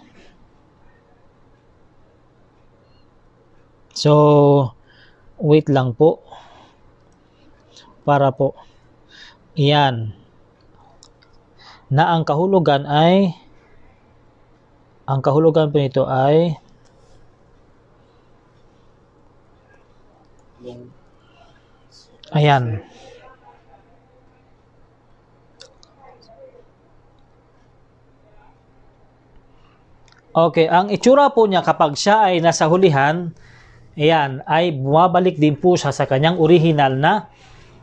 So, wait lang po para po. Iyan. Na ang kahulugan ay ang kahulugan po nito ay Ayan. Okay, ang itsura po niya kapag siya ay nasa hulihan, ayan, ay bumabalik din po siya sa kanyang original na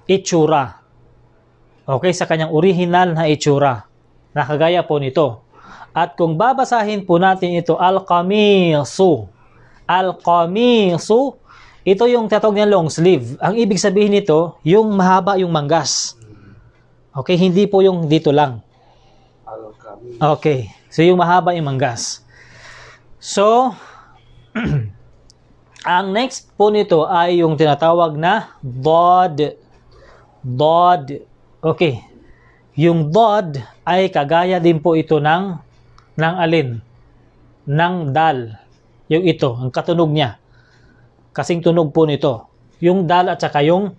itsura. Okay, sa kanyang original na itsura. Nakagaya po nito. At kung babasahin po natin ito, al-qamisu. Al-qamisu, ito yung tatog ng long sleeve. Ang ibig sabihin nito, yung mahaba yung manggas. Okay, hindi po yung dito lang. Okay, so yung mahaba yung manggas. So, ang next po nito ay yung tinatawag na bod Dod. Okay. Yung dod ay kagaya din po ito ng ng alin? Ng dal. Yung ito, ang katunog niya. Kasing tunog po nito. Yung dal at saka yung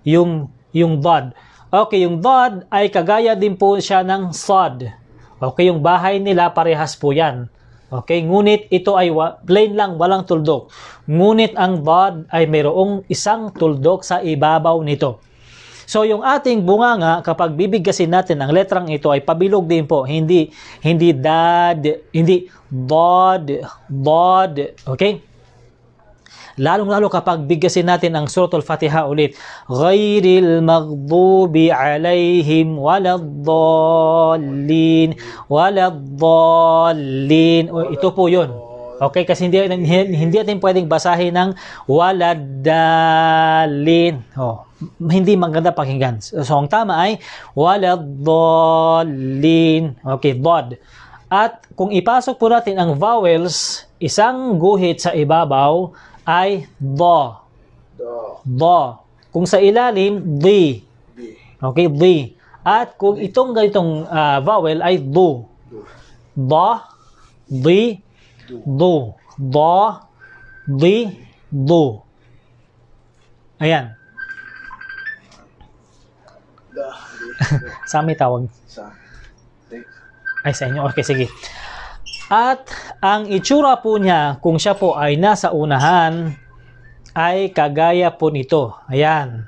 yung yung dod. Okay, yung dod ay kagaya din po siya ng sod. Okay, yung bahay nila parehas po 'yan. Okay, ngunit ito ay plain lang, walang tuldok. Ngunit ang dod ay mayroong isang tuldok sa ibabaw nito. So yung ating bunganga kapag bibigkasin natin ang letrang ito ay pabilog din po. Hindi hindi dad, hindi bod, bod. Okay? Lalong-lalo kapag bigkasin natin ang Suratul Fatiha ulit. Ghayril maghdubi alaihim waladdallin waladdallin. O, ito po yun. Okay, kasi hindi, hindi, natin pwedeng basahin ng waladalin. Oh, hindi maganda pakinggan. So, so ang tama ay waladolin. Okay, bod. At kung ipasok po natin ang vowels, isang guhit sa ibabaw ay do. Do. Kung sa ilalim, di. di. Okay, di. At kung itong ganitong uh, vowel ay do. Do. Di. Do. Do. Do. Di. Do. Ayan. sa amin tawag. Sa Ay, sa inyo. Okay, sige. At ang itsura po niya kung siya po ay nasa unahan ay kagaya po nito. Ayan.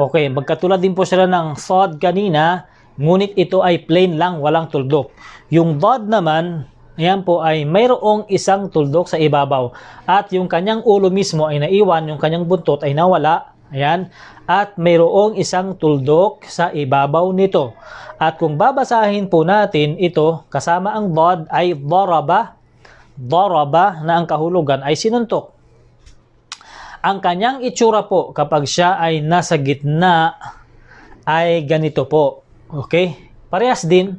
Okay, magkatulad din po sila ng thought kanina, ngunit ito ay plain lang, walang tuldok. Yung thought naman, Ayan po ay mayroong isang tuldok sa ibabaw at yung kanyang ulo mismo ay naiwan, yung kanyang buntot ay nawala. Ayan at mayroong isang tuldok sa ibabaw nito. At kung babasahin po natin ito, kasama ang dad ay daraba, daraba na ang kahulugan ay sinuntok. Ang kanyang itsura po kapag siya ay nasa gitna ay ganito po. Okay? Parehas din.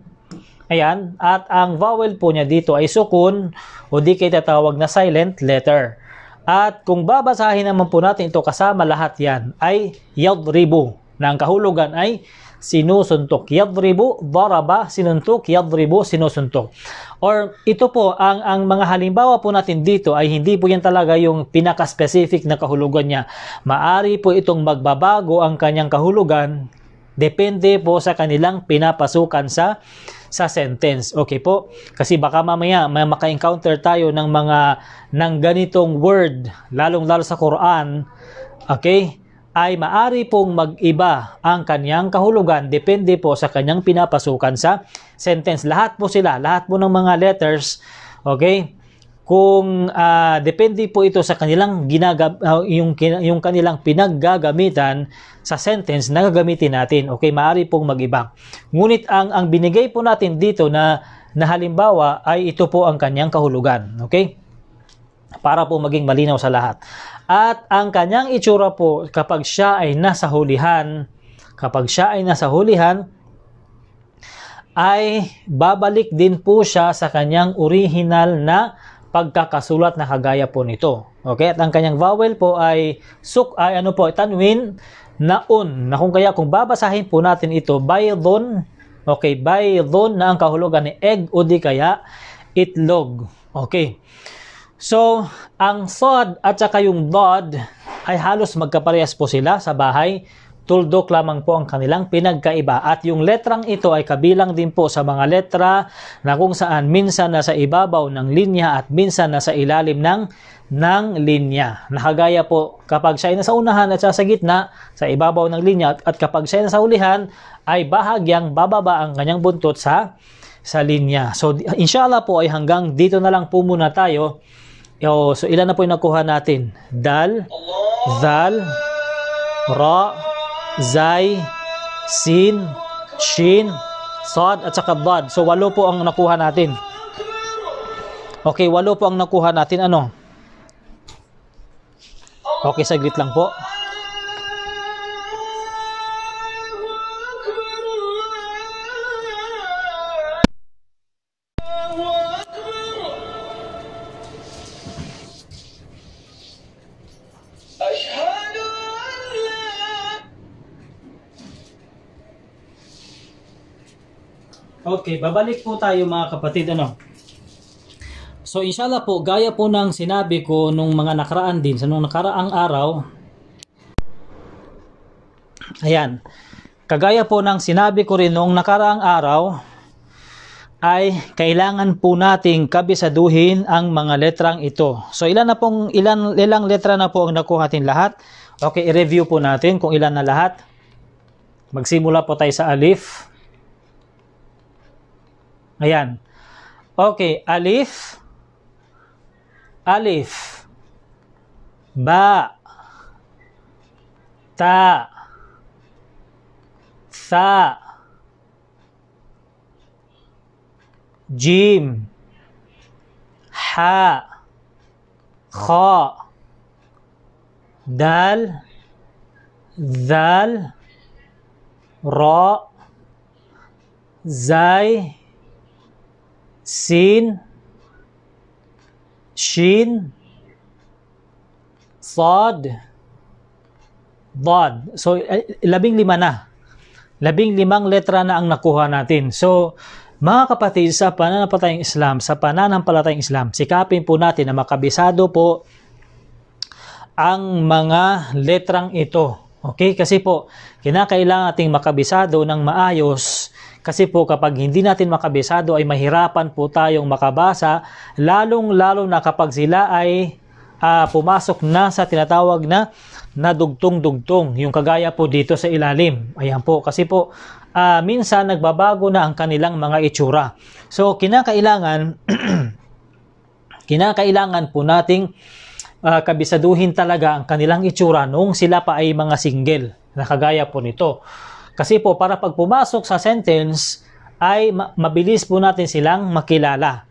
Ayan. At ang vowel po niya dito ay sukun o di kaya tatawag na silent letter. At kung babasahin naman po natin ito kasama lahat yan ay yadribu na ang kahulugan ay sinusuntok. Yadribu, daraba, sinuntok, yadribu, sinusuntok. Or ito po, ang, ang mga halimbawa po natin dito ay hindi po yan talaga yung pinaka-specific na kahulugan niya. Maari po itong magbabago ang kanyang kahulugan depende po sa kanilang pinapasukan sa sa sentence. Okay po? Kasi baka mamaya may maka-encounter tayo ng mga ng ganitong word, lalong-lalo sa Quran. Okay? ay maari pong mag-iba ang kanyang kahulugan depende po sa kanyang pinapasukan sa sentence. Lahat po sila, lahat po ng mga letters, okay? kung uh, depende po ito sa kanilang ginagab uh, ah, yung yung kanilang pinaggagamitan sa sentence na gagamitin natin. Okay, maari pong mag-iba. Ngunit ang ang binigay po natin dito na na halimbawa ay ito po ang kanyang kahulugan. Okay? Para po maging malinaw sa lahat. At ang kanyang itsura po kapag siya ay nasa hulihan, kapag siya ay nasa hulihan, ay babalik din po siya sa kanyang original na pagkakasulat na kagaya po nito. Okay? At ang kanyang vowel po ay suk ay ano po, tanwin naun. Na kung kaya kung babasahin po natin ito, baydon, okay, baydon na ang kahulugan ni egg o di kaya itlog. Okay. So, ang sod at saka yung dod ay halos magkaparehas po sila sa bahay Tuldok lamang po ang kanilang pinagkaiba at yung letrang ito ay kabilang din po sa mga letra na kung saan minsan nasa ibabaw ng linya at minsan nasa ilalim ng ng linya. Nakagaya po kapag siya ay nasa unahan at sa gitna, sa ibabaw ng linya at, at kapag siya ay nasa ulihan ay bahagyang bababa ang kanyang buntot sa sa linya. So inshallah po ay hanggang dito na lang po muna tayo. So ilan na po yung nakuha natin? Dal, zal, ra, Zai, Sin, Shin, Sod at saka Dad. So walo po ang nakuha natin. Okay, walo po ang nakuha natin. Ano? Okay, saglit lang po. Okay, babalik po tayo mga kapatid. Ano? So inshallah po, gaya po ng sinabi ko nung mga nakaraan din, sa nung nakaraang araw, ayan, kagaya po ng sinabi ko rin nung nakaraang araw, ay kailangan po nating kabisaduhin ang mga letrang ito. So ilan na pong ilan ilang letra na po ang nakuha natin lahat? Okay, i-review po natin kung ilan na lahat. Magsimula po tayo sa alif. Ayan. Okay, alif. Alif. Ba. Ta. Sa. Jim. Ha. Kha. Dal. Zal. Ra. Zai. Zai. sin, shin, sad dad So, eh, labing lima na. Labing limang letra na ang nakuha natin. So, mga kapatid, sa pananampalatayang Islam, sa pananampalatayang Islam, sikapin po natin na makabisado po ang mga letrang ito. Okay? Kasi po, kinakailangan nating makabisado ng maayos kasi po kapag hindi natin makabisado ay mahirapan po tayong makabasa, lalong-lalo na kapag sila ay uh, pumasok na sa tinatawag na nadugtong-dugtong, yung kagaya po dito sa ilalim. Ayan po, kasi po uh, minsan nagbabago na ang kanilang mga itsura. So kinakailangan kinakailangan po nating uh, kabisaduhin talaga ang kanilang itsura noong sila pa ay mga single na kagaya po nito. Kasi po, para pag pumasok sa sentence, ay mabilis po natin silang makilala.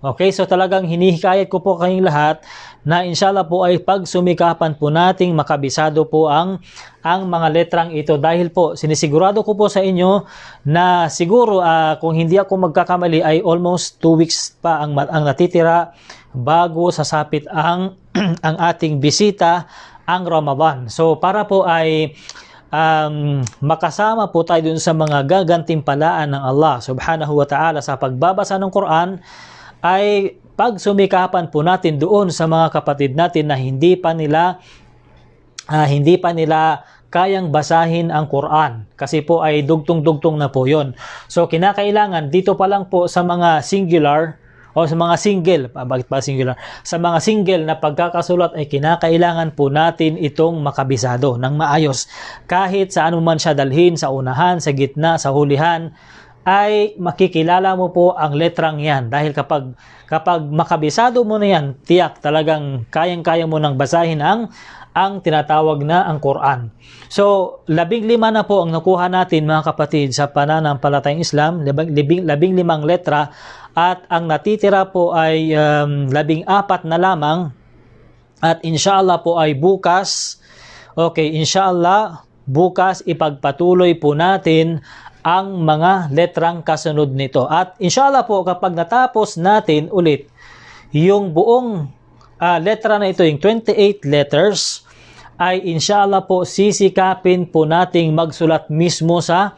Okay, so talagang hinihikayat ko po kayong lahat na inshallah po ay pag sumikapan po nating makabisado po ang ang mga letrang ito dahil po sinisigurado ko po sa inyo na siguro uh, kung hindi ako magkakamali ay almost 2 weeks pa ang ang natitira bago sasapit ang ang ating bisita ang Ramadan. So para po ay um, makasama po tayo dun sa mga gagantimpalaan ng Allah subhanahu wa ta'ala sa pagbabasa ng Quran ay pagsumikapan po natin doon sa mga kapatid natin na hindi pa nila uh, hindi pa nila kayang basahin ang Quran kasi po ay dugtong-dugtong na po yon. So kinakailangan dito pa lang po sa mga singular o sa mga single, ah, bakit pa singular? Sa mga single na pagkakasulat ay kinakailangan po natin itong makabisado ng maayos. Kahit sa anuman siya dalhin, sa unahan, sa gitna, sa hulihan, ay makikilala mo po ang letrang yan dahil kapag kapag makabisado mo na yan tiyak talagang kayang-kaya mo nang basahin ang ang tinatawag na ang Quran. So, labing lima na po ang nakuha natin mga kapatid sa pananampalatayang Islam, labing, labing limang letra at ang natitira po ay um, labing apat na lamang at inshallah po ay bukas okay inshallah bukas ipagpatuloy po natin ang mga letrang kasunod nito at inshallah po kapag natapos natin ulit yung buong uh, letra na ito yung 28 letters ay inshallah po sisikapin po nating magsulat mismo sa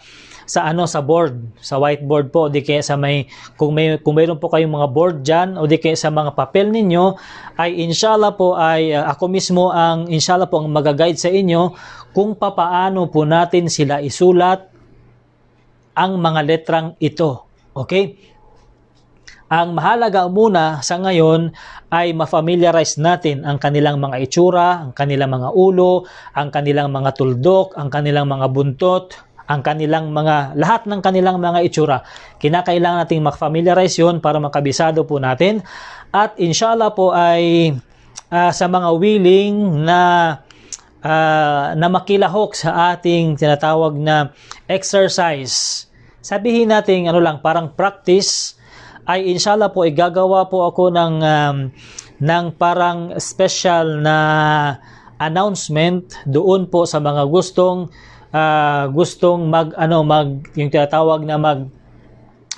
sa ano sa board, sa whiteboard po di kaya sa may kung may kung mayroon po kayong mga board diyan o di kaya sa mga papel ninyo ay inshallah po ay uh, ako mismo ang inshallah po ang magaguide sa inyo kung papaano po natin sila isulat ang mga letrang ito. Okay? Ang mahalaga muna sa ngayon ay ma-familiarize natin ang kanilang mga itsura, ang kanilang mga ulo, ang kanilang mga tuldok, ang kanilang mga buntot, ang kanilang mga, lahat ng kanilang mga itsura. Kinakailangan nating mag-familiarize 'yon para makabisado po natin. At inshallah po ay uh, sa mga willing na uh, na makilahok sa ating tinatawag na exercise. Sabihin natin ano lang parang practice ay inshallah po igagawa po ako ng um, ng parang special na announcement doon po sa mga gustong uh, gustong mag ano mag yung tinatawag na mag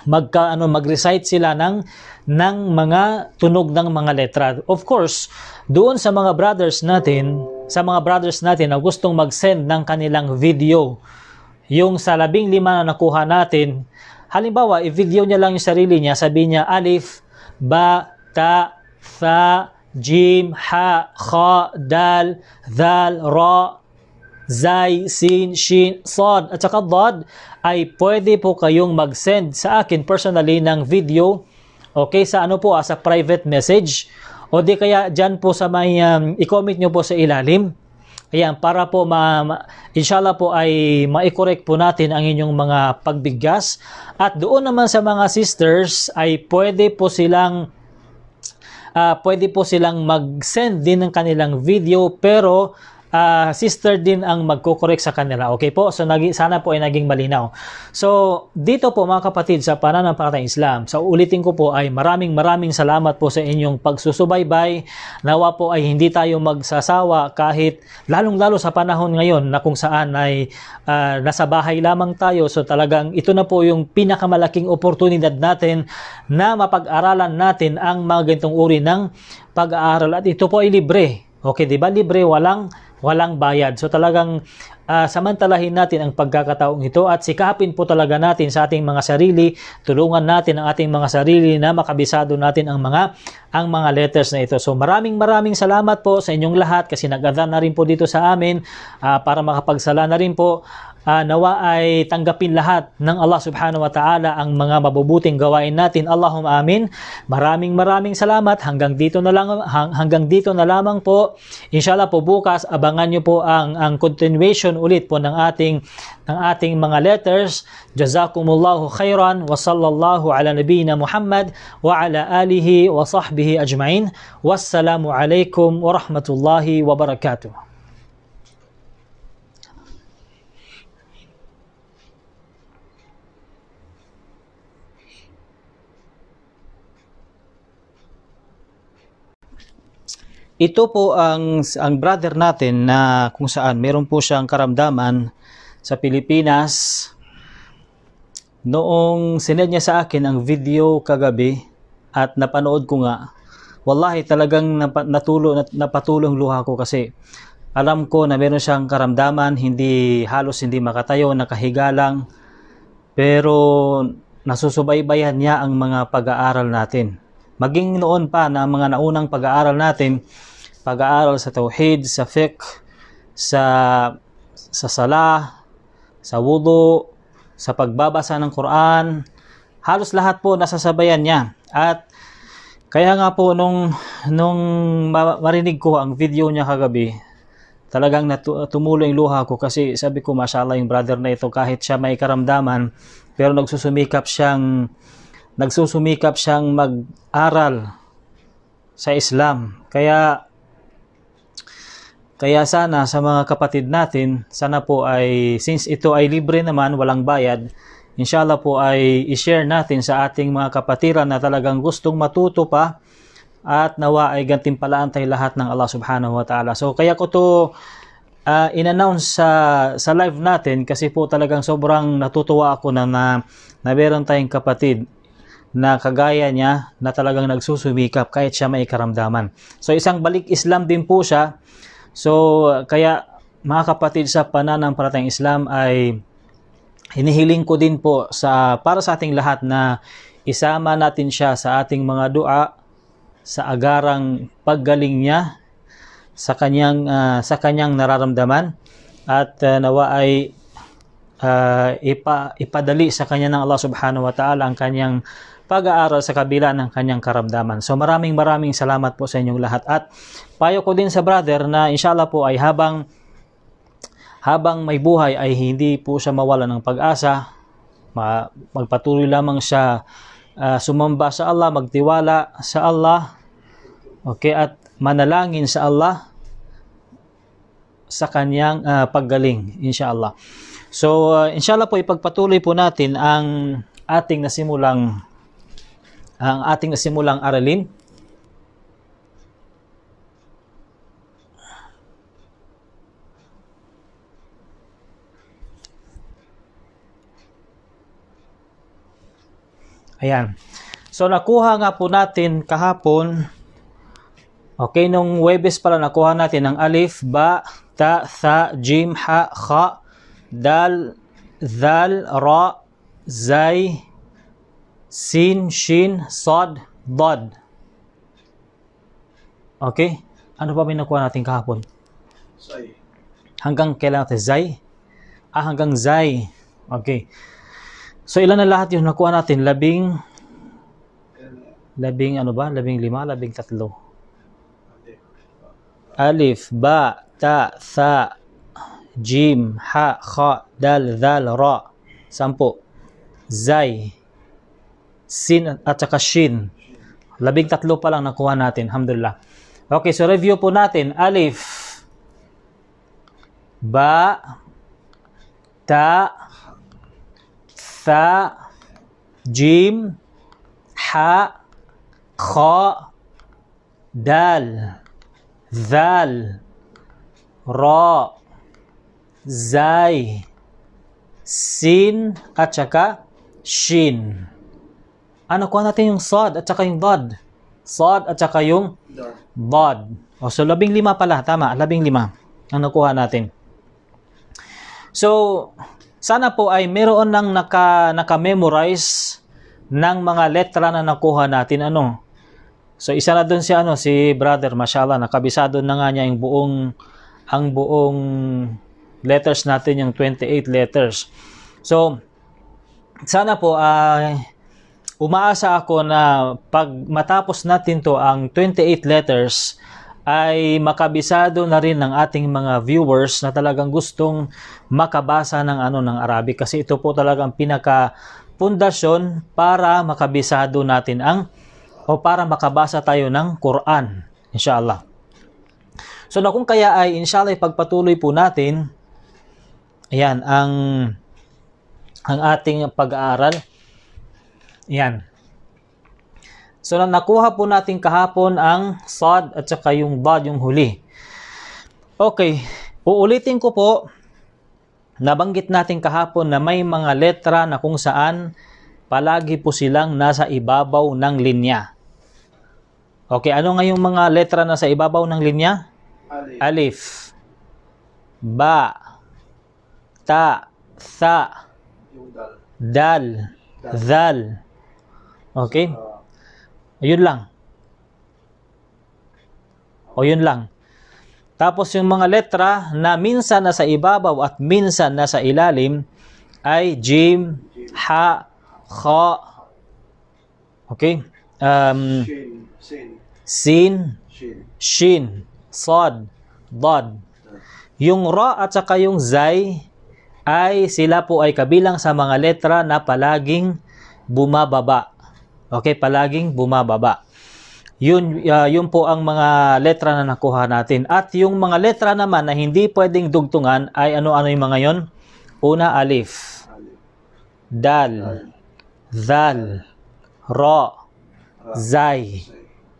magka ano mag-recite sila ng ng mga tunog ng mga letra. Of course, doon sa mga brothers natin, sa mga brothers natin na gustong mag-send ng kanilang video, yung sa labing lima na nakuha natin, halimbawa, i-video niya lang yung sarili niya, sabi niya, alif, ba, ta, tha, jim, ha, kha, dal, dal, ra, Zai, Sin, Shin, Sod at saka Dod ay pwede po kayong mag-send sa akin personally ng video okay sa ano po ah, sa private message o di kaya dyan po sa may um, i-comment nyo po sa ilalim ayan para po ma, ma inshallah po ay ma-correct po natin ang inyong mga pagbigas at doon naman sa mga sisters ay pwede po silang uh, pwede po silang mag-send din ng kanilang video pero uh, sister din ang magkukorek sa kanila. Okay po? So naging, sana po ay naging malinaw. So dito po mga kapatid sa pananampalatayang Islam, sa so, ulitin ko po ay maraming maraming salamat po sa inyong pagsusubaybay. Nawa po ay hindi tayo magsasawa kahit lalong-lalo sa panahon ngayon na kung saan ay uh, nasa bahay lamang tayo. So talagang ito na po yung pinakamalaking oportunidad natin na mapag-aralan natin ang mga gintong uri ng pag-aaral at ito po ay libre. Okay, di ba? Libre, walang walang bayad. So talagang uh, samantalahin natin ang pagkakataong ito at sikapin po talaga natin sa ating mga sarili, tulungan natin ang ating mga sarili na makabisado natin ang mga ang mga letters na ito. So maraming maraming salamat po sa inyong lahat kasi nag na rin po dito sa amin uh, para makapagsala na rin po uh, nawa ay tanggapin lahat ng Allah subhanahu wa ta'ala ang mga mabubuting gawain natin. Allahumma amin. Maraming maraming salamat. Hanggang dito na lang hang, hanggang dito na lamang po. Inshallah po bukas abangan niyo po ang ang continuation ulit po ng ating ng ating mga letters. Jazakumullahu khairan wa sallallahu ala nabiyina Muhammad wa ala alihi wa sahbihi ajma'in. Wassalamu alaikum wa rahmatullahi wa barakatuh. Ito po ang, ang brother natin na kung saan meron po siyang karamdaman sa Pilipinas. Noong sinend niya sa akin ang video kagabi at napanood ko nga, wallahi talagang natulo, napatulong luha ko kasi alam ko na meron siyang karamdaman, hindi halos hindi makatayo, nakahiga lang. Pero nasusubaybayan niya ang mga pag-aaral natin. Maging noon pa na mga naunang pag-aaral natin, pag-aaral sa tauhid, sa fiqh, sa sa sala, sa wudu, sa pagbabasa ng Quran, halos lahat po nasasabayan niya. At kaya nga po nung nung marinig ko ang video niya kagabi, talagang natu- tumulo yung luha ko kasi sabi ko mashallah yung brother na ito kahit siya may karamdaman pero nagsusumikap siyang nagsusumikap siyang mag-aral sa Islam. Kaya kaya sana sa mga kapatid natin, sana po ay since ito ay libre naman, walang bayad, inshallah po ay i-share natin sa ating mga kapatiran na talagang gustong matuto pa at nawa ay gantimpalaan tayo lahat ng Allah subhanahu wa ta'ala. So kaya ko to uh, in-announce sa, sa live natin kasi po talagang sobrang natutuwa ako na, na, na meron tayong kapatid na kagaya niya na talagang nagsusumikap kahit siya may karamdaman. So isang balik Islam din po siya. So kaya mga kapatid sa pananampalatayang Islam ay hinihiling ko din po sa para sa ating lahat na isama natin siya sa ating mga dua sa agarang paggaling niya sa kanyang uh, sa kanyang nararamdaman at uh, nawa ay uh, ipa, ipadali sa kanya ng Allah Subhanahu wa Ta'ala ang kanyang pag-aaral sa kabila ng kanyang karamdaman. So maraming maraming salamat po sa inyong lahat at payo ko din sa brother na inshallah po ay habang habang may buhay ay hindi po siya mawala ng pag-asa, magpatuloy lamang siya uh, sumamba sa Allah, magtiwala sa Allah, okay, at manalangin sa Allah sa kanyang uh, paggaling, inshallah. So, uh, inshallah po ipagpatuloy po natin ang ating nasimulang ang ating nasimulang aralin. Ayan. So nakuha nga po natin kahapon Okay, nung Webes pala nakuha natin ang alif, ba, ta, tha, jim, ha, kha, dal, dhal, ra, zay, Sin, Shin, Sod, Dod. Okay? Ano pa may nakuha natin kahapon? Zay. Hanggang kailan natin? Zay? Ah, hanggang Zay. Okay. So, ilan na lahat yung nakuha natin? Labing, labing ano ba? Labing lima, labing tatlo. Alif, ba, ta, sa, jim, ha, kha, dal, dal, ra. Sampo. Zay sin at saka shin. Labing tatlo pa lang nakuha natin. Alhamdulillah. Okay, so review po natin. Alif. Ba. Ta. Tha. Jim. Ha. Kha. Dal. Zal. Ra. Zay. Sin at saka shin ano, kuha natin yung sod at saka yung dod. Sod at saka yung dod. O, oh, so, labing lima pala. Tama, labing lima. Ang nakuha natin. So, sana po ay meron nang naka, naka-memorize ng mga letra na nakuha natin. Ano? So, isa na doon si, ano, si brother, mashallah, nakabisado na nga niya yung buong, ang buong letters natin, yung 28 letters. So, sana po ay... Uh, umaasa ako na pag matapos natin to ang 28 letters ay makabisado na rin ng ating mga viewers na talagang gustong makabasa ng ano ng Arabic kasi ito po talagang pinaka pundasyon para makabisado natin ang o para makabasa tayo ng Quran inshallah. So na kung kaya ay inshallah pagpatuloy po natin ayan ang ang ating pag-aaral yan. So, na nakuha po natin kahapon ang sod at saka yung dad, yung huli. Okay, uulitin ko po, nabanggit natin kahapon na may mga letra na kung saan palagi po silang nasa ibabaw ng linya. Okay, ano nga yung mga letra na sa ibabaw ng linya? Alif. Alif ba, ta, sa, dal, dal, dal Okay? Ayun lang. O yun lang. Tapos yung mga letra na minsan nasa ibabaw at minsan nasa ilalim ay jim, ha, kha, okay? Um, sin, shin, sod, dod. Yung ra at saka yung zay ay sila po ay kabilang sa mga letra na palaging bumababa. Okay, palaging bumababa. Yun, uh, yun po ang mga letra na nakuha natin. At yung mga letra naman na hindi pwedeng dugtungan ay ano-ano yung mga yon? Una, alif. Dal. Zal. Ro. Zay.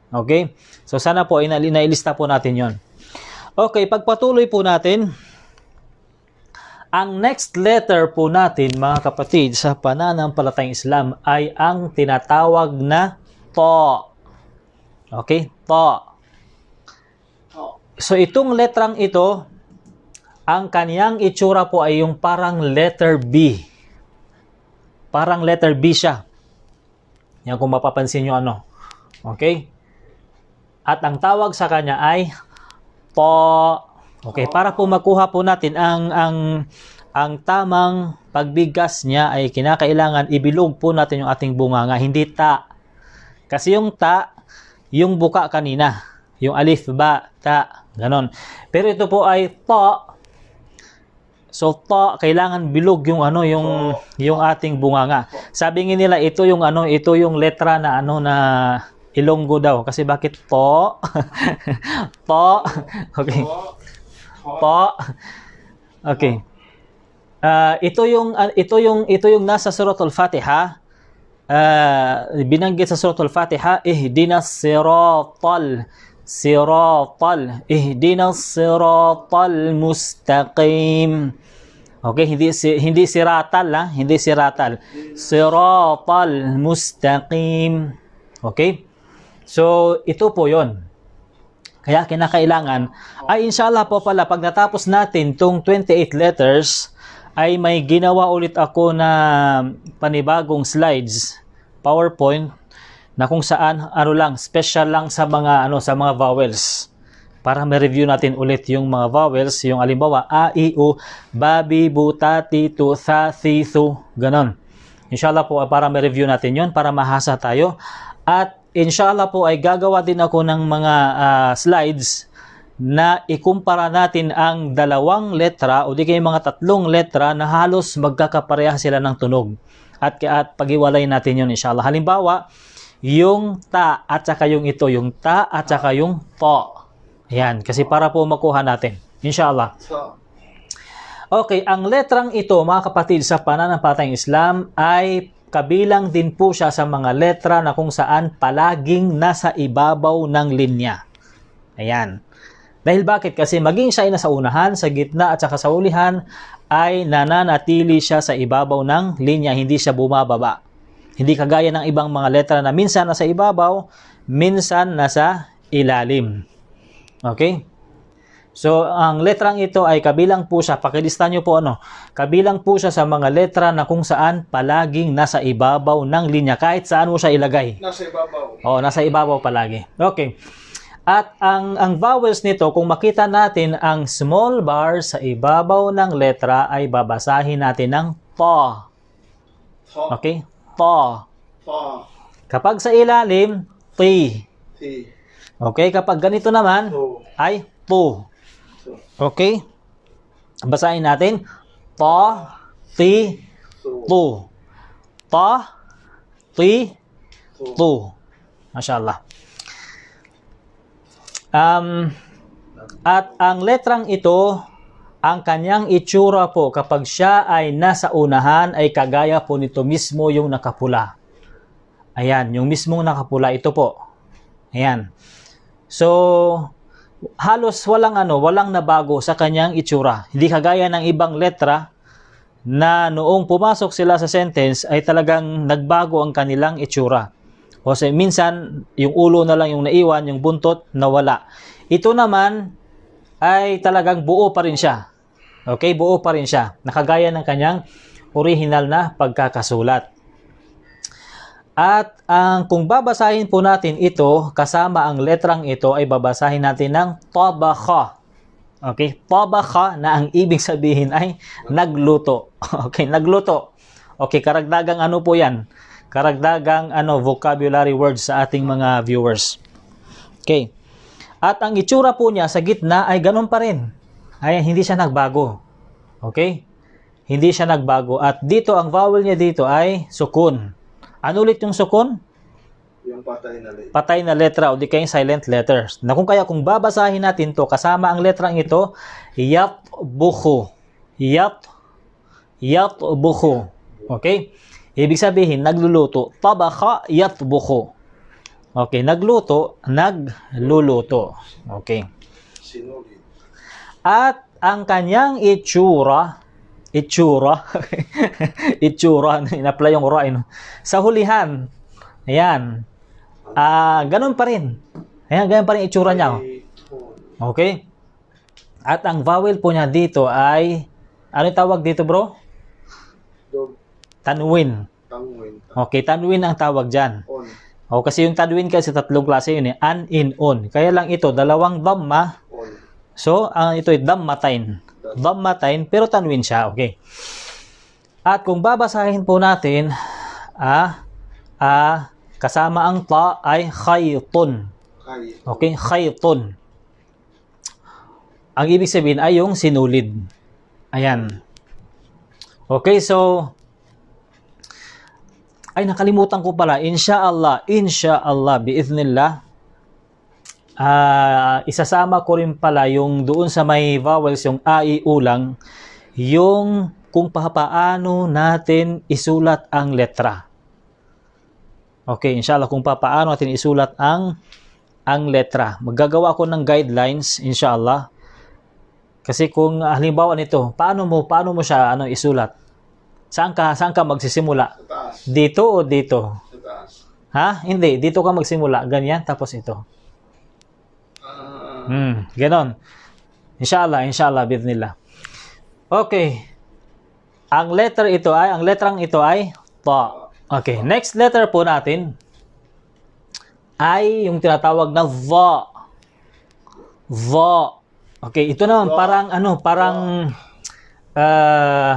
Okay? So sana po, inailista po natin yon. Okay, pagpatuloy po natin. Ang next letter po natin mga kapatid sa pananampalatayang Islam ay ang tinatawag na to. Okay? To. So itong letrang ito, ang kaniyang itsura po ay yung parang letter B. Parang letter B siya. Yan kung mapapansin nyo ano. Okay? At ang tawag sa kanya ay to. Okay, para po makuha po natin ang ang ang tamang pagbigas niya ay kinakailangan ibilog po natin yung ating bunganga, hindi ta. Kasi yung ta, yung buka kanina, yung alif ba ta, ganon. Pero ito po ay ta. So ta kailangan bilog yung ano yung yung ating bunganga. Sabi nga nila ito yung ano, ito yung letra na ano na Ilonggo daw kasi bakit to? to. Okay. Po. Okay. Uh, ito yung uh, ito yung ito yung nasa Suratul Fatiha. Uh, ah, binanggit sa Suratul Fatiha, ihdinas siratal siratal ihdinas siratal mustaqim. Okay, hindi si, hindi siratal ha, hindi siratal. Siratal mustaqim. Okay? So, ito po 'yon. Kaya kinakailangan ay inshallah po pala pag natapos natin tong 28 letters ay may ginawa ulit ako na panibagong slides, PowerPoint na kung saan ano lang special lang sa mga ano sa mga vowels para ma-review natin ulit yung mga vowels, yung alimbawa a, i, u, babi, buta, titu, sa thi, thu, ganon. Inshallah po para ma-review natin yon para mahasa tayo at inshallah po ay gagawa din ako ng mga uh, slides na ikumpara natin ang dalawang letra o di kayo mga tatlong letra na halos magkakapareha sila ng tunog. At, at pag-iwalay natin yun inshallah. Halimbawa, yung ta at saka yung ito, yung ta at saka yung to. Yan, kasi para po makuha natin. Inshallah. Okay, ang letrang ito mga kapatid sa pananampalatayang Islam ay Kabilang din po siya sa mga letra na kung saan palaging nasa ibabaw ng linya. Ayan. Dahil bakit? Kasi maging siya ay nasa unahan, sa gitna at saka sa ulihan ay nananatili siya sa ibabaw ng linya, hindi siya bumababa. Hindi kagaya ng ibang mga letra na minsan nasa ibabaw, minsan nasa ilalim. Okay? So, ang letrang ito ay kabilang po sa, pakilista nyo po ano, kabilang po siya sa mga letra na kung saan palaging nasa ibabaw ng linya, kahit saan mo siya ilagay. Nasa ibabaw. Oo, nasa ibabaw palagi. Okay. At ang, ang vowels nito, kung makita natin ang small bar sa ibabaw ng letra, ay babasahin natin ng ta. Okay? Ta. Ta. Kapag sa ilalim, ti. Ti. Okay, kapag ganito naman, to. ay to. Okay? Basahin natin. Ta, ti, tu. Ta, ti, tu. Mashallah. Um, at ang letrang ito, ang kanyang itsura po kapag siya ay nasa unahan ay kagaya po nito mismo yung nakapula. Ayan, yung mismong nakapula ito po. Ayan. So, halos walang ano, walang nabago sa kanyang itsura. Hindi kagaya ng ibang letra na noong pumasok sila sa sentence ay talagang nagbago ang kanilang itsura. Kasi minsan, yung ulo na lang yung naiwan, yung buntot, nawala. Ito naman ay talagang buo pa rin siya. Okay, buo pa rin siya. Nakagaya ng kanyang original na pagkakasulat. At ang kung babasahin po natin ito, kasama ang letrang ito ay babasahin natin ng tabakha. Okay, tabakha na ang ibig sabihin ay nagluto. Okay, nagluto. Okay, karagdagang ano po 'yan? Karagdagang ano vocabulary words sa ating mga viewers. Okay. At ang itsura po niya sa gitna ay ganun pa rin. Ay hindi siya nagbago. Okay? Hindi siya nagbago at dito ang vowel niya dito ay sukun. Ano ulit yung sukun? Yung patay na letra. Patay na letra o di kayong silent letters. Na kung kaya kung babasahin natin to kasama ang letrang ito, yat buhu. Yat yat buhu. Okay? Ibig sabihin, nagluluto. tabakha yat buhu. Okay, nagluto, nagluluto. Okay. At ang kanyang itsura itsura. itsura, inapply yung ura. Ino. Eh, Sa hulihan, ayan, ah, uh, ganun pa rin. Ayan, ganun pa rin itsura niya. Oh. Okay? At ang vowel po niya dito ay, ano tawag dito bro? Tanwin. Tanwin. Okay, tanwin ang tawag dyan. On. O, oh, kasi yung tanwin kasi tatlong klase yun eh. An, in, on. Kaya lang ito, dalawang dhamma. So, ang ito ay dhammatain. Dhammatain, pero tanwin siya. Okay. At kung babasahin po natin, ah, ah, kasama ang ta ay khaytun. Okay, khaytun. Ang ibig sabihin ay yung sinulid. Ayan. Okay, so ay nakalimutan ko pala. Insya Allah, insya Allah, biiznillah, uh, isasama ko rin pala yung doon sa may vowels, yung a, i, e, u lang, yung kung paano natin isulat ang letra. Okay, inshallah kung paano natin isulat ang ang letra. Maggagawa ako ng guidelines inshallah. Kasi kung halimbawa nito, paano mo paano mo siya ano isulat? Saan ka saan ka magsisimula? Dito o dito? Ha? Hindi, dito ka magsimula. Ganyan tapos ito. Mm, ganon. Inshallah, inshallah, bidnillah. Okay. Ang letter ito ay, ang letrang ito ay ta. Okay, next letter po natin ay yung tinatawag na va. Va. Okay, ito naman parang ano, parang uh,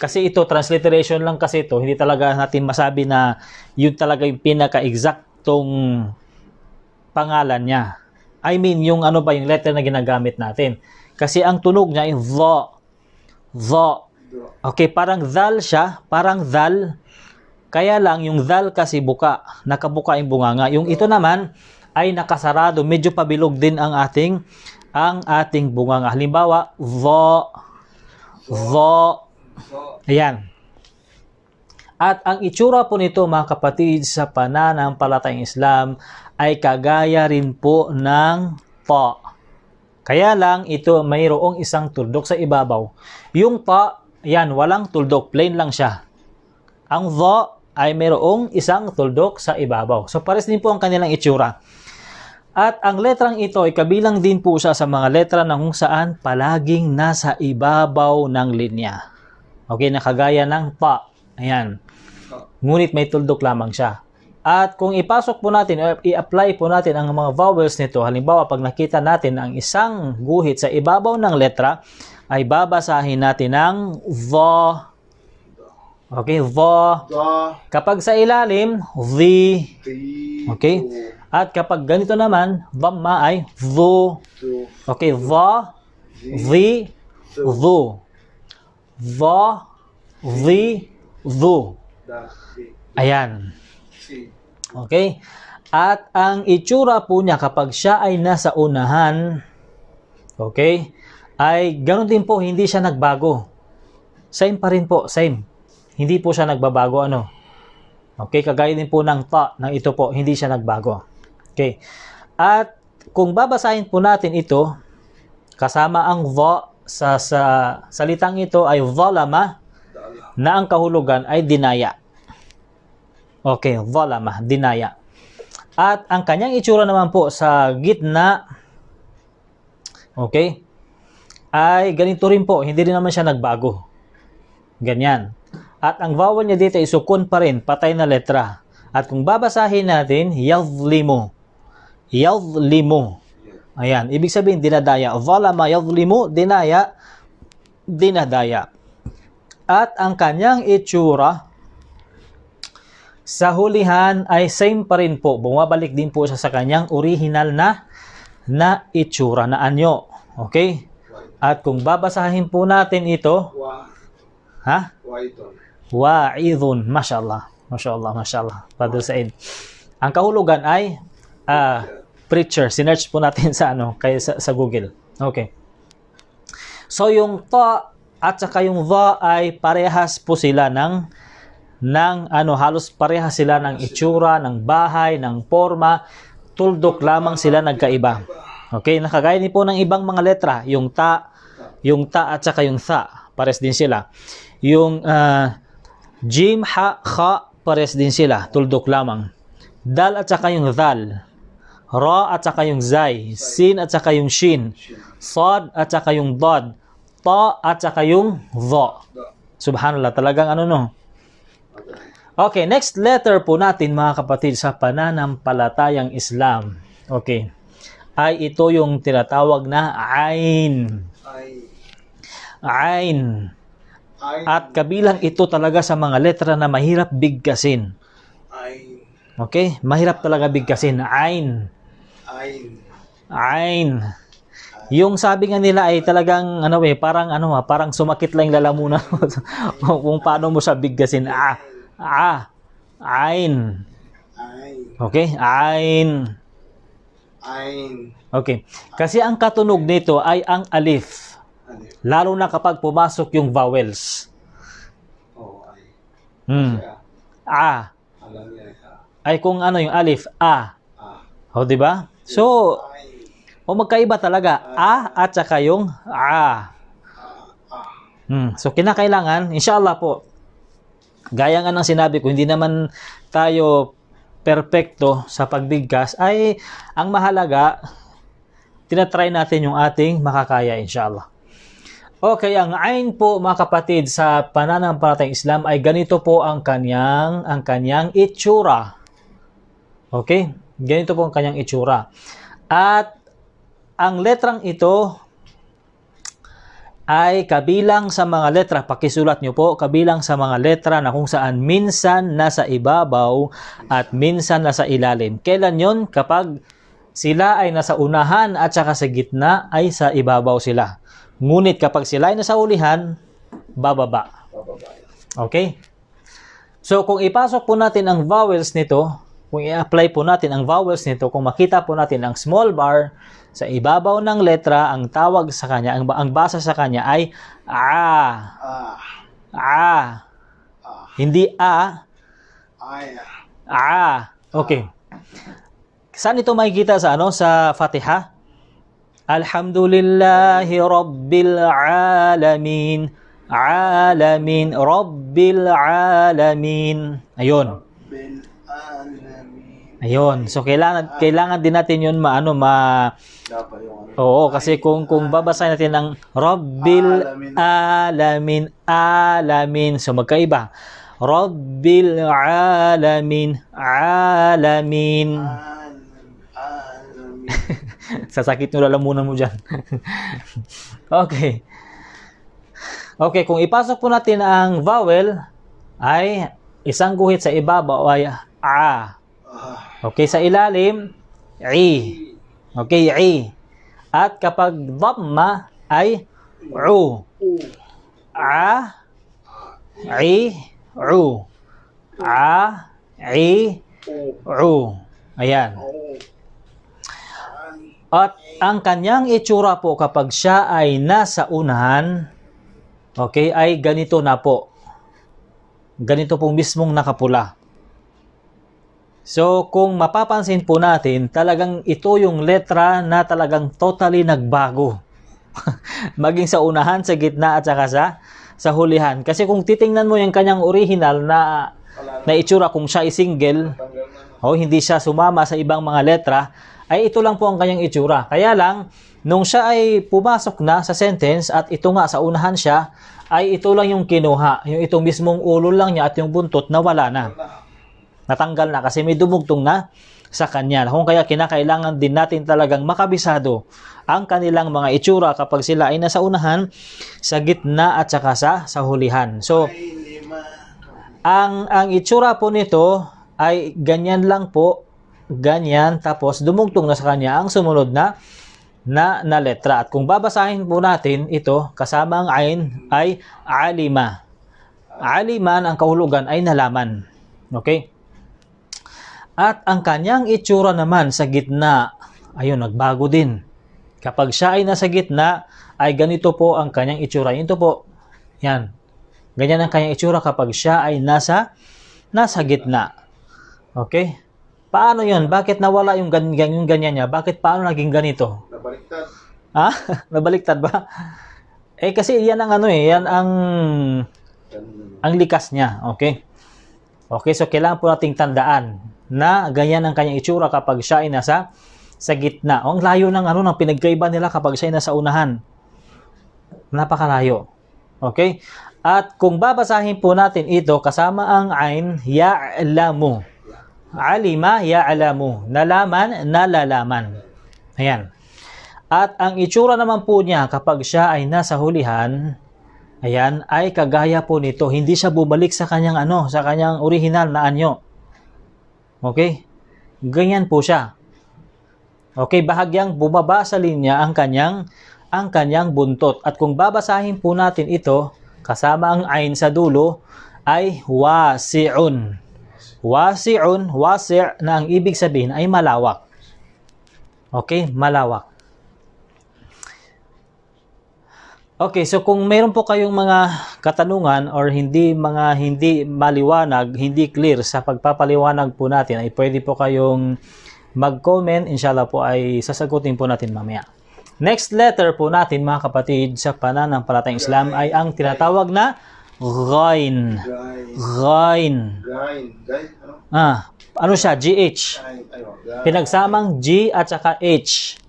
kasi ito transliteration lang kasi ito, hindi talaga natin masabi na yun talaga yung pinaka-exactong pangalan niya. I mean, yung ano ba, yung letter na ginagamit natin. Kasi ang tunog niya ay the. The. Okay, parang thal siya, parang thal. Kaya lang, yung thal kasi buka, nakabuka yung bunganga. Yung ito naman ay nakasarado, medyo pabilog din ang ating ang ating bunganga. Halimbawa, the, the, ayan. At ang itsura po nito mga kapatid sa pananampalatayang Islam ay kagaya rin po ng ta. Kaya lang ito mayroong isang tuldok sa ibabaw. Yung ta, yan, walang tuldok, plain lang siya. Ang dha ay mayroong isang tuldok sa ibabaw. So pares din po ang kanilang itsura. At ang letrang ito ay kabilang din po siya sa mga letra na kung saan palaging nasa ibabaw ng linya. Okay, nakagaya ng pa. Ayan. Ngunit may tuldok lamang siya. At kung ipasok po natin, i-apply po natin ang mga vowels nito. Halimbawa, pag nakita natin ang isang guhit sa ibabaw ng letra, ay babasahin natin ang vo. Okay, vo. Kapag sa ilalim, vi. Okay? At kapag ganito naman, vamma ay vo. Okay, vo, vi, vo. Vo, vi, vo. Ayan. Okay? At ang itsura po niya kapag siya ay nasa unahan, okay, ay ganoon din po, hindi siya nagbago. Same pa rin po, same. Hindi po siya nagbabago, ano. Okay, kagaya din po ng ta, ng ito po, hindi siya nagbago. Okay. At kung babasahin po natin ito, kasama ang va sa, sa salitang ito ay zalama na ang kahulugan ay dinaya. Okay, zalama, dinaya. At ang kanyang itsura naman po sa gitna, okay, ay ganito rin po, hindi rin naman siya nagbago. Ganyan. At ang vowel niya dito ay sukun pa rin, patay na letra. At kung babasahin natin, yazlimu. Yazlimu. Ayan, ibig sabihin dinadaya. Zalama yazlimu, dinaya, dinadaya. At ang kanyang itsura sa hulihan ay same pa rin po. Bumabalik din po siya sa kanyang original na na itsura na anyo. Okay? At kung babasahin po natin ito, ha? Wa'idun. Mashallah. Mashallah, mashallah. Padre Said. Ang kahulugan ay uh, preacher. Sinearch po natin sa ano, kay sa, sa Google. Okay. So yung ta at saka yung va ay parehas po sila ng ng ano halos pareha sila ng itsura, ng bahay, ng forma, tuldok lamang sila nagkaiba. Okay, nakagaya ni po ng ibang mga letra, yung ta, yung ta at saka yung tha, pares din sila. Yung uh, jim, ha, kha, pares din sila, tuldok lamang. Dal at saka yung dal, Ra at saka yung Zay, Sin at saka yung Shin, Sad at saka yung Dad, Ta at saka yung Dha. Subhanallah, talagang ano no, Okay, next letter po natin mga kapatid sa pananampalatayang Islam. Okay. Ay ito yung tinatawag na Ain. Ain. At kabilang ito talaga sa mga letra na mahirap bigkasin. Ain. Okay? Mahirap talaga bigkasin. Ain. Ain. Ain. Yung sabi nga nila ay talagang ano eh, parang ano ha, ah, parang sumakit lang yung lalamunan kung paano mo siya bigkasin. Ah. A. Ain. Okay, ain. Ain. Okay. Kasi ang katunog nito ay ang alif. Lalo na kapag pumasok yung vowels. Oh, Hmm. Ah, a. Ah. Ay kung ano yung alif, a. O, oh, di ba? So, o magkaiba talaga, a at saka yung a. Hmm. So, kinakailangan, inshallah po, Gaya nga ng sinabi ko, hindi naman tayo perpekto sa pagbigkas ay ang mahalaga tinatry natin yung ating makakaya inshallah. Okay, ang ain po mga kapatid sa pananampalatayang Islam ay ganito po ang kanyang ang kanyang itsura. Okay? Ganito po ang kanyang itsura. At ang letrang ito ay kabilang sa mga letra, pakisulat nyo po, kabilang sa mga letra na kung saan minsan nasa ibabaw at minsan nasa ilalim. Kailan yon Kapag sila ay nasa unahan at saka sa gitna ay sa ibabaw sila. Ngunit kapag sila ay nasa ulihan, bababa. Okay? So kung ipasok po natin ang vowels nito, kung i-apply po natin ang vowels nito, kung makita po natin ang small bar, sa ibabaw ng letra, ang tawag sa kanya, ang, ang basa sa kanya ay a. A. a. Hindi a. Ay. A. Okay. Saan ito makikita sa ano? Sa Fatiha? Alhamdulillahi Rabbil Alamin. Alamin. Rabbil Alamin. Ayun. Rabbil Alamin. Ayun. So kailangan ah. kailangan din natin 'yun maano ma ano, ano. Oo, kasi kung kung ah. babasahin natin ang Rabbil alamin alamin so magkaiba. Rabbil alamin alamin. Sasakit nyo lalamunan mo dyan. okay. Okay, kung ipasok po natin ang vowel, ay isang guhit sa ibaba ay a. Ah. Okay, sa ilalim, i. Okay, i. At kapag dhamma ay u. A, i, u. A, i, u. Ayan. At ang kanyang itsura po kapag siya ay nasa unahan, okay, ay ganito na po. Ganito pong mismong nakapula. So kung mapapansin po natin, talagang ito yung letra na talagang totally nagbago. Maging sa unahan, sa gitna at saka sa, sa hulihan. Kasi kung titingnan mo yung kanyang original na, na itsura kung siya ay single, o oh, hindi siya sumama sa ibang mga letra, ay ito lang po ang kanyang itsura. Kaya lang, nung siya ay pumasok na sa sentence at ito nga sa unahan siya, ay ito lang yung kinuha. Yung itong mismong ulo lang niya at yung buntot na wala na natanggal na kasi may dumugtong na sa kanya. Kung kaya kinakailangan din natin talagang makabisado ang kanilang mga itsura kapag sila ay nasa unahan, sa gitna at saka sa, sa hulihan. So, ang, ang itsura po nito ay ganyan lang po, ganyan, tapos dumugtong na sa kanya ang sumunod na na, na letra. At kung babasahin po natin ito, kasama ang ain ay alima. Aliman ang kahulugan ay nalaman. Okay? At ang kanyang itsura naman sa gitna, ayun, nagbago din. Kapag siya ay nasa gitna, ay ganito po ang kanyang itsura. Ito po, yan. Ganyan ang kanyang itsura kapag siya ay nasa, nasa gitna. Okay? Paano yon? Bakit nawala yung, ganyan, yung ganyan niya? Bakit paano naging ganito? Nabaliktad. Ha? Nabaliktad ba? Eh kasi yan ang ano eh, yan ang ang likas niya. Okay? Okay, so kailangan po nating tandaan na ganyan ang kanyang itsura kapag siya ay nasa sa gitna. O, ang layo ng ano ng pinagkaiba nila kapag siya ay nasa unahan. Napakalayo. Okay? At kung babasahin po natin ito kasama ang ain ya'lamu. Alima ya'lamu. Nalaman, nalalaman. Ayan. At ang itsura naman po niya kapag siya ay nasa hulihan, ayan, ay kagaya po nito. Hindi siya bumalik sa kanyang ano, sa kanyang original na anyo. Okay? Ganyan po siya. Okay, bahagyang bumaba sa linya ang kanyang ang kanyang buntot. At kung babasahin po natin ito, kasama ang ain sa dulo, ay wasi'un. Wasi'un, wasi' na ang ibig sabihin ay malawak. Okay, malawak. Okay, so kung mayroon po kayong mga katanungan or hindi mga hindi maliwanag, hindi clear sa pagpapaliwanag po natin, ay pwede po kayong mag-comment. Inshallah po ay sasagutin po natin mamaya. Next letter po natin mga kapatid sa pananampalatayang Islam ay ang tinatawag na Ghain. Ghain. Ano? Ah, ano siya? GH. Pinagsamang G at saka H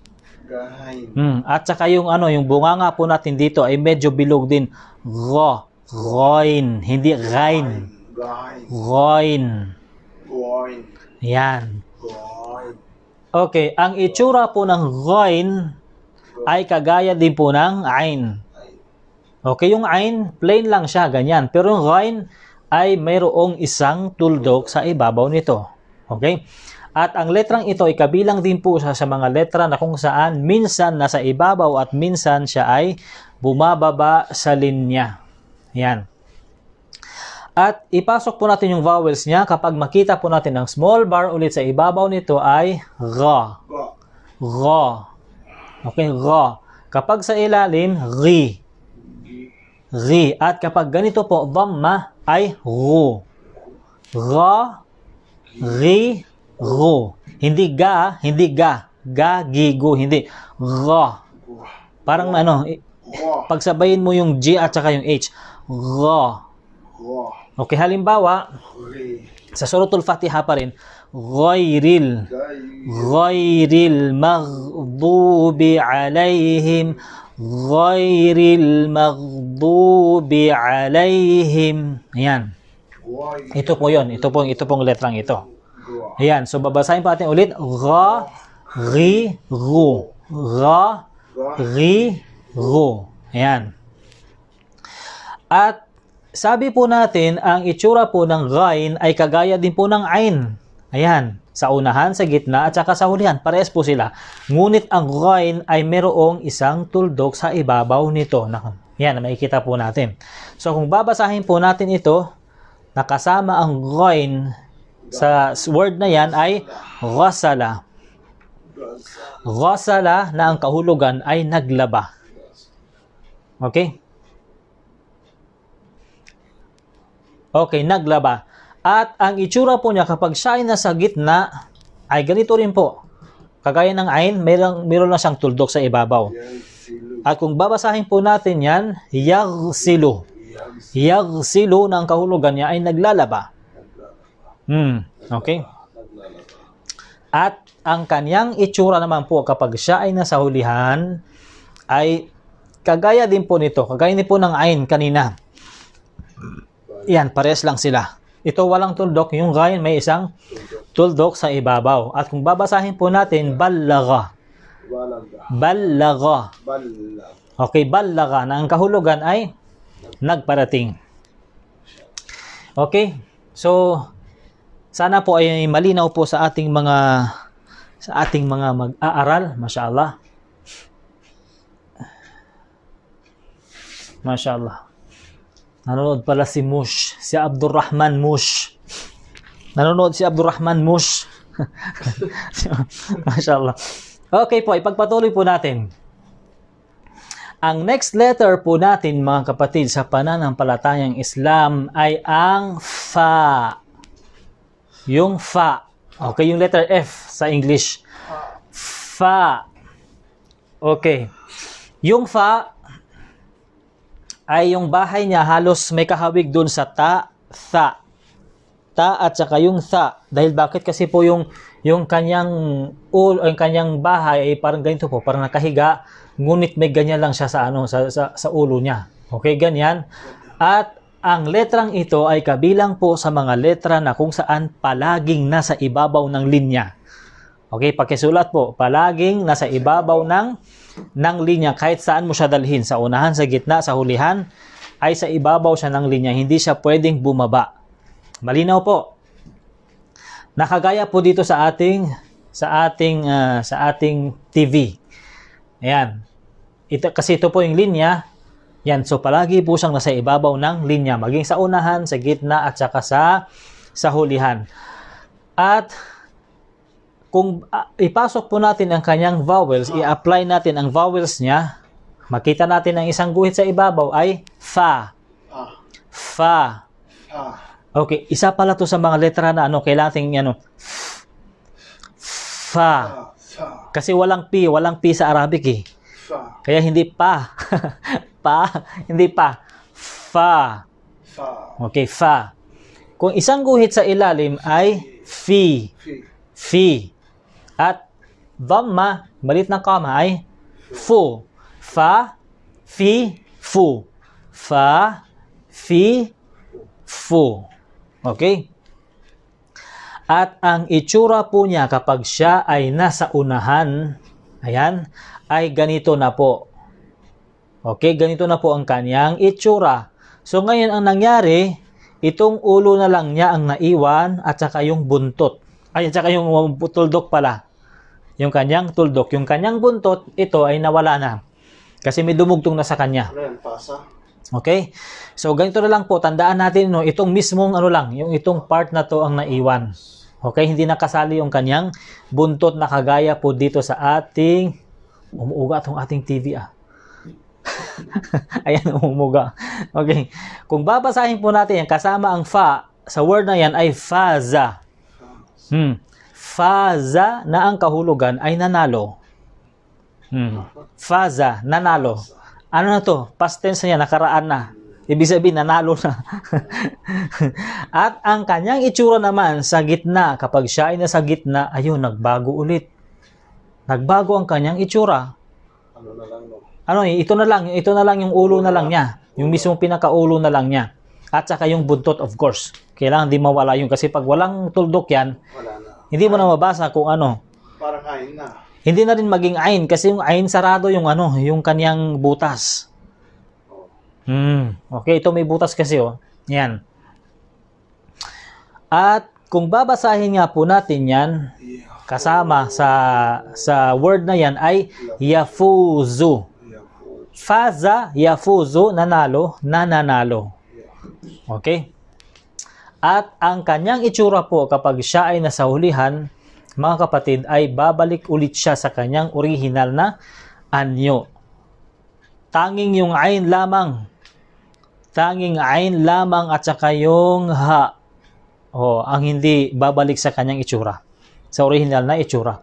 gahain. Mm, at saka yung ano, yung bunganga po natin dito ay medyo bilog din. Ro, roin, hindi rain. Roin. Roin. Yan. Okay, ang itsura po ng roin ay kagaya din po ng ain. Okay, yung ain, plain lang siya, ganyan. Pero yung roin ay mayroong isang tuldok sa ibabaw nito. Okay? At ang letrang ito ay kabilang din po sa, sa mga letra na kung saan minsan nasa ibabaw at minsan siya ay bumababa sa linya. Yan. At ipasok po natin yung vowels niya. Kapag makita po natin ang small bar ulit sa ibabaw nito ay ra. Ra. Okay, ra. Kapag sa ilalim, ri. Ri. At kapag ganito po, dhamma ay ru. Ra, ri, Ro. Hindi ga, hindi ga. Ga, gigo, hindi. Ro. Parang ano, pagsabayin mo yung G at saka yung H. Ro. Okay, halimbawa, sa Suratul Fatiha pa rin, ghayril, ghayril maghdubi alayhim, ghayril maghdubi alayhim. Ayan. Ito po yon. Ito po, ito pong letrang ito. Ayan, so babasahin pa natin ulit. Ra, ri, ro. Ra, ri, ro. Ayan. At sabi po natin, ang itsura po ng ghain ay kagaya din po ng ain. Ayan, sa unahan, sa gitna, at saka sa hulihan. Parehas po sila. Ngunit ang ghain ay merong isang tuldok sa ibabaw nito. Ayan, makikita po natin. So kung babasahin po natin ito, nakasama ang ghain sa word na yan ay ghasala. Ghasala na ang kahulugan ay naglaba. Okay? Okay, naglaba. At ang itsura po niya kapag siya ay nasa gitna ay ganito rin po. Kagaya ng ain, mayroon, mayroon lang siyang tuldok sa ibabaw. At kung babasahin po natin yan, yagsilu. Yagsilu na ang kahulugan niya ay naglalaba. Hmm, okay. At ang kanyang itsura naman po kapag siya ay nasa hulihan ay kagaya din po nito, kagaya din po ng ain kanina. Yan, pares lang sila. Ito walang tuldok, yung gayon may isang tuldok sa ibabaw. At kung babasahin po natin, ballaga. Ballaga. Okay, ballaga na ang kahulugan ay nagparating. Okay, so sana po ay malinaw po sa ating mga sa ating mga mag-aaral, mashallah. Mashallah. Nanonood pala si Mush, si Abdurrahman Mush. Nanonood si Abdurrahman Mush. mashallah. Okay po, ipagpatuloy po natin. Ang next letter po natin mga kapatid sa pananampalatayang Islam ay ang fa. Yung fa. Okay, yung letter F sa English. Fa. Okay. Yung fa ay yung bahay niya halos may kahawig doon sa ta, tha. Ta at saka yung tha. Dahil bakit kasi po yung yung kanyang ul o yung kanyang bahay ay parang ganito po, parang nakahiga, ngunit may ganyan lang siya sa ano sa sa, sa ulo niya. Okay, ganyan. At ang letrang ito ay kabilang po sa mga letra na kung saan palaging nasa ibabaw ng linya. Okay, pakisulat po. Palaging nasa ibabaw ng ng linya kahit saan mo siya dalhin. Sa unahan, sa gitna, sa hulihan, ay sa ibabaw siya ng linya. Hindi siya pwedeng bumaba. Malinaw po. Nakagaya po dito sa ating sa ating uh, sa ating TV. Ayan. Ito kasi ito po yung linya, yan, so palagi po siyang nasa ibabaw ng linya, maging sa unahan, sa gitna, at saka sa, sa hulihan. At kung uh, ipasok po natin ang kanyang vowels, i-apply natin ang vowels niya, makita natin ang isang guhit sa ibabaw ay fa. Fa. Okay, isa pala to sa mga letra na ano, kailangan ting ano, fa. Kasi walang P, walang P sa Arabic eh. Kaya hindi pa. pa, hindi pa. Fa. Fa. Okay, fa. Kung isang guhit sa ilalim ay fi. Fi. fi. At dhamma, malit na kama ay fu. Fa, fi, fu. Fa, fi, fu. Okay? At ang itsura po niya kapag siya ay nasa unahan, ayan, ay ganito na po. Okay, ganito na po ang kanyang itsura. So ngayon ang nangyari, itong ulo na lang niya ang naiwan at saka yung buntot. Ay, at saka yung tuldok pala. Yung kanyang tuldok, yung kanyang buntot, ito ay nawala na. Kasi may dumugtong na sa kanya. Okay? So ganito na lang po, tandaan natin no, itong mismong ano lang, yung itong part na to ang naiwan. Okay, hindi nakasali yung kanyang buntot na kagaya po dito sa ating umuuga itong ating TV ah. Ayan, umuga. Okay. Kung babasahin po natin yan, kasama ang fa, sa word na yan ay faza. Hmm. Faza na ang kahulugan ay nanalo. Hmm. Faza, nanalo. Ano na to? Past tense niya, nakaraan na. Ibig sabihin, nanalo na. At ang kanyang itsura naman sa gitna, kapag siya ay nasa gitna, ayun, nagbago ulit. Nagbago ang kanyang itsura. Ano na lang, no? ano eh, ito na lang, ito na lang yung ulo na lang niya. Yung mismong pinakaulo na lang niya. At saka yung buntot of course. Kailangan di mawala yun kasi pag walang tuldok yan, Wala na. hindi mo na mabasa kung ano. Parang kain na. Hindi na rin maging ain kasi yung ain sarado yung ano, yung kaniyang butas. Oh. Hmm. Okay, ito may butas kasi oh. Yan. At kung babasahin nga po natin yan, kasama sa sa word na yan ay yafuzu. Faza, yafuzu, nanalo, nananalo. Okay? At ang kanyang itsura po kapag siya ay nasa hulihan mga kapatid, ay babalik ulit siya sa kanyang orihinal na anyo. Tanging yung ain lamang. Tanging ain lamang at saka yung ha. O, ang hindi babalik sa kanyang itsura. Sa orihinal na itsura.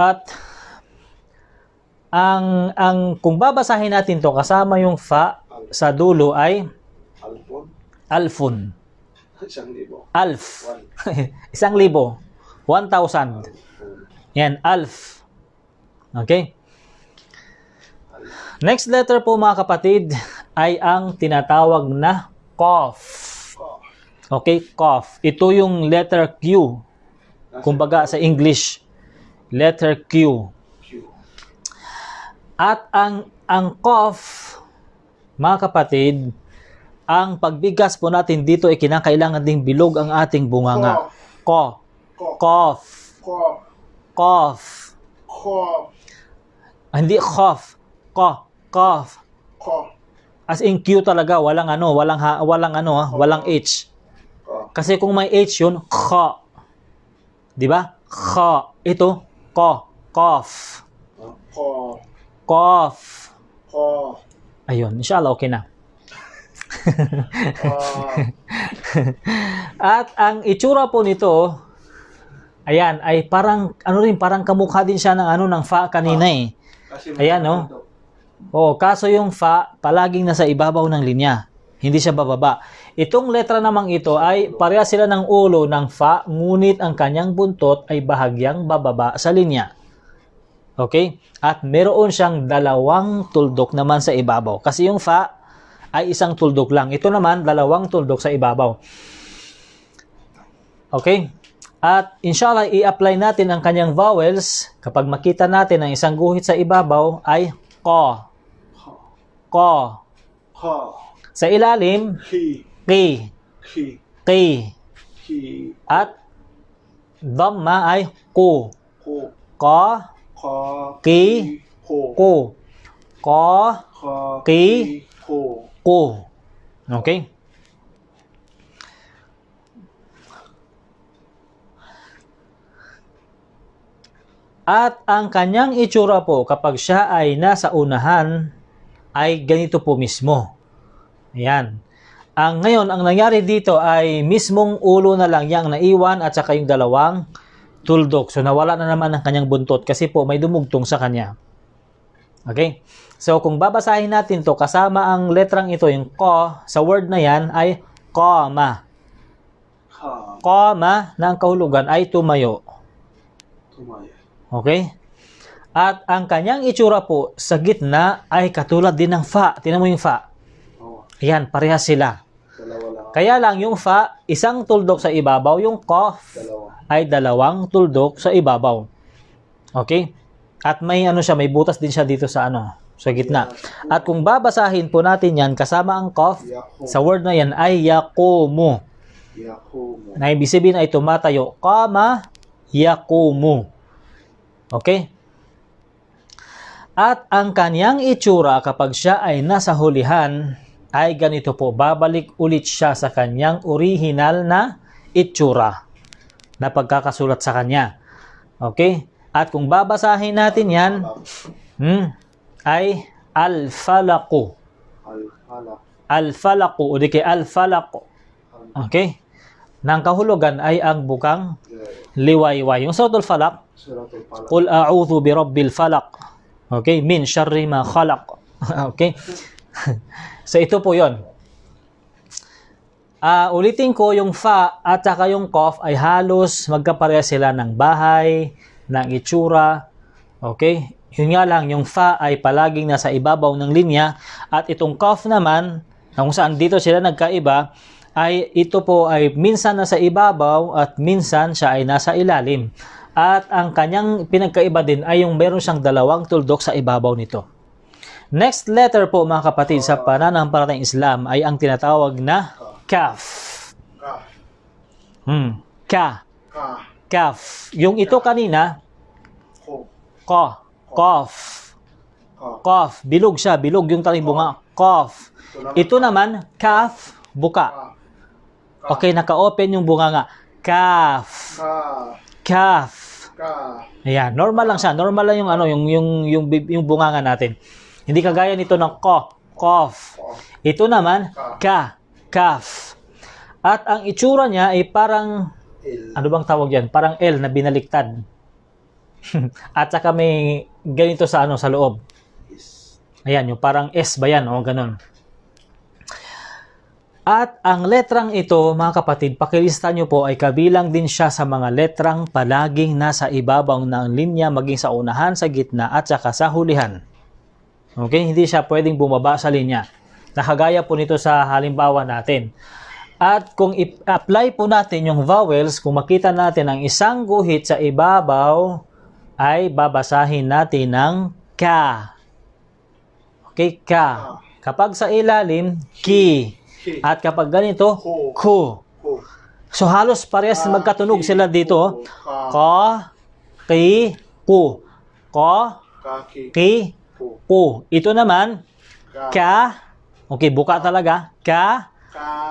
At ang, ang, kung babasahin natin to kasama yung fa sa dulo ay alfun. Alfun. Isang libo. Alf. Isang libo. 1,000. Yan, alf. Okay? Next letter po mga kapatid ay ang tinatawag na cough. Okay, cough. Ito yung letter Q. Kumbaga sa English, letter Q. At ang ang cough, mga kapatid, ang pagbigas po natin dito ay kinakailangan ding bilog ang ating bunganga. Ko. Cough. Cough. Cough. Hindi cough. Ko. Cough. As in Q talaga, walang ano, walang ha, walang ano, ha, walang H. Kasi kung may H yun, ko. 'Di ba? Ko. Ito, ko. Cough. Ko. Cough. Cough. Ayun, inshallah okay na. oh. At ang itsura po nito, ayan, ay parang, ano rin, parang kamukha din siya ng ano, ng fa kanina eh. oh. eh. Ayan, oh. Oo, kaso yung fa, palaging nasa ibabaw ng linya. Hindi siya bababa. Itong letra namang ito ay pareha sila ng ulo ng fa, ngunit ang kanyang buntot ay bahagyang bababa sa linya. Okay? At meron siyang dalawang tuldok naman sa ibabaw. Kasi yung fa ay isang tuldok lang. Ito naman, dalawang tuldok sa ibabaw. Okay? At inshallah, i-apply natin ang kanyang vowels. Kapag makita natin ang isang guhit sa ibabaw ay ko. Ko. Ko. Sa ilalim, ki. Ki. Ki. At dhamma ay ku. Ko. Ko. กีกูกอกีกูโอเค At ang kanyang itsura po kapag siya ay nasa unahan ay ganito po mismo. Ayan. Ang ngayon, ang nangyari dito ay mismong ulo na lang yang naiwan at saka yung dalawang tuldok. So nawala na naman ang kanyang buntot kasi po may dumugtong sa kanya. Okay? So kung babasahin natin to kasama ang letrang ito, yung ko, sa word na yan ay comma. Comma na ang kahulugan ay tumayo. Tumayo. Okay? At ang kanyang itsura po sa gitna ay katulad din ng fa. Tinan mo yung fa. Ayan, parehas sila. Kaya lang yung fa, isang tuldok sa ibabaw, yung ko, ay dalawang tuldok sa ibabaw. Okay? At may ano siya, may butas din siya dito sa ano, sa gitna. At kung babasahin po natin 'yan kasama ang qaf, sa word na 'yan ay yaqumu. Na ibig sabihin ay tumatayo. Kama yakumu. Okay? At ang kanyang itsura kapag siya ay nasa hulihan ay ganito po, babalik ulit siya sa kanyang orihinal na itsura na pagkakasulat sa kanya. Okay? At kung babasahin natin yan, hmm, ay al-falaku. Al-falaku. O di kay al-falaku. Okay? Nang kahulugan ay ang bukang liwayway. Yung suratul falak, Qul a'udhu bi rabbil falak. Okay? Min sharri ma khalaq. okay? so ito po yon Uh, ulitin ko, yung fa at saka yung cough ay halos magkapareha sila ng bahay, ng itsura. Okay? Yun nga lang, yung fa ay palaging nasa ibabaw ng linya at itong cough naman, kung saan dito sila nagkaiba, ay ito po ay minsan nasa ibabaw at minsan siya ay nasa ilalim. At ang kanyang pinagkaiba din ay yung meron siyang dalawang tuldok sa ibabaw nito. Next letter po mga kapatid sa pananampalatayang Islam ay ang tinatawag na Kaf. Kaf. Hmm. Ka. Ka. Kaf. Yung ito kanina, ko. Ko. Kof. Kof. Bilog siya. Bilog yung bunga. Kof. Ito naman, kaf, buka. Okay, naka-open yung bunga nga. Kaf. Kaf. Ayan, normal lang siya. Normal lang yung ano, yung yung yung, yung bunga nga natin. Hindi kagaya nito ng ko, kof. Ito naman, ka calf. At ang itsura niya ay parang, L. ano bang tawag yan? Parang L na binaliktad. At saka may ganito sa ano sa loob. Ayan, yung parang S ba yan? O, ganun. At ang letrang ito, mga kapatid, pakilista nyo po ay kabilang din siya sa mga letrang palaging nasa ibabaw ng linya maging sa unahan, sa gitna at saka sa hulihan. Okay? Hindi siya pwedeng bumaba sa linya. Nakagaya po nito sa halimbawa natin. At kung i-apply po natin yung vowels, kung makita natin ang isang guhit sa ibabaw, ay babasahin natin ng ka. Okay, ka. Kapag sa ilalim, ki. At kapag ganito, ku. So halos parehas magkatunog sila dito. Ko, ki, ku. Ko, ki, ku. Ito naman, ka, Okay, buka talaga. Ka,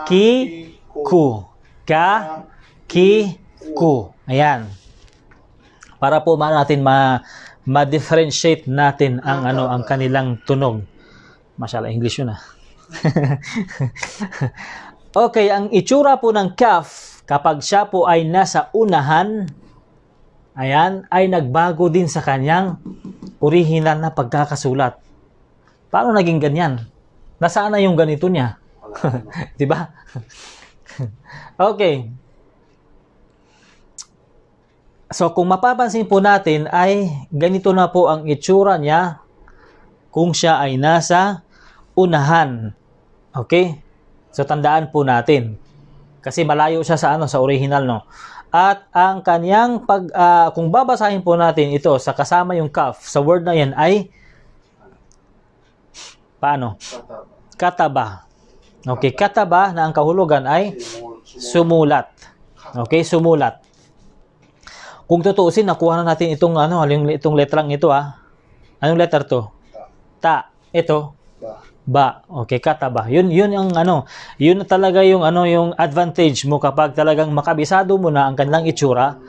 ki, ku. Ka, ki, ku. Ayan. Para po ma natin ma ma-differentiate natin ang ano ang kanilang tunog. Mashallah, English yun ah. okay, ang itsura po ng calf kapag siya po ay nasa unahan, ayan, ay nagbago din sa kanyang orihinal na pagkakasulat. Paano naging ganyan? Nasaan na yung ganito niya? 'Di ba? okay. So kung mapapansin po natin ay ganito na po ang itsura niya kung siya ay nasa unahan. Okay? So tandaan po natin. Kasi malayo siya sa ano sa original no. At ang kaniyang pag uh, kung babasahin po natin ito sa kasama yung calf sa word na yan ay paano? Tataba kataba. Okay, kataba na ang kahulugan ay sumulat. Okay, sumulat. Kung tutuusin, nakuha na natin itong ano, itong letrang ito ah. Anong letter to? Ta. Ito. Ba. Okay, kataba. Yun yun ang ano, yun talaga yung ano yung advantage mo kapag talagang makabisado mo na ang kanilang itsura.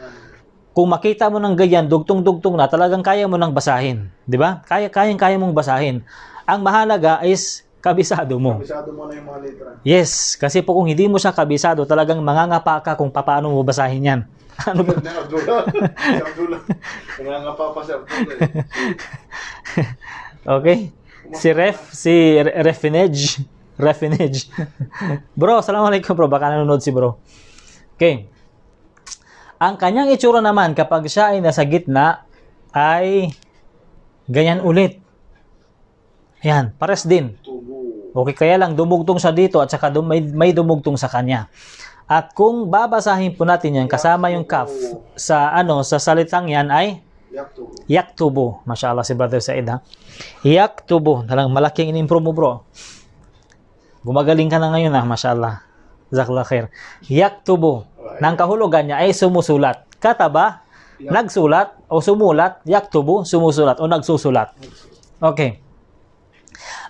Kung makita mo ng ganyan, dugtong-dugtong na, talagang kaya mo nang basahin. 'Di ba? Kaya, kayang-kaya mong basahin. Ang mahalaga is kabisado mo. Kabisado mo na yung mga letra. Yes, kasi po kung hindi mo siya kabisado, talagang mangangapa ka kung paano mo basahin yan. Ano ba? Nangangapa pa si Abdullah. Eh. Okay. Si Ref, si Refinage. Refinage. bro, salam alaikum bro. Baka nanonood si bro. Okay. Ang kanyang itsura naman kapag siya ay nasa gitna ay ganyan ulit. Ayan, pares din. Okay, kaya lang dumugtong sa dito at saka dum- may, may dumugtong sa kanya. At kung babasahin po natin yan kasama yung kaf sa ano sa salitang yan ay yaktubo. yaktubo. Allah si Brother Said ha. Yaktubo. Talang malaking inimprove mo bro. Gumagaling ka na ngayon ha, Masya Allah. Zakla khair. Yaktubo. Nang kahulugan niya ay sumusulat. Kataba, nagsulat o sumulat, yaktubo, sumusulat o nagsusulat. Okay.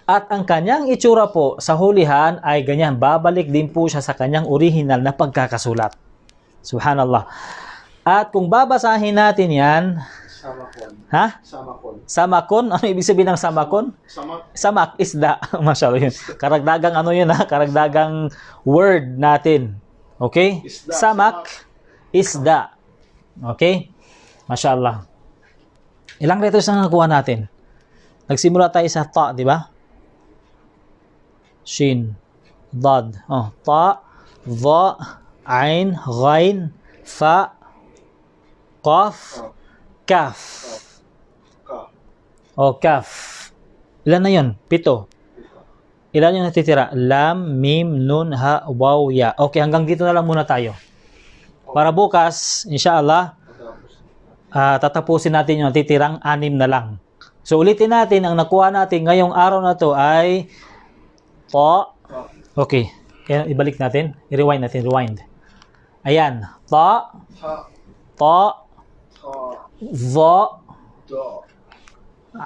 At ang kanyang itsura po sa hulihan ay ganyan, babalik din po siya sa kanyang original na pagkakasulat. Subhanallah. At kung babasahin natin yan, Samakon. Ha? Samakon. Samakon? Ano ibig sabihin ng samakon? Samak. Samak, isda. Masyado yun. Karagdagang ano yun ha? Karagdagang word natin. Okay? Isda, samak, samak, isda. Okay? Masyaallah. Ilang letters na nakuha natin? Nagsimula tayo sa ta, di ba? shin, dad. Oh, ta, dha, ain, ghain, fa, qaf, kaf. O, oh, kaf. Ilan na yun? Pito. Ilan yung natitira? Lam, mim, nun, ha, waw, ya. Okay, hanggang dito na lang muna tayo. Para bukas, inshallah, uh, tatapusin natin yung natitirang anim na lang. So ulitin natin, ang nakuha natin ngayong araw na to ay ta okay Kaya ibalik natin i-rewind natin rewind ayan ta ta Ta.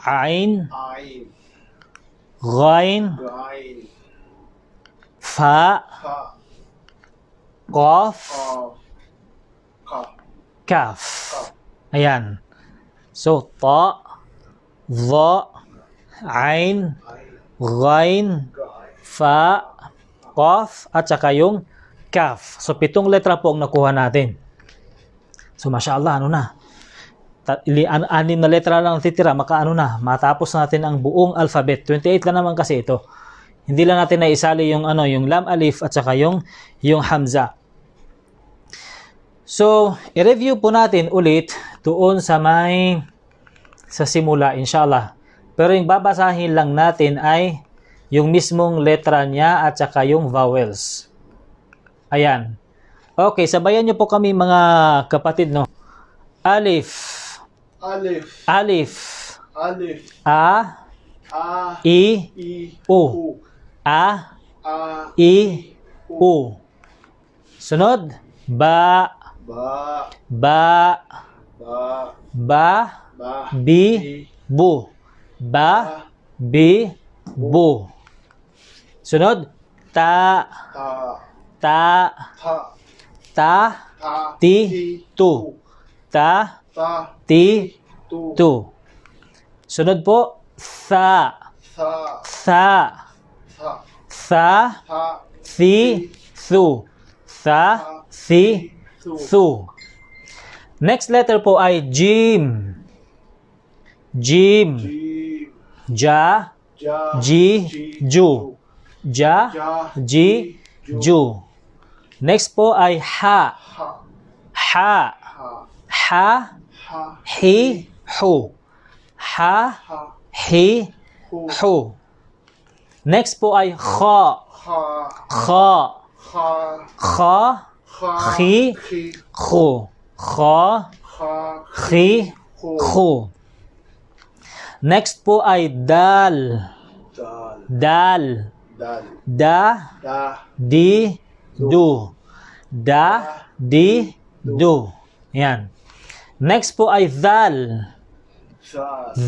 ain ain, fa qaf kaf ayan so ta dha ain ain fa, qaf, at saka yung kaf. So, pitong letra po ang nakuha natin. So, mashallah, ano na? anim na letra lang titira, makaano na, matapos natin ang buong alphabet. 28 lang naman kasi ito. Hindi lang natin naisali yung ano, yung lam alif at saka yung yung hamza. So, i-review po natin ulit tuon sa may sa simula inshallah. Pero yung babasahin lang natin ay yung mismong letra niya at saka yung vowels. Ayan. Okay, sabayan niyo po kami mga kapatid, no? Alif. Alif. Alif. Alif. A. A. I. I. U. A. A. I. U. Sunod. Ba. Ba. Ba. Ba. Ba. Ba. Bi. Bu. Ba. Bi. Bu. Sunod. Ta. Ta. Ta. Ta. Ta. Ti. Tu. Ta. Ta. Ti. Tu. Sunod po. Sa. Sa. Sa. Sa. Si. Su. Sa. Si. Su. Next letter po ay Jim. Jim. Ja. Ja. Ji. Ju. जा, जा जी जू नेक्स्ट पो आई हा हा हा ही हो हा ही हो नेक्स्ट पो आई खा खा खा खी खो खा खी खो नेक्स्ट पो आई दाल दाल Dal. Da. Da. Di. Do. Da. di. Do. Yan. Next po ay zal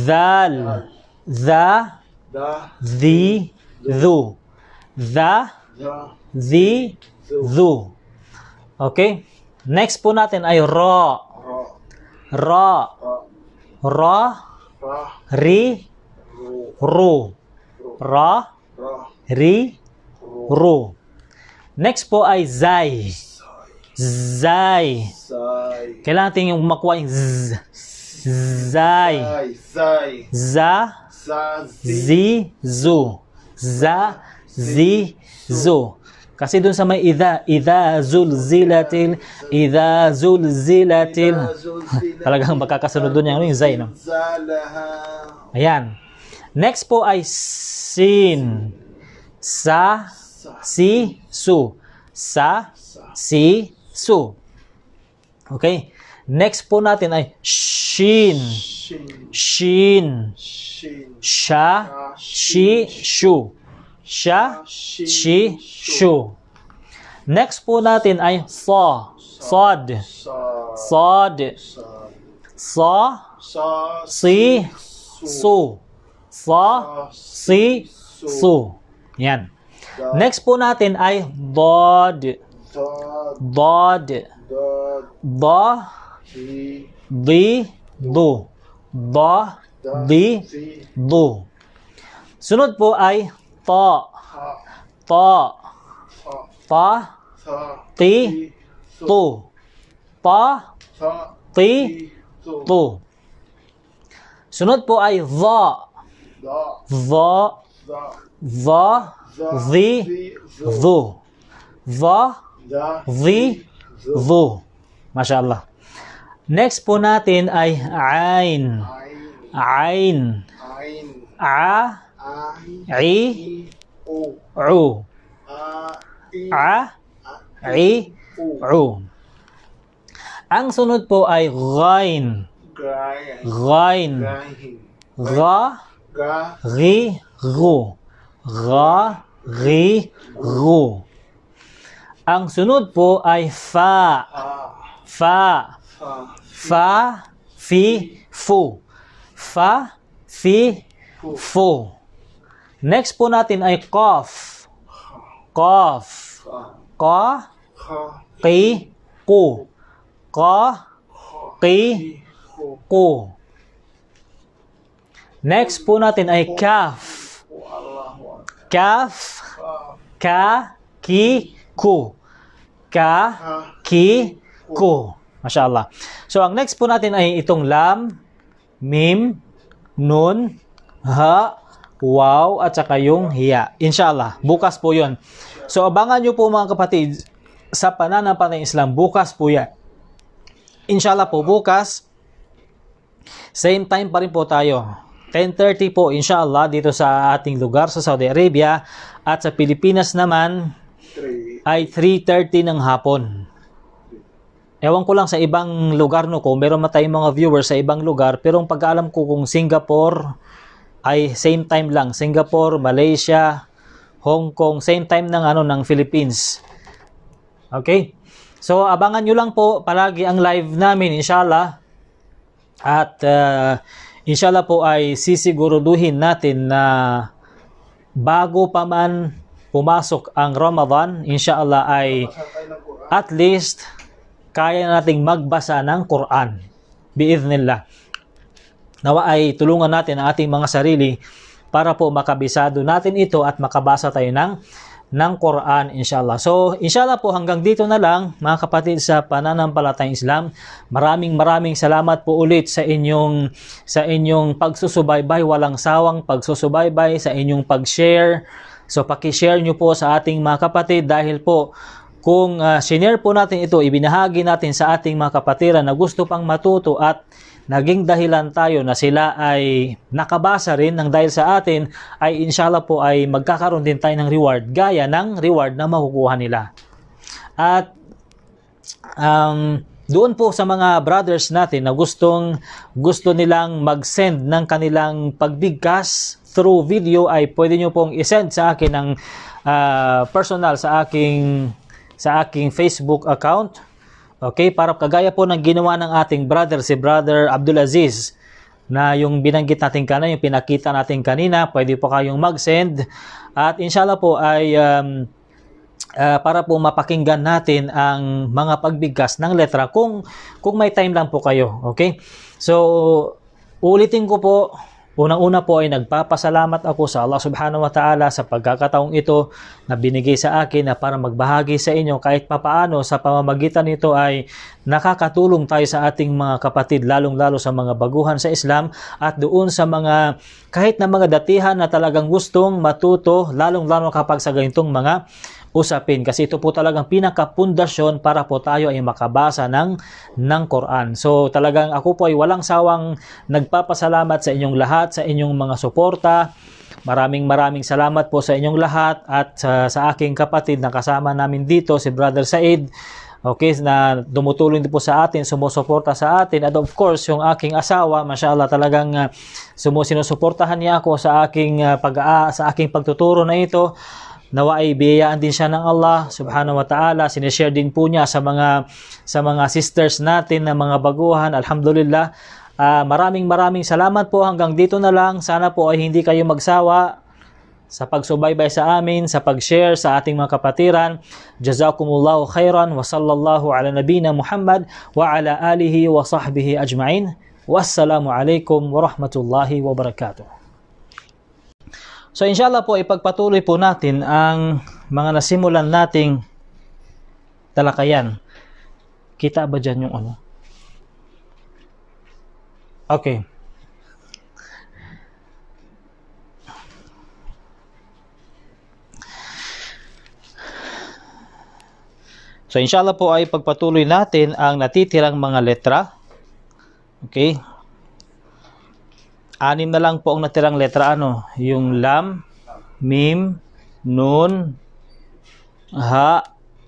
zal za Da. The. Thu. za The. Thu. Okay? Next po natin ay ra. Ra. Ra. Ri. Ru. Ra. Ra. Ri, ro. Next po ay Zai. Zai. Kailangan natin yung makuha yung Z. Zai. Za. Zi. Zu. Za. Zi. Zu. Kasi dun sa may idha, idha zulzilatil, idha zulzilatil. Talagang makakasunod dun yung, ano, yung zai? no? Ayan. Next po ay sin sa, si, su. Sa, si, su. Okay. Next po natin ay shin. Shin. Sha, shi, shu. Sha, shi, shu. Next po natin ay thaw. sad Thod. sa si, su. sa si, su. Yan. Next po natin ay bod. Bod. Bo. Di. Do. Bo. Di. Do. Sunod po ay to. To. Pa. Ti. Tu. Pa. Ti. Tu. Sunod po ay the. The the, the, the. The, the, the. Masya Allah. Next po natin ay ain. Ain. A, i, u. A, i, u. Ang sunod po ay ghain. Ghain. Ghain. Gha, ghi, ru ra, ri, ru. Ang sunod po ay fa. Fa. Fa, fi, fu. Fa, fi, fu. Next po natin ay cough. Cough. Ka, ki, ku. Ka, ki, ku. Next po natin ay Kaf. Kaf, ka, ki, ku. Ka, ki, ku. Masya So, ang next po natin ay itong lam, mim, nun, ha, wow, at saka yung hiya. Inshallah, bukas po yon. So, abangan nyo po mga kapatid sa pananampalataya ng Islam. Bukas po yan. Inshallah po, bukas, same time pa rin po tayo. 10.30 po inshallah dito sa ating lugar sa Saudi Arabia at sa Pilipinas naman 3. ay 3.30 ng hapon. Ewan ko lang sa ibang lugar no ko, meron matay mga viewers sa ibang lugar pero ang pag-alam ko kung Singapore ay same time lang. Singapore, Malaysia, Hong Kong, same time ng ano ng Philippines. Okay? So abangan niyo lang po palagi ang live namin inshallah. At uh, Inshallah po ay sisiguruduhin natin na bago pa man pumasok ang Ramadan, inshallah ay at least kaya nating magbasa ng Quran. Biiznillah. Nawa ay tulungan natin ang ating mga sarili para po makabisado natin ito at makabasa tayo ng ng Quran inshallah. So inshallah po hanggang dito na lang mga kapatid sa pananampalatayang Islam. Maraming maraming salamat po ulit sa inyong sa inyong pagsusubaybay, walang sawang pagsusubaybay sa inyong pag-share. So paki-share niyo po sa ating mga kapatid dahil po kung uh, ah, sinare po natin ito, ibinahagi natin sa ating mga kapatiran na gusto pang matuto at naging dahilan tayo na sila ay nakabasa rin ng dahil sa atin ay inshallah po ay magkakaroon din tayo ng reward gaya ng reward na makukuha nila. At um, doon po sa mga brothers natin na gustong gusto nilang mag-send ng kanilang pagbigkas through video ay pwede nyo pong isend sa akin ng uh, personal sa aking sa aking Facebook account Okay, para kagaya po ng ginawa ng ating brother, si brother Abdulaziz, na yung binanggit natin kanina, yung pinakita natin kanina, pwede po kayong mag-send. At inshallah po ay um, uh, para po mapakinggan natin ang mga pagbigkas ng letra kung kung may time lang po kayo, okay? So ulitin ko po Unang-una po ay nagpapasalamat ako sa Allah subhanahu wa ta'ala sa pagkakataong ito na binigay sa akin na para magbahagi sa inyo kahit papaano sa pamamagitan nito ay nakakatulong tayo sa ating mga kapatid lalong-lalo sa mga baguhan sa Islam at doon sa mga kahit na mga datihan na talagang gustong matuto lalong-lalo kapag sa ganitong mga usapin kasi ito po talagang pinakapundasyon para po tayo ay makabasa ng, ng Quran. So talagang ako po ay walang sawang nagpapasalamat sa inyong lahat, sa inyong mga suporta. Maraming maraming salamat po sa inyong lahat at sa, sa aking kapatid na kasama namin dito, si Brother Said. Okay, na dumutulong din po sa atin, sumusuporta sa atin. And of course, yung aking asawa, mashallah, talagang uh, sumusinusuportahan niya ako sa aking uh, pag uh, sa aking pagtuturo na ito nawa ay biyayaan din siya ng Allah subhanahu wa ta'ala. Sinishare din po niya sa mga, sa mga sisters natin na mga baguhan. Alhamdulillah. Uh, maraming maraming salamat po hanggang dito na lang. Sana po ay hindi kayo magsawa sa pagsubaybay sa amin, sa pag-share sa ating mga kapatiran. Jazakumullahu khairan wa sallallahu ala nabina Muhammad wa ala alihi wa sahbihi ajma'in. Wassalamu alaikum wa rahmatullahi wa barakatuh. So inshallah po ipagpatuloy po natin ang mga nasimulan nating talakayan. Kita ba dyan yung ano? Okay. So inshallah po ay pagpatuloy natin ang natitirang mga letra. Okay, anim na lang po ang natirang letra ano yung lam mim nun ha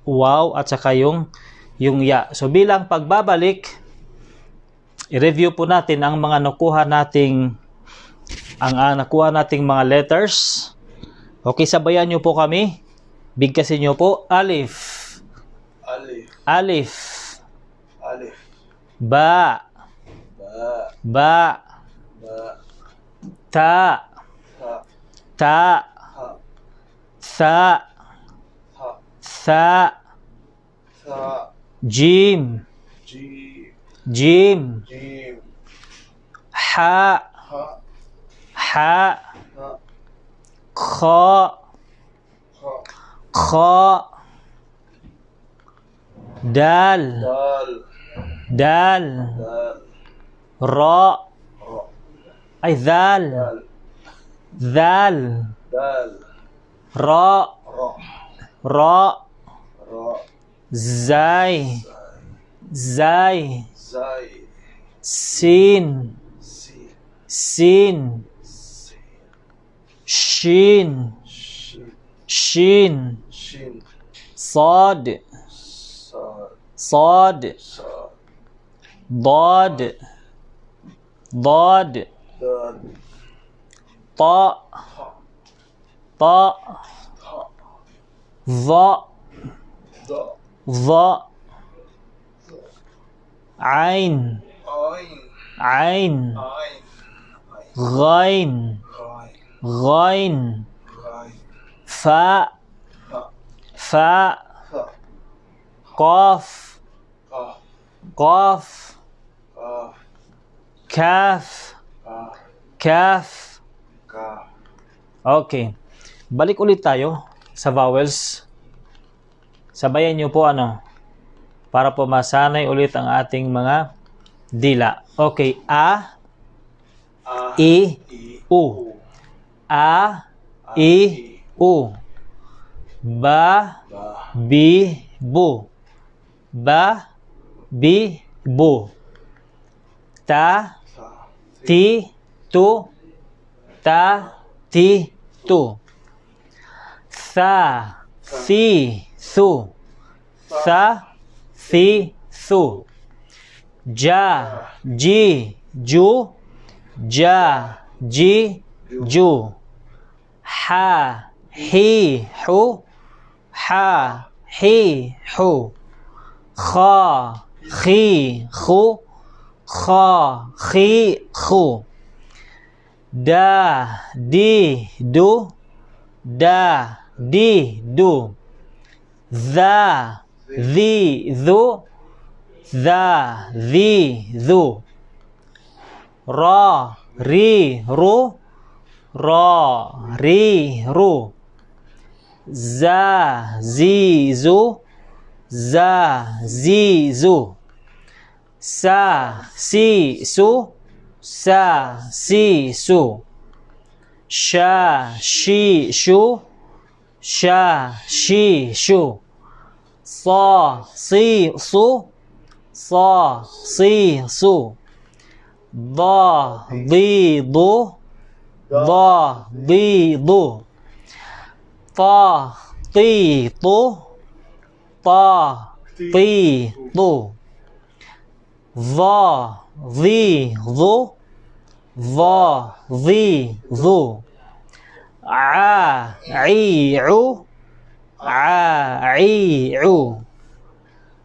wow at saka yung yung ya so bilang pagbabalik i-review po natin ang mga nakuha nating ang uh, nakuha nating mga letters okay sabayan niyo po kami bigkasin niyo po alif alif alif ba ba ba, ba. ta ta sa sa jim jim ha ha kha kha dal dal dal ra أي ذال ذال ذال راء راء زاي زاي سين سين شين شين صاد صاد ضاد ضاد طاء طاء ظاء ظاء عين عين غين غين فاء فاء قاف قاف كاف Calf. Okay. Balik ulit tayo sa vowels. Sabayan nyo po ano para po masanay ulit ang ating mga dila. Okay. A, A I, U. A, I, U. Ba, Bi, Bu. Ba, Bi, Bu. Ta, ti tu ta ti tu sa si su sa si su ja ji ju ja ji ju ha hi hu ha hi hu kha khi khu kha khi khu da di du da di du za zi zu za zi zu ra ri ru ra ri ru za zi zu za zi zu sa, si, su, sa, si, su. Sha, shi, shu, sha, shi, shu. Só, si, su, só, si, su. Dó, di, do, di, do. Tó, ti, tu, tó, ti, tu. ظا ظي ظو ظا ظي ظو ع عي عو ع عي عو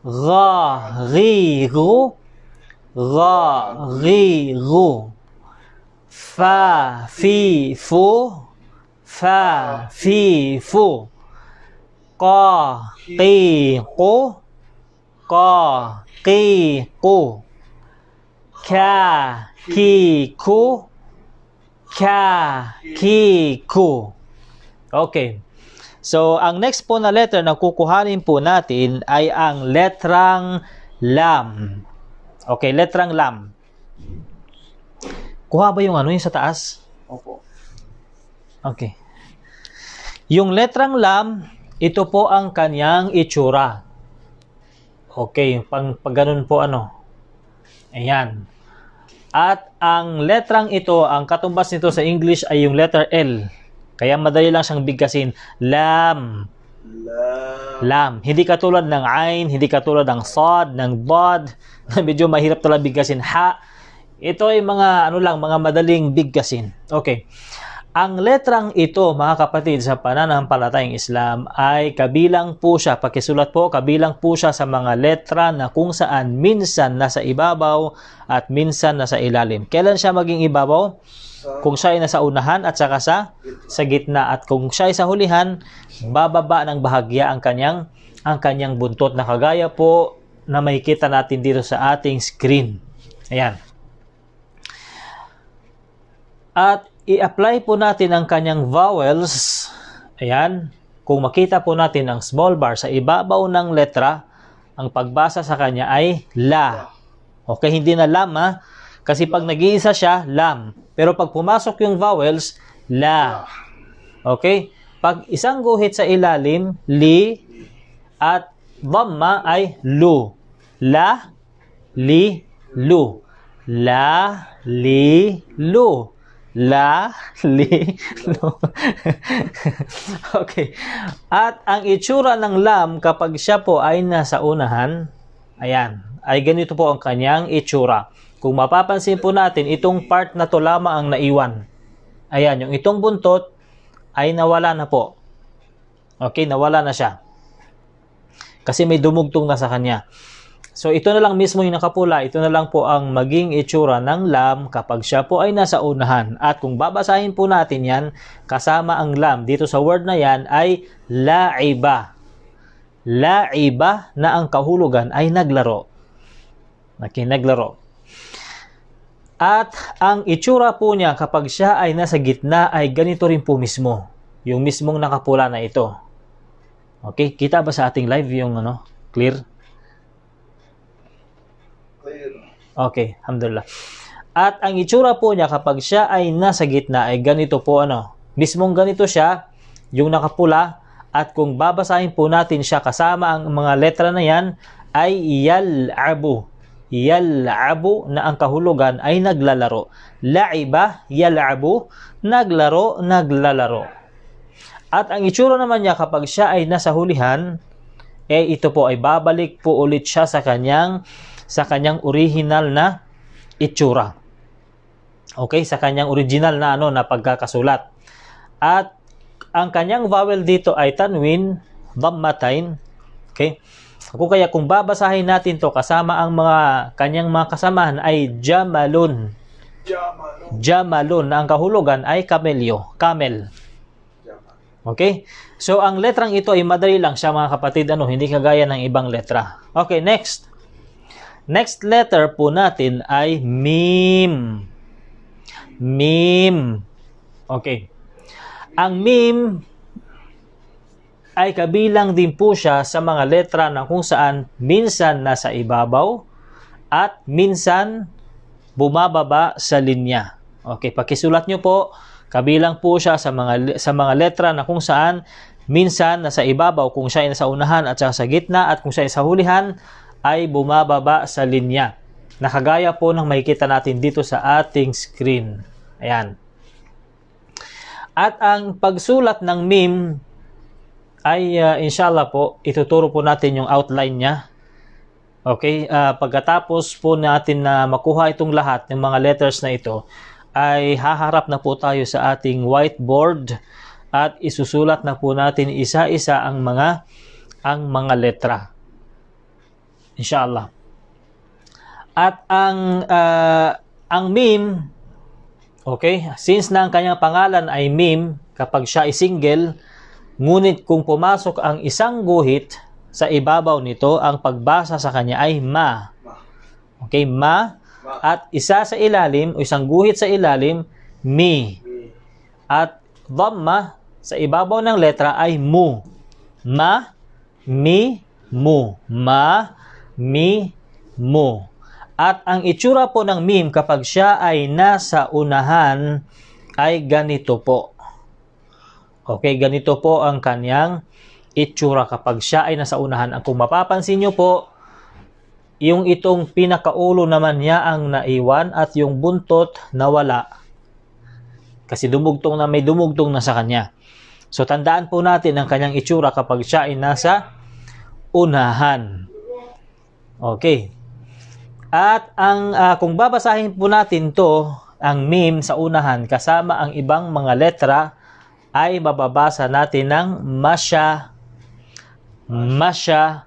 غا غي غو غا غي غو فا في فو فا في فو قا قي قو ka ki ku ka ki ku ka ki ku okay so ang next po na letter na kukuhanin po natin ay ang letrang lam okay letrang lam kuha ba yung ano yung sa taas opo okay yung letrang lam ito po ang kanyang itsura Okay, pang pag ganun po ano. Ayan. At ang letrang ito, ang katumbas nito sa English ay yung letter L. Kaya madali lang siyang bigkasin. Lam. Lam. Lam. Hindi katulad ng ain, hindi katulad ng sod, ng bod, medyo mahirap talaga bigkasin. Ha. Ito ay mga ano lang, mga madaling bigkasin. Okay. Ang letrang ito, mga kapatid, sa pananampalatayang Islam ay kabilang po siya, pakisulat po, kabilang po siya sa mga letra na kung saan minsan nasa ibabaw at minsan nasa ilalim. Kailan siya maging ibabaw? Kung siya ay nasa unahan at saka sa, sa gitna. At kung siya ay sa hulihan, bababa ng bahagya ang kanyang, ang kanyang buntot na kagaya po na makikita natin dito sa ating screen. Ayan. At i-apply po natin ang kanyang vowels. Ayan. Kung makita po natin ang small bar sa ibabaw ng letra, ang pagbasa sa kanya ay la. Okay, hindi na lam ha? kasi pag nag-iisa siya, lam. Pero pag pumasok yung vowels, la. Okay? Pag isang guhit sa ilalim, li, at dhamma ay lu. La, li, lu. La, li, lu. La, li, lo. okay. At ang itsura ng lam kapag siya po ay nasa unahan, ayan, ay ganito po ang kanyang itsura. Kung mapapansin po natin, itong part na to lamang ang naiwan. Ayan, yung itong buntot ay nawala na po. Okay, nawala na siya. Kasi may dumugtong na sa kanya. So ito na lang mismo yung nakapula, ito na lang po ang maging itsura ng lam kapag siya po ay nasa unahan. At kung babasahin po natin yan, kasama ang lam dito sa word na yan ay laiba. Laiba na ang kahulugan ay naglaro. Nakinaglaro. At ang itsura po niya kapag siya ay nasa gitna ay ganito rin po mismo. Yung mismong nakapula na ito. Okay, kita ba sa ating live yung ano, clear? Okay, alhamdulillah. At ang itsura po niya kapag siya ay nasa gitna ay ganito po ano. Mismong ganito siya, yung nakapula. At kung babasahin po natin siya kasama ang mga letra na yan, ay yal'abu. Yal'abu na ang kahulugan ay naglalaro. La'iba, yal'abu, naglaro, naglalaro. At ang itsura naman niya kapag siya ay nasa hulihan, eh ito po ay babalik po ulit siya sa kanyang sa kanyang original na itsura. Okay, sa kanyang original na ano na pagkakasulat. At ang kanyang vowel dito ay tanwin, dammatain. Okay? Ako kaya kung babasahin natin to kasama ang mga kanyang mga kasamahan ay jamalun. Jamalun. Jamalun ang kahulugan ay kamelyo, camel. Okay? So, ang letrang ito ay madali lang siya mga kapatid. Ano, hindi kagaya ng ibang letra. Okay, next. Next letter po natin ay meme. Meme. Okay. Ang meme ay kabilang din po siya sa mga letra na kung saan minsan nasa ibabaw at minsan bumababa sa linya. Okay, pakisulat nyo po, kabilang po siya sa mga, sa mga letra na kung saan minsan nasa ibabaw kung siya ay nasa unahan at sa gitna at kung siya ay sa hulihan ay bumababa sa linya Nakagaya po ng makikita natin dito sa ating screen. Ayan. At ang pagsulat ng meme ay uh, inshallah po, ituturo po natin yung outline niya. Okay, uh, pagkatapos po natin na makuha itong lahat ng mga letters na ito, ay haharap na po tayo sa ating whiteboard at isusulat na po natin isa-isa ang mga ang mga letra. Inshallah. At ang uh, ang Mim, okay, since na ang kanyang pangalan ay Mim, kapag siya ay single, ngunit kung pumasok ang isang guhit sa ibabaw nito, ang pagbasa sa kanya ay ma. Okay, ma. At isa sa ilalim, o isang guhit sa ilalim, mi. At dhamma sa ibabaw ng letra ay mu. Ma, mi, mu. Ma, me, mo. At ang itsura po ng meme kapag siya ay nasa unahan ay ganito po. Okay, ganito po ang kanyang itsura kapag siya ay nasa unahan. At kung mapapansin nyo po, yung itong pinakaulo naman niya ang naiwan at yung buntot nawala. Kasi dumugtong na may dumugtong na sa kanya. So tandaan po natin ang kanyang itsura kapag siya ay nasa unahan. Okay. At ang uh, kung babasahin po natin to, ang meme sa unahan kasama ang ibang mga letra ay mababasa natin ng masya masya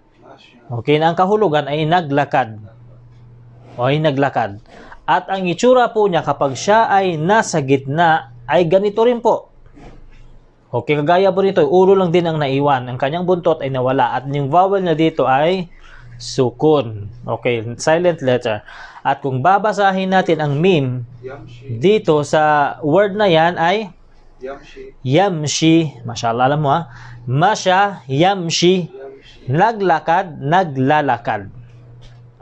okay na ang kahulugan ay naglakad o ay naglakad at ang itsura po niya kapag siya ay nasa gitna ay ganito rin po okay kagaya po nito ulo lang din ang naiwan ang kanyang buntot ay nawala at yung vowel na dito ay sukun. Okay, silent letter. At kung babasahin natin ang mim, dito sa word na yan ay yamshi. Yamshi. Mashallah, alam mo ha? Ah. Masha, yamshi. yamshi. Naglakad, naglalakad.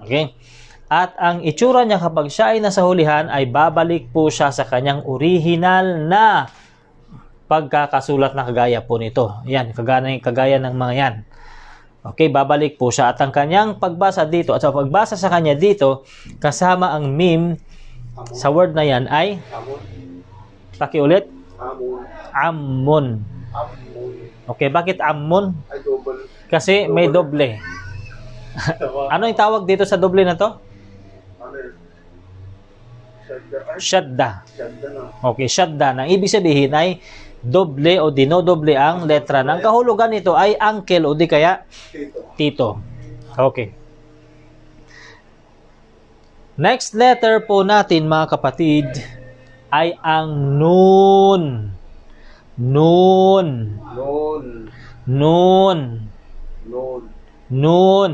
Okay? At ang itsura niya kapag siya ay nasa hulihan ay babalik po siya sa kanyang original na pagkakasulat na kagaya po nito. Yan, kagaya, kagaya ng mga yan. Okay, babalik po siya at ang kanyang pagbasa dito at sa pagbasa sa kanya dito kasama ang meme sa word na yan ay Paki ulit. Ammon. Okay, bakit ammon? Kasi may doble. Diba? ano yung tawag dito sa doble na to? Ano shadda. Okay, shadda. Ang ibig sabihin ay doble o dinodoble ang letra. ng kahulugan nito ay uncle o di kaya tito. Okay. Next letter po natin mga kapatid ay ang noon. Noon. Noon. Noon. Noon. Noon.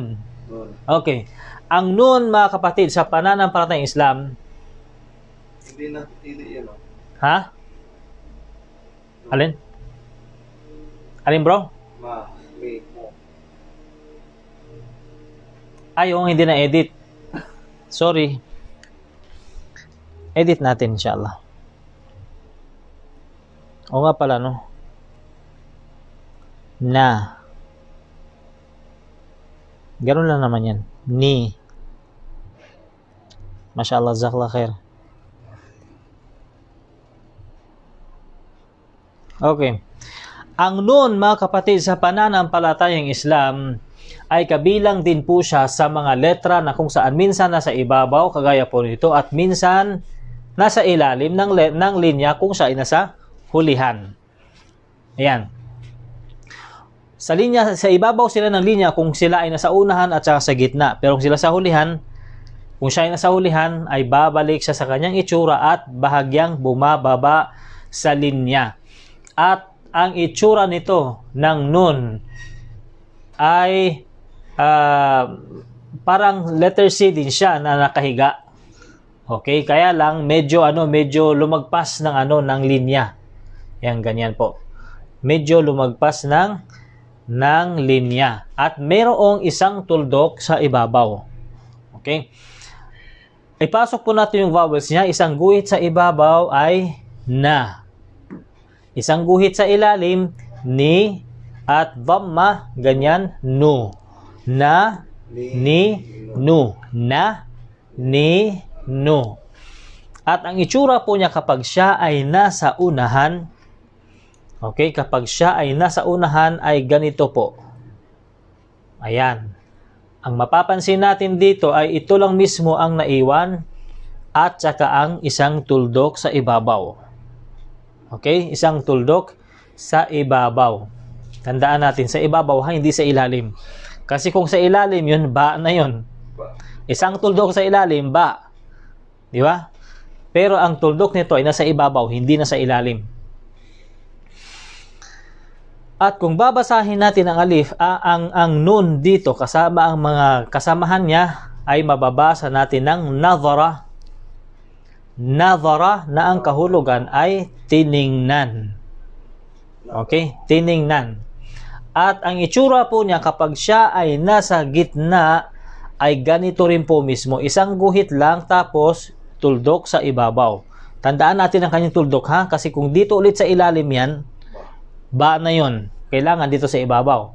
Okay. Ang noon mga kapatid sa pananampalatayang Islam hindi na hindi Ha? Alin? Alin bro? Ma, wait mo. Ay, oo, hindi na-edit. Sorry. Edit natin, inshallah. Oo nga pala, no? Na. Ganun lang naman yan. Ni. Mashallah, zakla khair. Okay. Ang nun, mga kapatid, sa pananampalatayang Islam, ay kabilang din po siya sa mga letra na kung saan minsan nasa ibabaw, kagaya po nito, at minsan nasa ilalim ng, le- ng linya kung siya ay nasa hulihan. Ayan. Sa linya, sa ibabaw sila ng linya kung sila ay nasa unahan at saka sa gitna. Pero kung sila sa hulihan, kung siya ay nasa hulihan, ay babalik siya sa kanyang itsura at bahagyang bumababa sa linya at ang itsura nito ng nun ay uh, parang letter C din siya na nakahiga. Okay, kaya lang medyo ano, medyo lumagpas ng ano ng linya. Yan ganyan po. Medyo lumagpas ng ng linya at mayroong isang tuldok sa ibabaw. Okay? Ipasok po natin yung vowels niya. Isang guhit sa ibabaw ay na. Isang guhit sa ilalim, ni, at dhamma, ganyan, nu. Na, ni, nu. Na, ni, nu. At ang itsura po niya kapag siya ay nasa unahan, okay, kapag siya ay nasa unahan ay ganito po. Ayan. Ang mapapansin natin dito ay ito lang mismo ang naiwan at saka ang isang tuldok sa ibabaw. Okay? Isang tuldok sa ibabaw. Tandaan natin, sa ibabaw ha, hindi sa ilalim. Kasi kung sa ilalim yun, ba na yun. Isang tuldok sa ilalim, ba. Di ba? Pero ang tuldok nito ay nasa ibabaw, hindi na sa ilalim. At kung babasahin natin ang alif, ah, ang ang nun dito kasama ang mga kasamahan niya ay mababasa natin ng nadhara Nazara na ang kahulugan ay tiningnan. Okay? Tiningnan. At ang itsura po niya kapag siya ay nasa gitna ay ganito rin po mismo. Isang guhit lang tapos tuldok sa ibabaw. Tandaan natin ang kanyang tuldok ha kasi kung dito ulit sa ilalim yan, ba na yon. Kailangan dito sa ibabaw.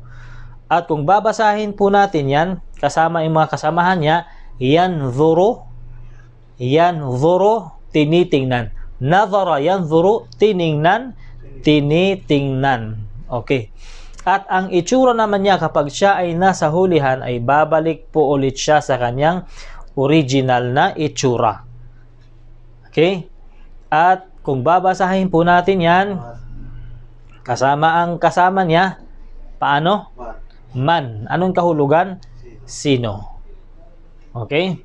At kung babasahin po natin yan, kasama yung mga kasamahan niya, yan dhuru yanzuru, tinitingnan. Nazara yanzuru, tiningnan, tinitingnan. Okay. At ang itsura naman niya kapag siya ay nasa hulihan ay babalik po ulit siya sa kanyang original na itsura. Okay? At kung babasahin po natin yan, kasama ang kasama niya, paano? Man. Anong kahulugan? Sino. Okay?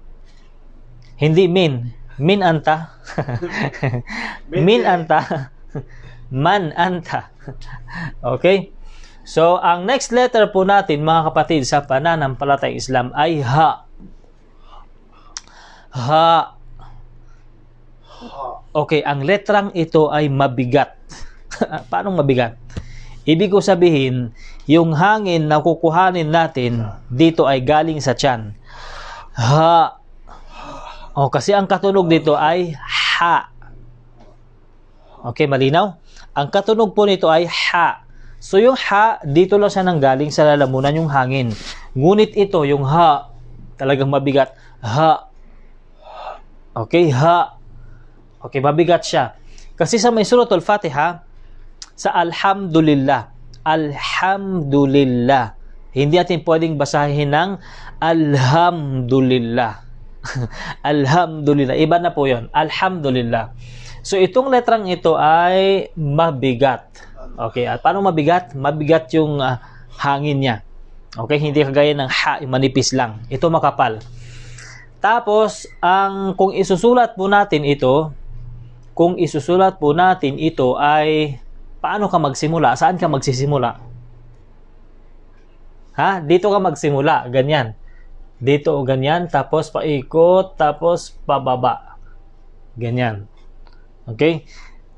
Hindi min. Min anta. min anta. Man anta. okay? So, ang next letter po natin mga kapatid sa pananampalatay Islam ay ha. Ha. Okay, ang letrang ito ay mabigat. Paano mabigat? Ibig ko sabihin, yung hangin na kukuhanin natin dito ay galing sa tiyan. Ha. O, oh, kasi ang katunog dito ay ha. Okay, malinaw? Ang katunog po nito ay ha. So, yung ha, dito lang siya nanggaling sa lalamunan yung hangin. Ngunit ito, yung ha, talagang mabigat. Ha. Okay, ha. Okay, mabigat siya. Kasi sa may suratul Fatiha, sa Alhamdulillah, Alhamdulillah. Hindi natin pwedeng basahin ng Alhamdulillah. Alhamdulillah. Iba na po yon. Alhamdulillah. So, itong letrang ito ay mabigat. Okay, at paano mabigat? Mabigat yung uh, hangin niya. Okay, hindi kagaya ng ha, manipis lang. Ito makapal. Tapos, ang kung isusulat po natin ito, kung isusulat po natin ito ay paano ka magsimula? Saan ka magsisimula? Ha? Dito ka magsimula, ganyan dito o ganyan, tapos paikot, tapos pababa. Ganyan. Okay?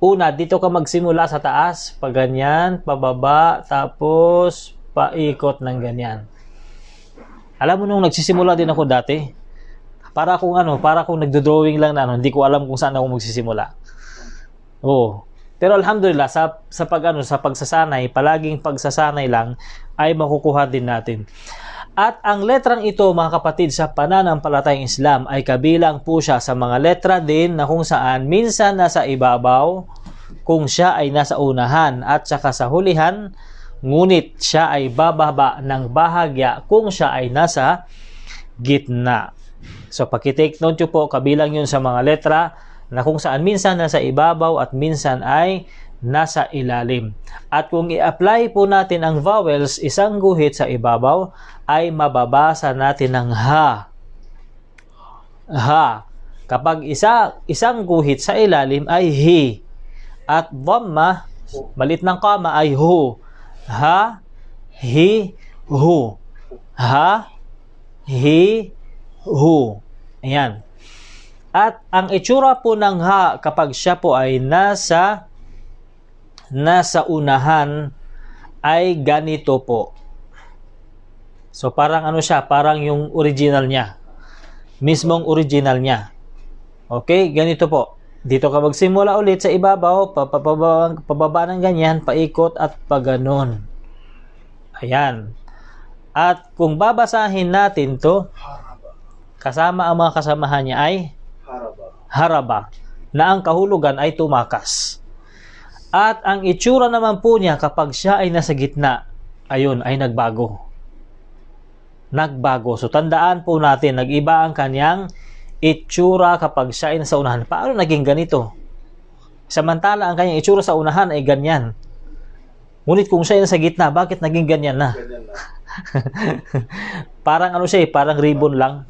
Una, dito ka magsimula sa taas, pa ganyan, pababa, tapos paikot ng ganyan. Alam mo nung nagsisimula din ako dati, para kung ano, para kung nagdo-drawing lang na ano, hindi ko alam kung saan ako magsisimula. Oo. Pero alhamdulillah sa sa pag ano, sa pagsasanay, palaging pagsasanay lang ay makukuha din natin. At ang letrang ito mga kapatid sa pananampalatayang Islam ay kabilang po siya sa mga letra din na kung saan minsan nasa ibabaw kung siya ay nasa unahan at saka sa hulihan ngunit siya ay bababa ng bahagya kung siya ay nasa gitna. So pakitake note po kabilang yun sa mga letra na kung saan minsan nasa ibabaw at minsan ay nasa ilalim. At kung i-apply po natin ang vowels isang guhit sa ibabaw, ay mababasa natin ng ha. Ha. Kapag isa, isang guhit sa ilalim ay hi. At dhamma, malit ng kama ay hu. Ha, hi, hu. Ha, hi, hu. Ayan. At ang itsura po ng ha kapag siya po ay nasa na sa unahan ay ganito po. So parang ano siya, parang yung original niya. Mismong original niya. Okay, ganito po. Dito ka magsimula ulit sa ibabaw, papababa, pababa ng ganyan, paikot at paganon. Ayan. At kung babasahin natin to, kasama ang mga kasamahan niya ay haraba, haraba na ang kahulugan ay tumakas. At ang itsura naman po niya kapag siya ay nasa gitna, ayun, ay nagbago. Nagbago. So tandaan po natin, nag-iba ang kanyang itsura kapag siya ay nasa unahan. Paano naging ganito? Samantala ang kanyang itsura sa unahan ay ganyan. Ngunit kung siya ay nasa gitna, bakit naging ganyan na? parang ano siya eh, parang ribbon lang.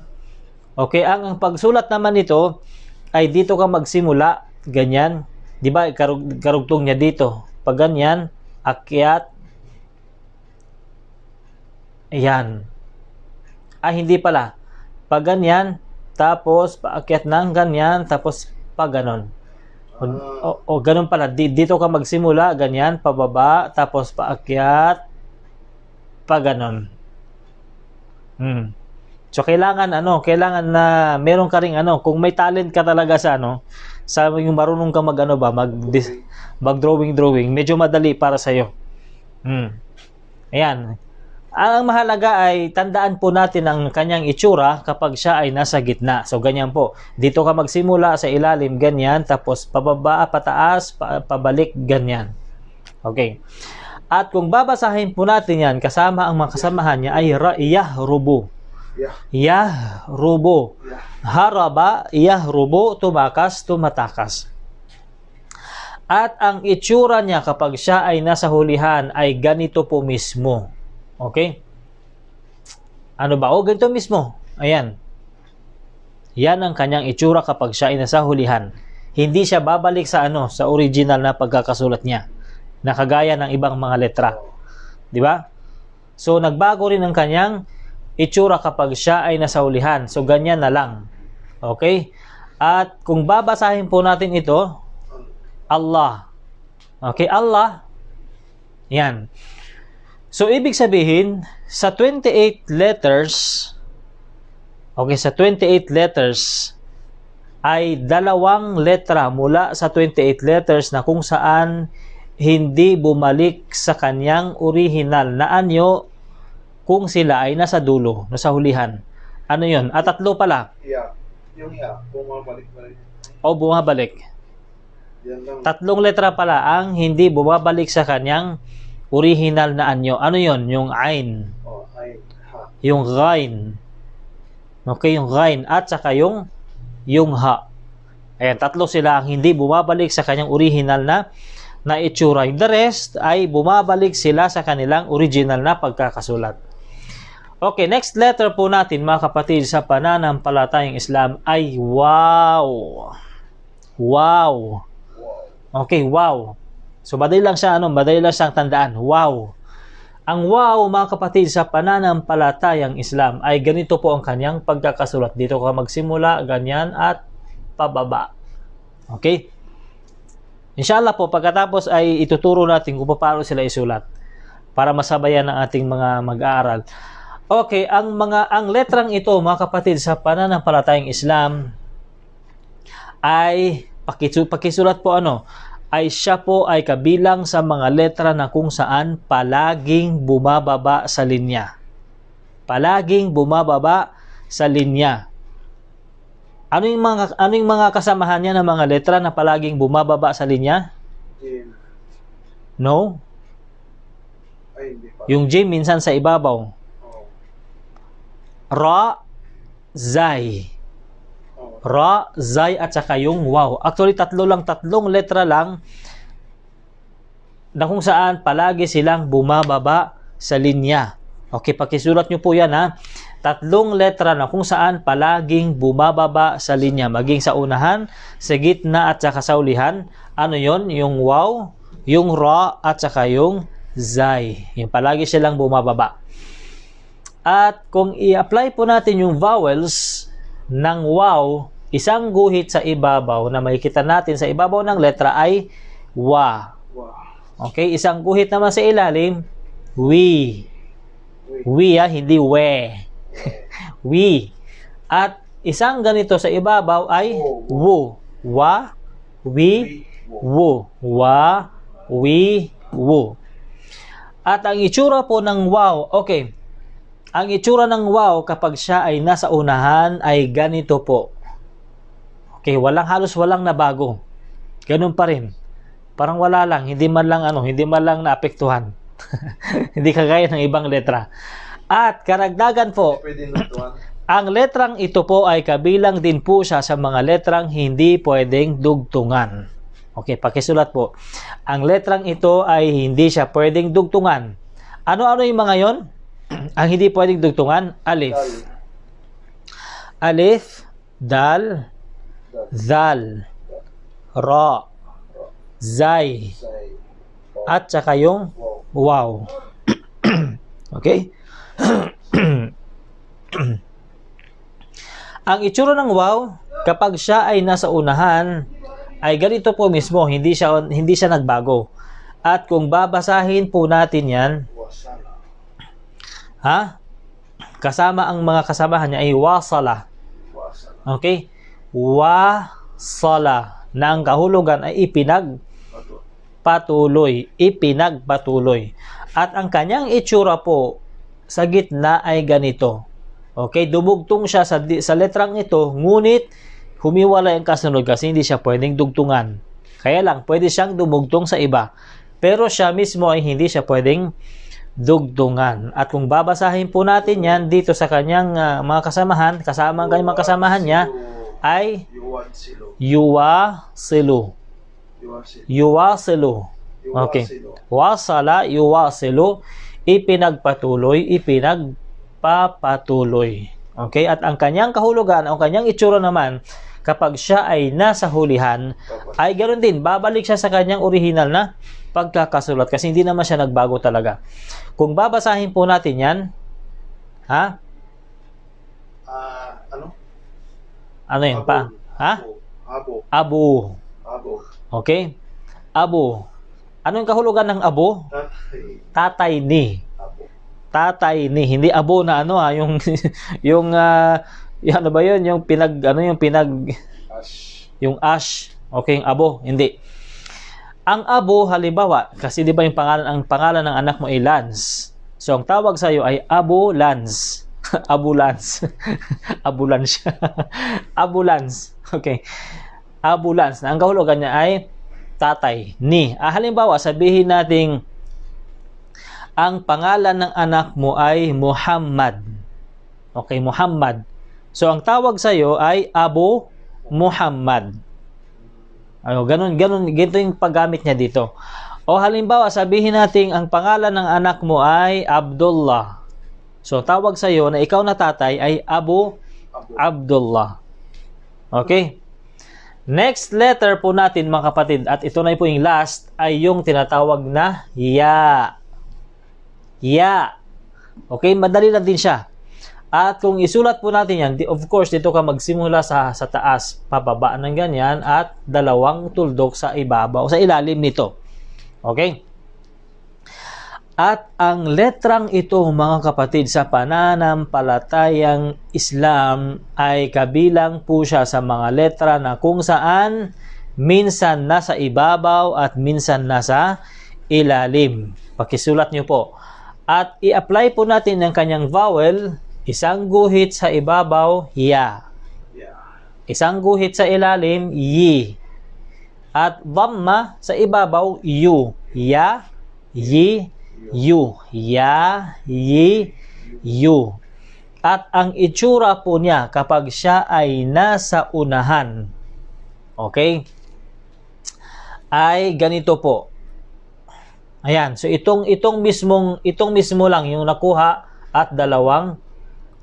Okay, ang pagsulat naman nito ay dito ka magsimula, ganyan Di ba, karug, karugtong niya dito. Pag ganyan, akyat, yan. Ah, hindi pala. Pag ganyan, tapos paakyat ng ganyan, tapos pa ganon. O, ah. o, o ganun pala, di, dito ka magsimula, ganyan, pababa, tapos paakyat, pa ganon. Hmm. So, kailangan ano, kailangan na meron ka ring ano, kung may talent ka talaga sa ano, sa yung marunong ka mag ano ba, mag mag drawing drawing, medyo madali para sa iyo. hmm. Ayan. Ang mahalaga ay tandaan po natin ang kanyang itsura kapag siya ay nasa gitna. So ganyan po. Dito ka magsimula sa ilalim ganyan, tapos pababa, pataas, pa, pabalik ganyan. Okay. At kung babasahin po natin yan kasama ang mga kasamahan niya ay raiyah rubu. Yahrubu. Haraba, yahrubu, tumakas, tumatakas. At ang itsura niya kapag siya ay nasa hulihan ay ganito po mismo. Okay? Ano ba? O, oh, ganito mismo. Ayan. Yan ang kanyang itsura kapag siya ay nasa hulihan. Hindi siya babalik sa ano, sa original na pagkakasulat niya na kagaya ng ibang mga letra. 'Di ba? So nagbago rin ang kanyang itsura kapag siya ay nasaulihan. So, ganyan na lang. Okay? At kung babasahin po natin ito, Allah. Okay, Allah. Yan. So, ibig sabihin, sa 28 letters, okay, sa 28 letters, ay dalawang letra mula sa 28 letters na kung saan hindi bumalik sa kanyang orihinal na anyo kung sila ay nasa dulo, nasa hulihan. Ano yun? At ah, tatlo pala. Yeah. Yung yeah. Bumabalik-balik. O bumabalik. Tatlong letra pala ang hindi bumabalik sa kanyang original na anyo. Ano yon Yung ain. Oh, ain. Yung gain. Okay, yung gain. At saka yung yung ha. Ayan, tatlo sila ang hindi bumabalik sa kanyang original na na itsura. The rest ay bumabalik sila sa kanilang original na pagkakasulat. Okay, next letter po natin mga kapatid sa pananampalatayang Islam ay wow. Wow. Okay, wow. So madali lang siya ano, madali lang siyang tandaan. Wow. Ang wow mga kapatid sa pananampalatayang Islam ay ganito po ang kanyang pagkakasulat. Dito ka magsimula, ganyan at pababa. Okay? Inshallah po pagkatapos ay ituturo natin kung paano sila isulat para masabayan ang ating mga mag-aaral. Okay, ang mga ang letrang ito mga kapatid sa pananampalatayang Islam ay pakisu, pakisulat po ano ay siya po ay kabilang sa mga letra na kung saan palaging bumababa sa linya. Palaging bumababa sa linya. Ano yung mga ano yung mga kasamahan niya ng mga letra na palaging bumababa sa linya? No? Yung J minsan sa ibabaw ra, zai. Ra, zai at saka yung wow. Actually, tatlo lang, tatlong letra lang na kung saan palagi silang bumababa sa linya. Okay, pakisulat nyo po yan ha. Tatlong letra na kung saan palaging bumababa sa linya. Maging sa unahan, sa gitna at saka sa ulihan. Ano yon Yung wow, yung ra at saka yung zai. Yung palagi silang bumababa. At kung i-apply po natin yung vowels ng wow, isang guhit sa ibabaw na makikita natin sa ibabaw ng letra ay wa. Okay, isang guhit naman sa ilalim, wi. We, ah, hindi we. wi. At isang ganito sa ibabaw ay wo. Wa, wi, wo. Wa, wi, wo. At ang itsura po ng wow, okay, ang itsura ng wow kapag siya ay nasa unahan ay ganito po. Okay, walang halos walang nabago. Ganun pa rin. Parang wala lang, hindi man lang ano, hindi man lang naapektuhan. hindi kagaya ng ibang letra. At karagdagan po, ang letrang ito po ay kabilang din po siya sa mga letrang hindi pwedeng dugtungan. Okay, pakisulat po. Ang letrang ito ay hindi siya pwedeng dugtungan. Ano-ano yung mga yon? ang hindi pwedeng dugtungan, alif. Alif, dal, zal, ra, zay, at saka yung wow. okay? ang itsura ng wow, kapag siya ay nasa unahan, ay ganito po mismo, hindi siya hindi siya nagbago. At kung babasahin po natin 'yan, Ha? Kasama ang mga kasamahan niya ay wasala. Okay? Wasala na ang kahulugan ay ipinag patuloy, ipinagpatuloy. At ang kanyang itsura po sa gitna ay ganito. Okay, dumugtong siya sa, sa letrang ito, ngunit humiwalay ang kasunod kasi hindi siya pwedeng dugtungan. Kaya lang, pwede siyang dumugtong sa iba. Pero siya mismo ay hindi siya pwedeng dugdungan. At kung babasahin po natin yan dito sa kanyang uh, mga kasamahan, kasama ang kanyang mga kasamahan niya, ay yuwa silu. Yuwa silu. Okay. Wasala yuwa silu. Ipinagpatuloy, ipinagpapatuloy. Okay? At ang kanyang kahulugan, ang kanyang itsura naman, kapag siya ay nasa hulihan, ay ganoon din, babalik siya sa kanyang original na pagkakasulat kasi hindi naman siya nagbago talaga. Kung babasahin po natin yan, ha? Uh, ano? Ano 'yan pa? Ha? Abo. Abo. Abo. Okay? Abo. Anong kahulugan ng abo? Tatay. Tatay ni. Abo. Tatay ni. Hindi abo na ano ha, ah, yung, yung, uh, ah, yung ano ba yun? Yung pinag, ano yung pinag, ash. yung ash. Okay, yung abo. Hindi ang abo, halimbawa, kasi di ba yung pangalan, ang pangalan ng anak mo ay Lance. So, ang tawag sa iyo ay abo Lance. Lance. Lance. Abulance. Lance. Okay. Abulance. Na ang kahulugan niya ay tatay ni. Ah, halimbawa, sabihin nating ang pangalan ng anak mo ay Muhammad. Okay, Muhammad. So, ang tawag sa iyo ay Abu Muhammad. Ano, ganun, ganun, ganito yung paggamit niya dito. O halimbawa, sabihin natin ang pangalan ng anak mo ay Abdullah. So, tawag sa iyo na ikaw na tatay ay Abu Abdullah. Okay? Next letter po natin mga kapatid, at ito na po yung last, ay yung tinatawag na Ya. Ya. Okay, madali lang din siya. At kung isulat po natin yan, of course, dito ka magsimula sa, sa taas, pababa ng ganyan, at dalawang tuldok sa ibabaw, sa ilalim nito. Okay? At ang letrang ito, mga kapatid, sa pananampalatayang Islam ay kabilang po siya sa mga letra na kung saan minsan nasa ibabaw at minsan nasa ilalim. Pakisulat niyo po. At i-apply po natin ang kanyang vowel Isang guhit sa ibabaw, ya. Isang guhit sa ilalim, yi. At dhamma sa ibabaw, yu. Ya, yi, yu. Ya, yi, yu. At ang itsura po niya kapag siya ay nasa unahan. Okay? Ay ganito po. Ayan, so itong itong mismong itong mismo lang yung nakuha at dalawang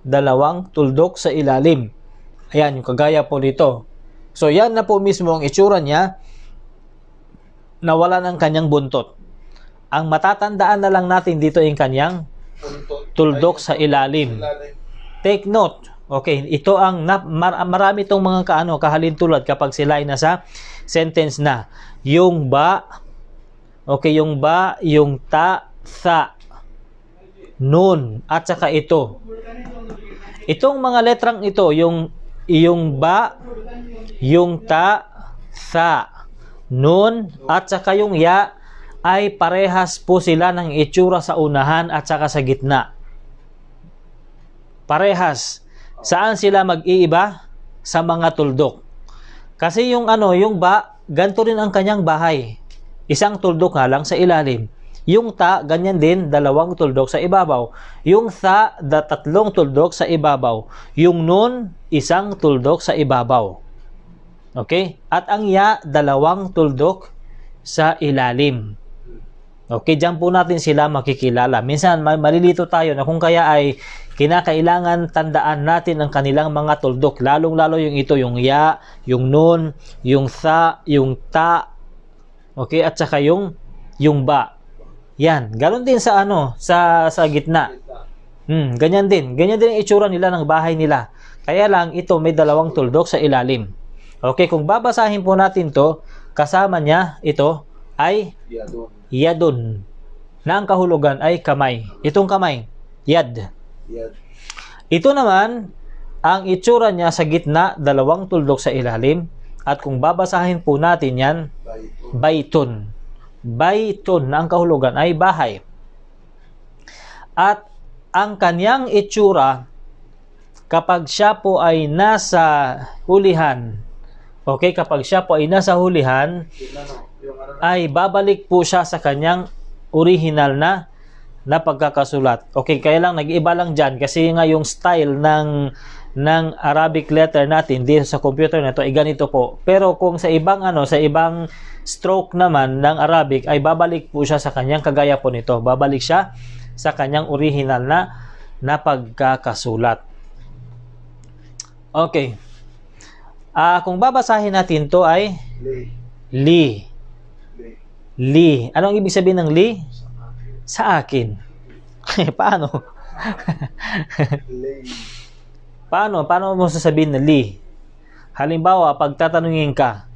dalawang tuldok sa ilalim. Ayan, yung kagaya po nito. So, yan na po mismo ang itsura niya nawala ng kanyang buntot. Ang matatandaan na lang natin dito yung kanyang tuldok sa ilalim. Take note. Okay, ito ang mar, marami tong mga kaano kahalintulad kapag sila ay nasa sentence na. Yung ba, okay, yung ba, yung ta, sa, nun, at saka ito. Itong mga letrang ito, yung yung ba, yung ta, sa, nun, at saka yung ya, ay parehas po sila ng itsura sa unahan at saka sa gitna. Parehas. Saan sila mag-iiba? Sa mga tuldok. Kasi yung ano, yung ba, ganito rin ang kanyang bahay. Isang tuldok nga lang sa ilalim. Yung ta, ganyan din, dalawang tuldok sa ibabaw. Yung tha, da, tatlong tuldok sa ibabaw. Yung nun, isang tuldok sa ibabaw. Okay? At ang ya, dalawang tuldok sa ilalim. Okay, diyan po natin sila makikilala. Minsan, malilito tayo na kung kaya ay kinakailangan tandaan natin ang kanilang mga tuldok, lalong-lalo yung ito, yung ya, yung nun, yung tha, yung ta, okay, at saka yung yung ba. Yan, ganun din sa ano, sa sa gitna. Hmm, ganyan din. Ganyan din ang itsura nila ng bahay nila. Kaya lang ito may dalawang tuldok sa ilalim. Okay, kung babasahin po natin 'to, kasama niya ito ay yadun. Yadun. Na ang kahulugan ay kamay. Itong kamay, yad. Yad. Ito naman ang itsura niya sa gitna, dalawang tuldok sa ilalim. At kung babasahin po natin 'yan, baitun. baitun bayton na ang kahulugan ay bahay. At ang kanyang itsura kapag siya po ay nasa hulihan, okay, kapag siya po ay nasa hulihan, ay babalik po siya sa kanyang original na na pagkakasulat. Okay, kaya lang nag-iba lang diyan kasi nga yung style ng ng Arabic letter natin dito sa computer na to ay ganito po. Pero kung sa ibang ano, sa ibang stroke naman ng Arabic ay babalik po siya sa kanyang kagaya po nito. Babalik siya sa kanyang original na na pagkakasulat. Okay. Ah, uh, kung babasahin natin to ay li. li. Li. Ano ang ibig sabihin ng li? Sa akin. Sa akin. Paano? li. Paano? Paano mo sasabihin na Lee? Halimbawa, pagtatanungin ka,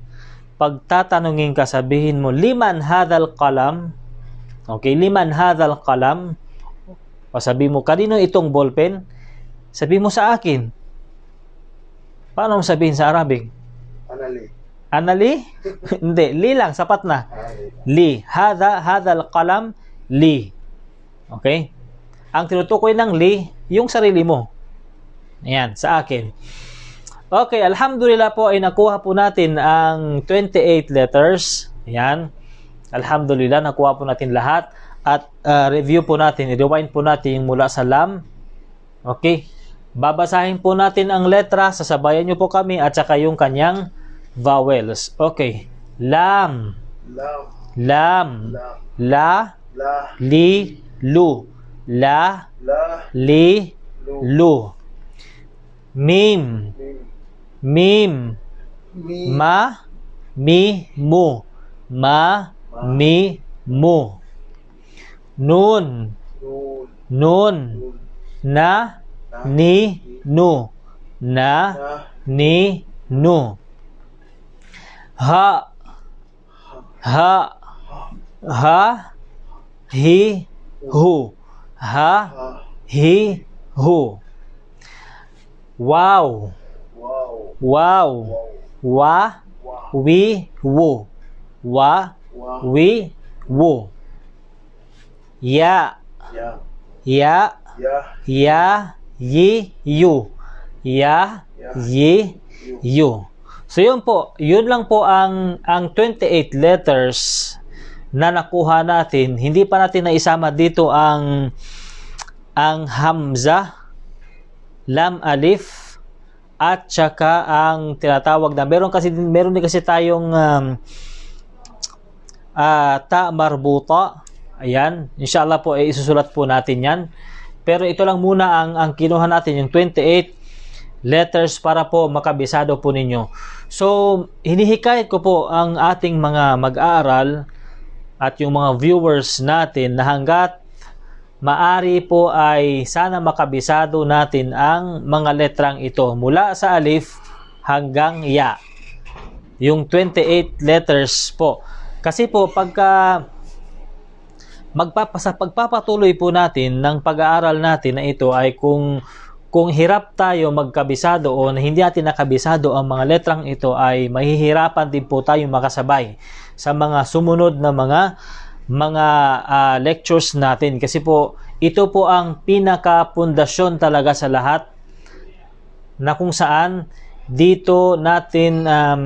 pagtatanungin ka, sabihin mo, liman hadal kalam, okay, liman hadal kalam, o sabi mo, kanino itong ballpen? Sabi mo sa akin. Paano mo sabihin sa Arabic? Anali. Anali? Hindi, li lang, sapat na. Li. Hada, hadal kalam, li. Okay? Ang tinutukoy ng li, yung sarili mo. Ayan, sa akin. Okay, alhamdulillah po ay nakuha po natin ang 28 letters. Ayan. Alhamdulillah, nakuha po natin lahat. At uh, review po natin, rewind po natin yung mula sa lam. Okay. Babasahin po natin ang letra, sasabayan nyo po kami at saka yung kanyang vowels. Okay. Lam. Lam. Lam. La. La. Li. Lu. La. La. Li. Lu. Mim. Mim. Ma. Mi. Mu. Ma. Mi. Mu. Nun. Nun. Na. Ni. Nu. Na. Ni. Nu. Ha. Ha. Ha. He. Who. Ha. He. Who. Wow. Wow. Wow. Wa. wi Wo. Wa. wi Wo. Ya. Ya. Ya. Ya. Yi. Yu. Ya. Yi. Yu. So yun po, yun lang po ang ang 28 letters na nakuha natin. Hindi pa natin naisama dito ang ang hamza lam alif at saka ang tinatawag na meron kasi meron din kasi tayong um, uh, ta marbuta. Ayan, inshallah po ay eh, isusulat po natin 'yan. Pero ito lang muna ang ang kinuha natin yung 28 letters para po makabisado po ninyo. So, hinihikayat ko po ang ating mga mag-aaral at yung mga viewers natin na hanggat maari po ay sana makabisado natin ang mga letrang ito mula sa alif hanggang ya. Yung 28 letters po. Kasi po pagka magpapasa pagpapatuloy po natin ng pag-aaral natin na ito ay kung kung hirap tayo magkabisado o hindi natin nakabisado ang mga letrang ito ay mahihirapan din po tayo makasabay sa mga sumunod na mga mga uh, lectures natin kasi po ito po ang pinaka-pundasyon talaga sa lahat na kung saan dito natin um,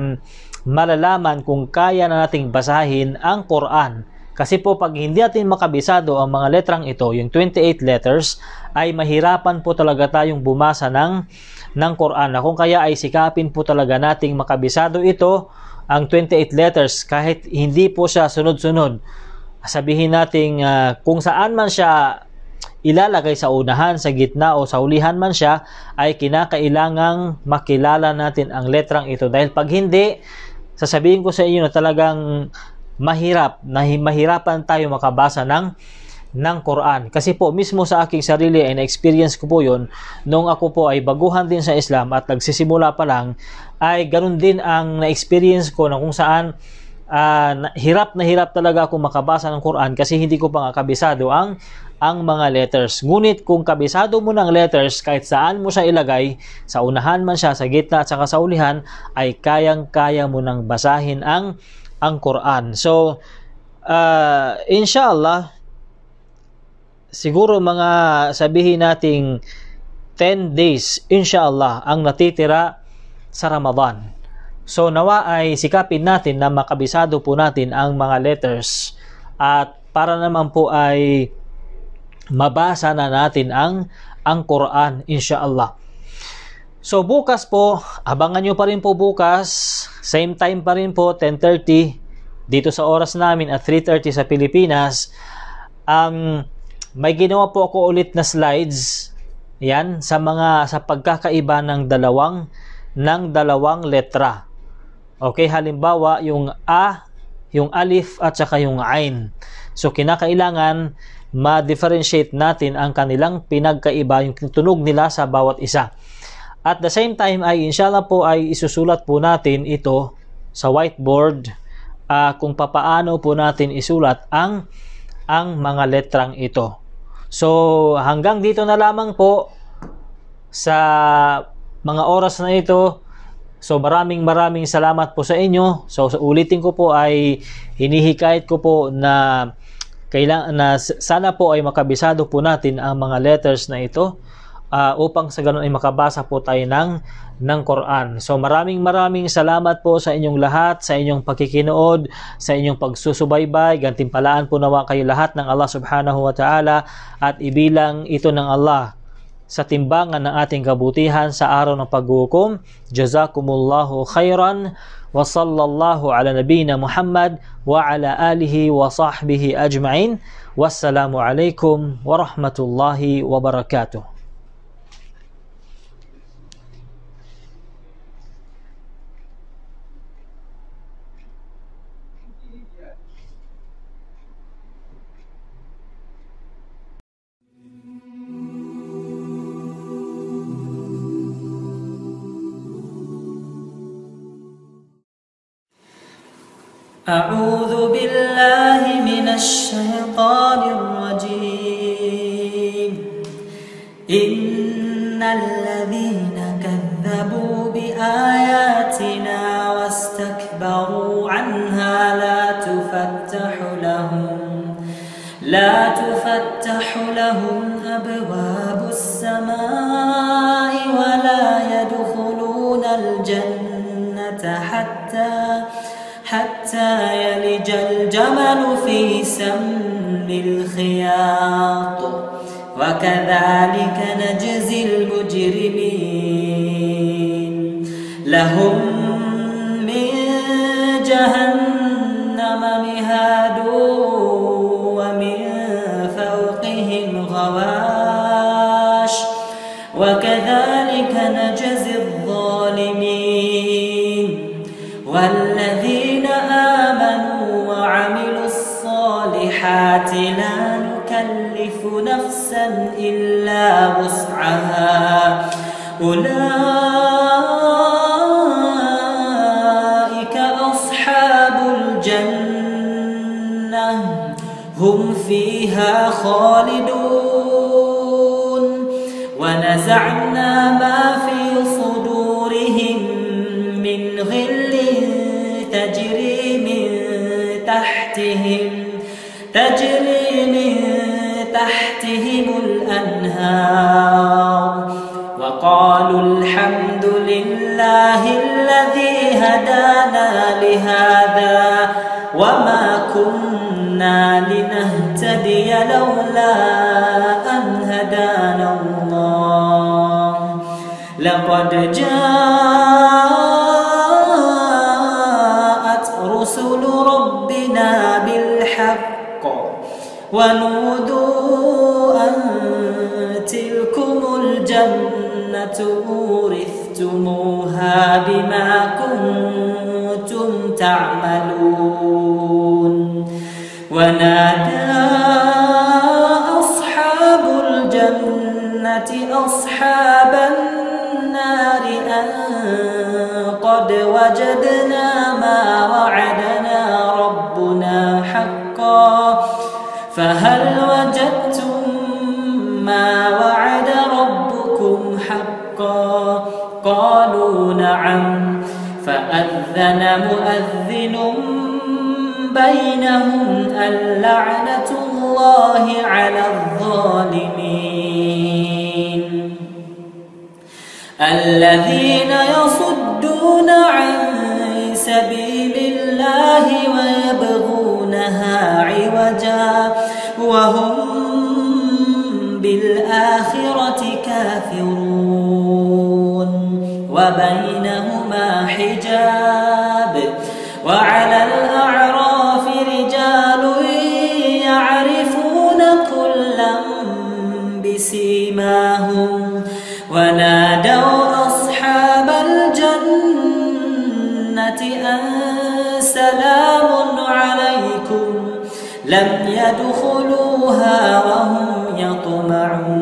malalaman kung kaya na nating basahin ang Quran. Kasi po pag hindi natin makabisado ang mga letrang ito, yung 28 letters, ay mahirapan po talaga tayong bumasa ng, ng Quran. Kung kaya ay sikapin po talaga nating makabisado ito, ang 28 letters, kahit hindi po siya sunod-sunod sabihin nating uh, kung saan man siya ilalagay sa unahan, sa gitna o sa ulihan man siya, ay kinakailangang makilala natin ang letrang ito. Dahil pag hindi, sasabihin ko sa inyo na talagang mahirap, na mahirapan tayo makabasa ng ng Quran. Kasi po, mismo sa aking sarili ay na-experience ko po yon nung ako po ay baguhan din sa Islam at nagsisimula pa lang, ay ganun din ang na-experience ko na kung saan uh, hirap na hirap talaga ako makabasa ng Quran kasi hindi ko pa kabisado ang ang mga letters. Ngunit kung kabisado mo ng letters kahit saan mo siya ilagay, sa unahan man siya, sa gitna at saka sa ulihan, ay kayang-kaya mo nang basahin ang ang Quran. So, uh, inshallah, siguro mga sabihin nating 10 days, inshallah, ang natitira sa Ramadan. So nawa ay sikapin natin na makabisado po natin ang mga letters at para naman po ay mabasa na natin ang ang Quran inshallah. So bukas po, abangan nyo pa rin po bukas, same time pa rin po 10:30 dito sa oras namin at 3:30 sa Pilipinas. um, may ginawa po ako ulit na slides. Yan sa mga sa pagkakaiba ng dalawang ng dalawang letra. Okay, halimbawa yung a, yung alif at saka yung ain. So kinakailangan ma-differentiate natin ang kanilang pinagkaiba, yung tunog nila sa bawat isa. At the same time ay inshallah po ay isusulat po natin ito sa whiteboard uh, kung papaano po natin isulat ang ang mga letrang ito. So hanggang dito na lamang po sa mga oras na ito So maraming maraming salamat po sa inyo. So ulitin ko po ay hinihikayat ko po na kailangan na sana po ay makabisado po natin ang mga letters na ito uh, upang sa ganun ay makabasa po tayo ng ng Quran. So maraming maraming salamat po sa inyong lahat, sa inyong pakikinood, sa inyong pagsusubaybay. Gantimpalaan po nawa kayo lahat ng Allah Subhanahu wa Ta'ala at ibilang ito ng Allah sa timbangan ng ating kabutihan sa araw ng paghukom. Jazakumullahu khairan wa sallallahu ala nabina Muhammad wa ala alihi wa sahbihi ajma'in. Wassalamu alaikum wa rahmatullahi wa barakatuh. أعوذ بالله من الشيطان الرجيم إن الذين كذبوا بآياتنا واستكبروا عنها لا تفتح لهم لا تفتح لهم أبواب السماء ولا يدخلون الجنة حتى حتى يلج الجمل في سم الخياط وكذلك نجزي المجرمين لهم جهنم مهاد ومن فوقهم غواش وكذلك نجزي الظالمين والذين إلا وسعها أولئك أصحاب الجنة هم فيها خالدون ونزعنا بهم الأنهار وقالوا الحمد لله الذي هدانا لهذا وما كنا لنهتدي لولا أن هدانا الله لقد جاء كفرتموها بما كنتم تعملون ونادى أصحاب الجنة أصحاب النار أن قد وجدنا ما وعدنا ربنا حقا فهل فأذن مؤذن بينهم اللعنة الله على الظالمين الذين يصدون عن سبيل الله ويبغونها عوجا وهم بالآخرة كافرون وبينهما حجاب وعلى الأعراف رجال يعرفون كلا بسيماهم ونادوا أصحاب الجنة أن سلام عليكم لم يدخلوها وهم يطمعون